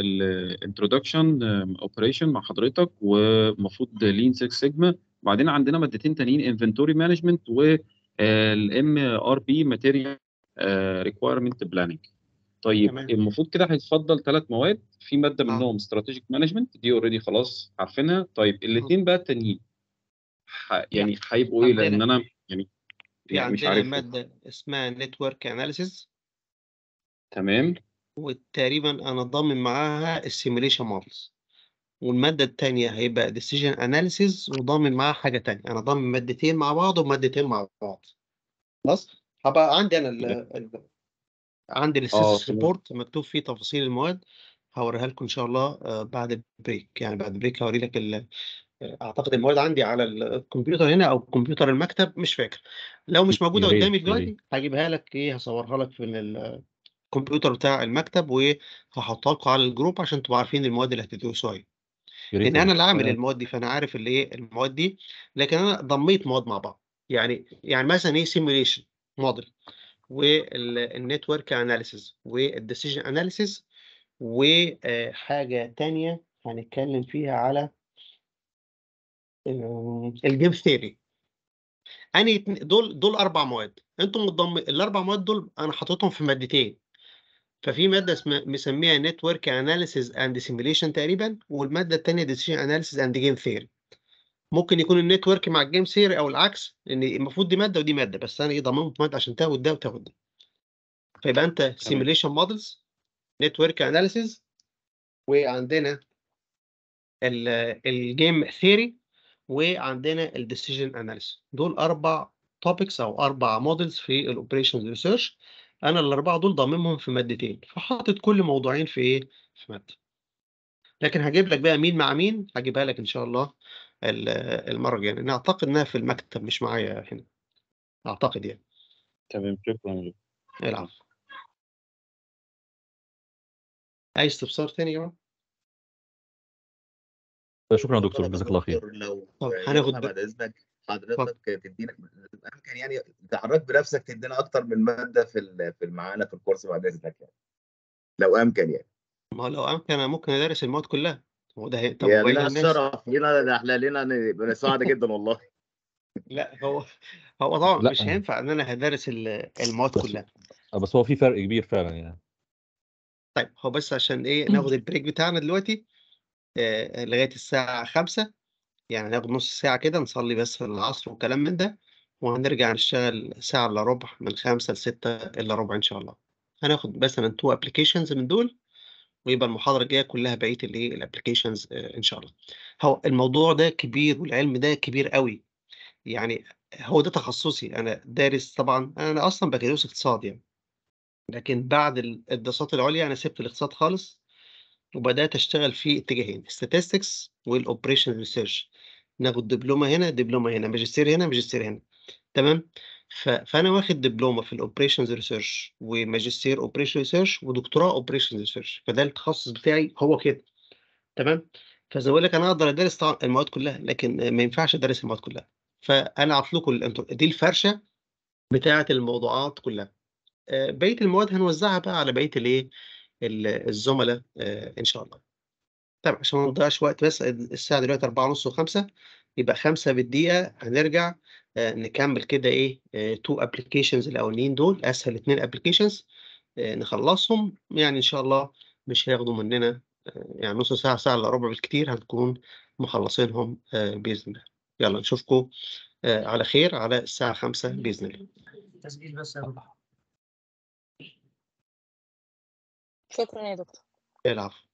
الانترودكشن اوبريشن مع حضرتك ومفروض لين سيكس سيجما وبعدين عندنا مادتين تانيين انفنتوري مانجمنت والام ار بي ماتيريال ريكويرمنت بلاننج طيب تمام. المفروض كده هيتفضل ثلاث مواد في ماده آه. منهم استراتيجيك مانجمنت دي اوريدي خلاص عارفينها طيب الاثنين بقى التانيين يعني, يعني هيبقوا ايه لان انا يعني في يعني عندنا يعني ماده اسمها نتورك اناليسيز تمام وتقريبا انا ضامن معاها السيميليشن مودلز والمادة الثانيه هيبقى ديسيجن اناليسيز وضامن معاها حاجة ثانيه انا ضامن مادتين مع بعض ومادتين مع بعض خلاص هبقى عندي انا عندي الاستاتس آه، ريبورت مكتوب فيه تفاصيل المواد هوريها لكم ان شاء الله آه، بعد البريك يعني بعد البريك هوري لك ال... آه، اعتقد المواد عندي على الكمبيوتر هنا او كمبيوتر المكتب مش فاكر لو مش موجوده قدامي دلوقتي هجيبها لك ايه هصورها لك في الكمبيوتر بتاع المكتب وهحطها لكم على الجروب عشان تبقوا عارفين المواد اللي هتدرسوها ايه لان انا اللي عامل المواد دي فانا عارف اللي ايه المواد دي لكن انا ضميت مواد مع بعض يعني يعني مثلا ايه سيميوليشن موديل والنتورك اناليسيز والديسيجن اناليسيز وحاجه ثانيه هنتكلم فيها على الجيم ثيري اني دول دول اربع مواد انتم الاربع مواد دول انا حاططهم في مادتين ففي ماده اسمها مسميها نتورك اناليسيز اند سيميليشن تقريبا والماده الثانيه Decision اناليسيز اند جيم Theory ممكن يكون النتورك مع الجيم ثيري او العكس لان المفروض دي ماده ودي ماده بس انا ايه ضممت ماده عشان تاخد ده وتاخد ده فيبقى انت سيميليشن مودلز نتورك اناليسيز وعندنا الجيم ثيري وعندنا الديسيجن اناليسيز دول اربع توبكس او اربع مودلز في الاوبريشنز ريسيرش انا الاربعه دول ضاممهم في مادتين فحاطط كل موضوعين في ايه في ماده لكن هجيب لك بقى مين مع مين هجيبها لك ان شاء الله آه، المره الجايه يعني. انا اعتقد انها في المكتب مش معايا هنا اعتقد يعني تمام شكرا العفو اي استفسار تاني يا جماعه شكرا يا دكتور جزاك الله خير لو هناخد بعد اذنك حضرتك تدينا الامكن يعني حضرتك بنفسك تدينا اكتر من ماده في في معانا في الكورس بعد اذنك يعني لو امكن يعني ما هو لو امكن انا ممكن ادرس المواد كلها هو ده طب يا لنا الشرف لنا ده احنا لنا سعد جدا والله لا هو هو طبعا لا. مش هينفع ان انا هدرس المواد كلها آه، بس هو في فرق كبير فعلا يعني طيب هو بس عشان ايه ناخد البريك بتاعنا دلوقتي آه لغايه الساعه 5 يعني هناخد نص ساعة كده نصلي بس العصر وكلام من ده وهنرجع نشتغل ساعة إلا ربع من خمسة لستة إلا ربع إن شاء الله هناخد مثلا تو أبلكيشنز من دول ويبقى المحاضرة الجاية كلها بقية الإيه الأبلكيشنز آه، إن شاء الله هو الموضوع ده كبير والعلم ده كبير قوي يعني هو ده تخصصي أنا دارس طبعا أنا أصلا بكالوريوس اقتصاد يعني لكن بعد الدراسات العليا أنا سبت الاقتصاد خالص وبدأت أشتغل في اتجاهين statistics والأوبريشن ريسيرش ناخد دبلومه هنا دبلومه هنا ماجستير هنا ماجستير هنا تمام فانا واخد دبلومه في الاوبريشنز ريسيرش وماجستير اوبريشن ريسيرش ودكتوراه اوبريشنز ريسيرش فده التخصص بتاعي هو كده تمام فزي بقول لك انا اقدر ادرس طبعا المواد كلها لكن ما ينفعش ادرس المواد كلها فانا عطلكم لكم دي الفرشه بتاعه الموضوعات كلها آه، بقيه المواد هنوزعها بقى على بقيه الايه الزملاء آه، ان شاء الله طيب عشان ما نضيعش وقت بس الساعة دلوقتي أربعة ونص وخمسة يبقى خمسة بالدقيقة هنرجع آه، نكمل كده إيه تو أبلكيشنز الأولين دول أسهل اتنين أبلكيشنز آه، نخلصهم يعني إن شاء الله مش هياخدوا مننا آه، يعني نص ساعة ساعة إلا ربع بالكتير هنكون مخلصينهم بإذن الله يلا نشوفكم على خير على الساعة خمسة بإذن الله تسجيل بس يا دكتور شكرا يا دكتور العفو